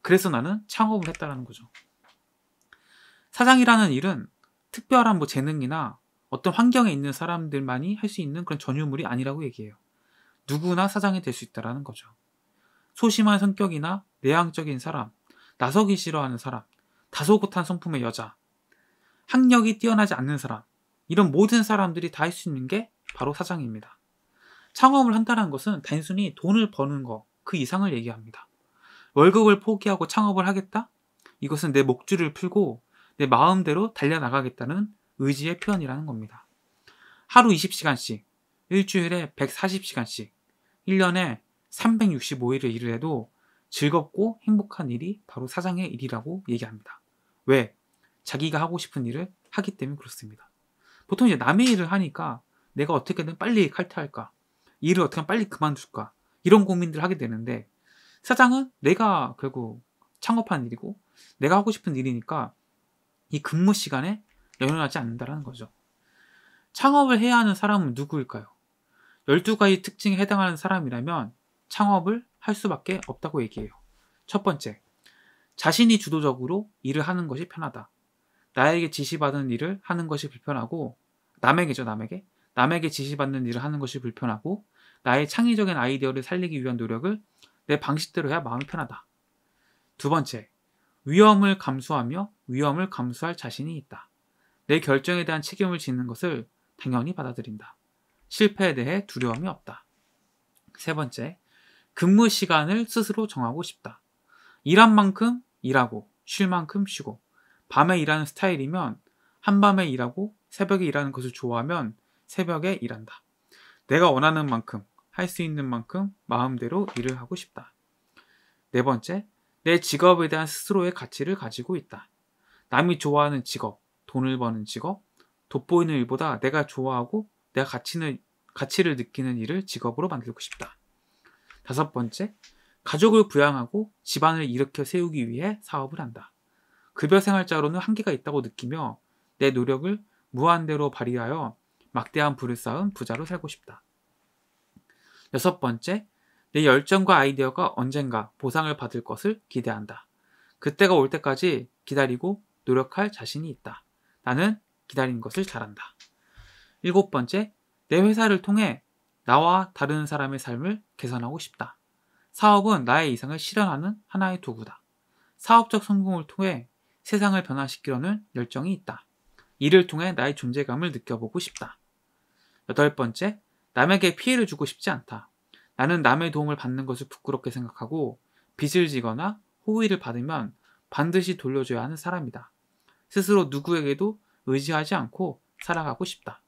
[SPEAKER 1] 그래서 나는 창업을 했다라는 거죠. 사장이라는 일은 특별한 뭐 재능이나 어떤 환경에 있는 사람들만이 할 수 있는 그런 전유물이 아니라고 얘기해요. 누구나 사장이 될 수 있다라는 거죠. 소심한 성격이나 내향적인 사람, 나서기 싫어하는 사람, 다소곳한 성품의 여자, 학력이 뛰어나지 않는 사람, 이런 모든 사람들이 다 할 수 있는 게 바로 사장입니다. 창업을 한다는 것은 단순히 돈을 버는 것, 그 이상을 얘기합니다. 월급을 포기하고 창업을 하겠다? 이것은 내 목줄을 풀고 내 마음대로 달려나가겠다는 의지의 표현이라는 겁니다. 하루 20시간씩 일주일에 140시간씩, 1년에 365일을 일을 해도 즐겁고 행복한 일이 바로 사장의 일이라고 얘기합니다. 왜? 자기가 하고 싶은 일을 하기 때문에 그렇습니다. 보통 이제 남의 일을 하니까 내가 어떻게든 빨리 칼퇴할까, 일을 어떻게 든 빨리 그만둘까, 이런 고민들을 하게 되는데 사장은 내가 결국 창업한 일이고 내가 하고 싶은 일이니까 이 근무 시간에 연연하지 않는다라는 거죠. 창업을 해야 하는 사람은 누구일까요? 12가지 특징에 해당하는 사람이라면 창업을 할 수밖에 없다고 얘기해요. 첫 번째, 자신이 주도적으로 일을 하는 것이 편하다. 나에게 지시받은 일을 하는 것이 불편하고, 남에게죠, 남에게. 남에게 지시받는 일을 하는 것이 불편하고, 나의 창의적인 아이디어를 살리기 위한 노력을 내 방식대로 해야 마음이 편하다. 두 번째, 위험을 감수하며 위험을 감수할 자신이 있다. 내 결정에 대한 책임을 지는 것을 당연히 받아들인다. 실패에 대해 두려움이 없다. 세 번째, 근무 시간을 스스로 정하고 싶다. 일한 만큼 일하고, 쉴 만큼 쉬고, 밤에 일하는 스타일이면 한밤에 일하고, 새벽에 일하는 것을 좋아하면 새벽에 일한다. 내가 원하는 만큼, 할 수 있는 만큼 마음대로 일을 하고 싶다. 네 번째, 내 직업에 대한 스스로의 가치를 가지고 있다. 남이 좋아하는 직업, 돈을 버는 직업, 돋보이는 일보다 내가 좋아하고 내가 가치는, 가치를 느끼는 일을 직업으로 만들고 싶다. 다섯 번째, 가족을 부양하고 집안을 일으켜 세우기 위해 사업을 한다. 급여 생활자로는 한계가 있다고 느끼며 내 노력을 무한대로 발휘하여 막대한 부를 쌓은 부자로 살고 싶다. 여섯 번째, 내 열정과 아이디어가 언젠가 보상을 받을 것을 기대한다. 그때가 올 때까지 기다리고 노력할 자신이 있다. 나는 기다린 것을 잘한다. 일곱 번째, 내 회사를 통해 나와 다른 사람의 삶을 개선하고 싶다. 사업은 나의 이상을 실현하는 하나의 도구다. 사업적 성공을 통해 세상을 변화시키려는 열정이 있다. 이를 통해 나의 존재감을 느껴보고 싶다. 여덟 번째, 남에게 피해를 주고 싶지 않다. 나는 남의 도움을 받는 것을 부끄럽게 생각하고 빚을 지거나 호의를 받으면 반드시 돌려줘야 하는 사람이다. 스스로 누구에게도 의지하지 않고 살아가고 싶다.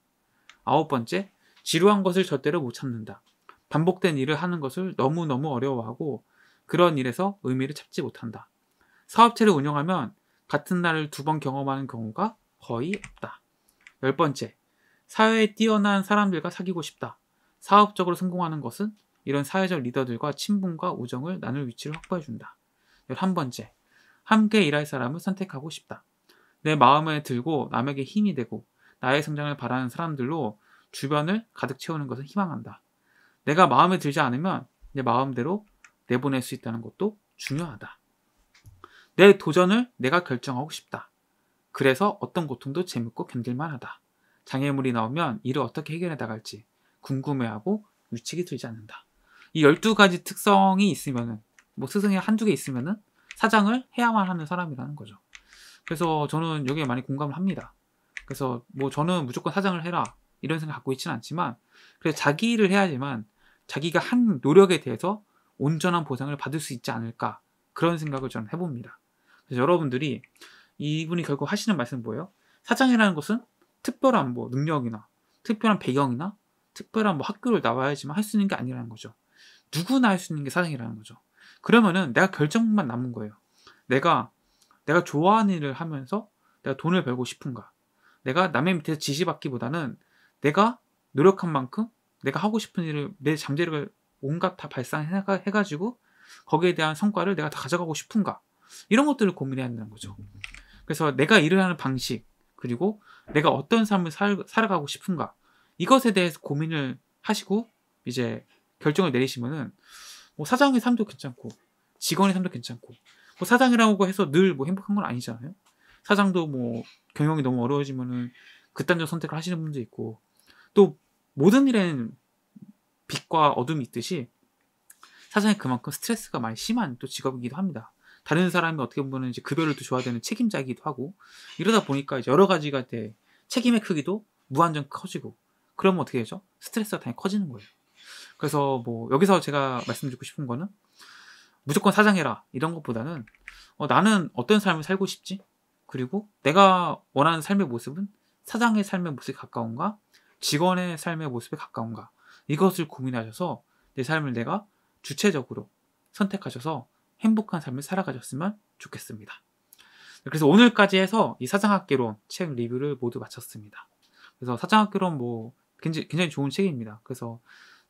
[SPEAKER 1] 아홉 번째, 지루한 것을 절대로 못 참는다. 반복된 일을 하는 것을 너무너무 어려워하고 그런 일에서 의미를 찾지 못한다. 사업체를 운영하면 같은 날을 두 번 경험하는 경우가 거의 없다. 열 번째, 사회에 뛰어난 사람들과 사귀고 싶다. 사업적으로 성공하는 것은 이런 사회적 리더들과 친분과 우정을 나눌 위치를 확보해준다. 열한 번째, 함께 일할 사람을 선택하고 싶다. 내 마음에 들고 남에게 힘이 되고 나의 성장을 바라는 사람들로 주변을 가득 채우는 것을 희망한다. 내가 마음에 들지 않으면 내 마음대로 내보낼 수 있다는 것도 중요하다. 내 도전을 내가 결정하고 싶다. 그래서 어떤 고통도 재밌고 견딜만 하다. 장애물이 나오면 이를 어떻게 해결해 나갈지 궁금해하고 유치이 들지 않는다. 이 12가지 특성이 있으면뭐 스승이 한두 개있으면 사장을 해야만 하는 사람이라는 거죠. 그래서 저는 여기에 많이 공감을 합니다. 그래서 뭐 저는 무조건 사장을 해라 이런 생각 갖고 있지는 않지만 그래 자기 일을 해야지만 자기가 한 노력에 대해서 온전한 보상을 받을 수 있지 않을까 그런 생각을 저는 해봅니다. 그래서 여러분들이 이분이 결국 하시는 말씀은 뭐예요? 사장이라는 것은 특별한 뭐 능력이나 특별한 배경이나 특별한 뭐 학교를 나와야지만 할 수 있는 게 아니라는 거죠. 누구나 할 수 있는 게 사장이라는 거죠. 그러면은 내가 결정만 남은 거예요. 내가 내가 좋아하는 일을 하면서 내가 돈을 벌고 싶은가? 내가 남의 밑에서 지시받기보다는 내가 노력한 만큼 내가 하고 싶은 일을 내 잠재력을 온갖 다발산해가지고 거기에 대한 성과를 내가 다 가져가고 싶은가 이런 것들을 고민해야 한다는 거죠. 그래서 내가 일을 하는 방식 그리고 내가 어떤 삶을 살, 살아가고 싶은가 이것에 대해서 고민을 하시고 이제 결정을 내리시면은 뭐 사장의 삶도 괜찮고 직원의 삶도 괜찮고 뭐 사장이라고 해서 늘뭐 행복한 건 아니잖아요. 사장도 뭐 경영이 너무 어려워지면은 극단적 선택을 하시는 분도 있고 또 모든 일엔 빛과 어둠이 있듯이 사장이 그만큼 스트레스가 많이 심한 또 직업이기도 합니다. 다른 사람이 어떻게 보면 이제 급여를 또 줘야 되는 책임자이기도 하고 이러다 보니까 이제 여러 가지가 돼 책임의 크기도 무한정 커지고 그러면 어떻게 되죠? 스트레스가 당연히 커지는 거예요. 그래서 뭐 여기서 제가 말씀드리고 싶은 거는 무조건 사장해라 이런 것보다는 어, 나는 어떤 삶을 살고 싶지? 그리고 내가 원하는 삶의 모습은 사장의 삶의 모습에 가까운가? 직원의 삶의 모습에 가까운가? 이것을 고민하셔서 내 삶을 내가 주체적으로 선택하셔서 행복한 삶을 살아가셨으면 좋겠습니다. 그래서 오늘까지 해서 이 사장학개론 책 리뷰를 모두 마쳤습니다. 그래서 사장학개론 뭐 굉장히, 굉장히 좋은 책입니다. 그래서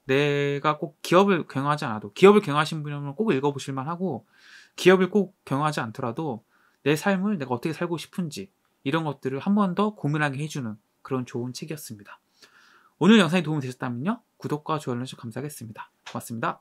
[SPEAKER 1] 내가 꼭 기업을 경영하지 않아도 기업을 경영하신 분이면꼭 읽어보실만 하고 기업을 꼭 경영하지 않더라도 내 삶을 내가 어떻게 살고 싶은지 이런 것들을 한 번 더 고민하게 해주는 그런 좋은 책이었습니다. 오늘 영상이 도움이 되셨다면요. 구독과 좋아요 알려주셔서 감사하겠습니다. 고맙습니다.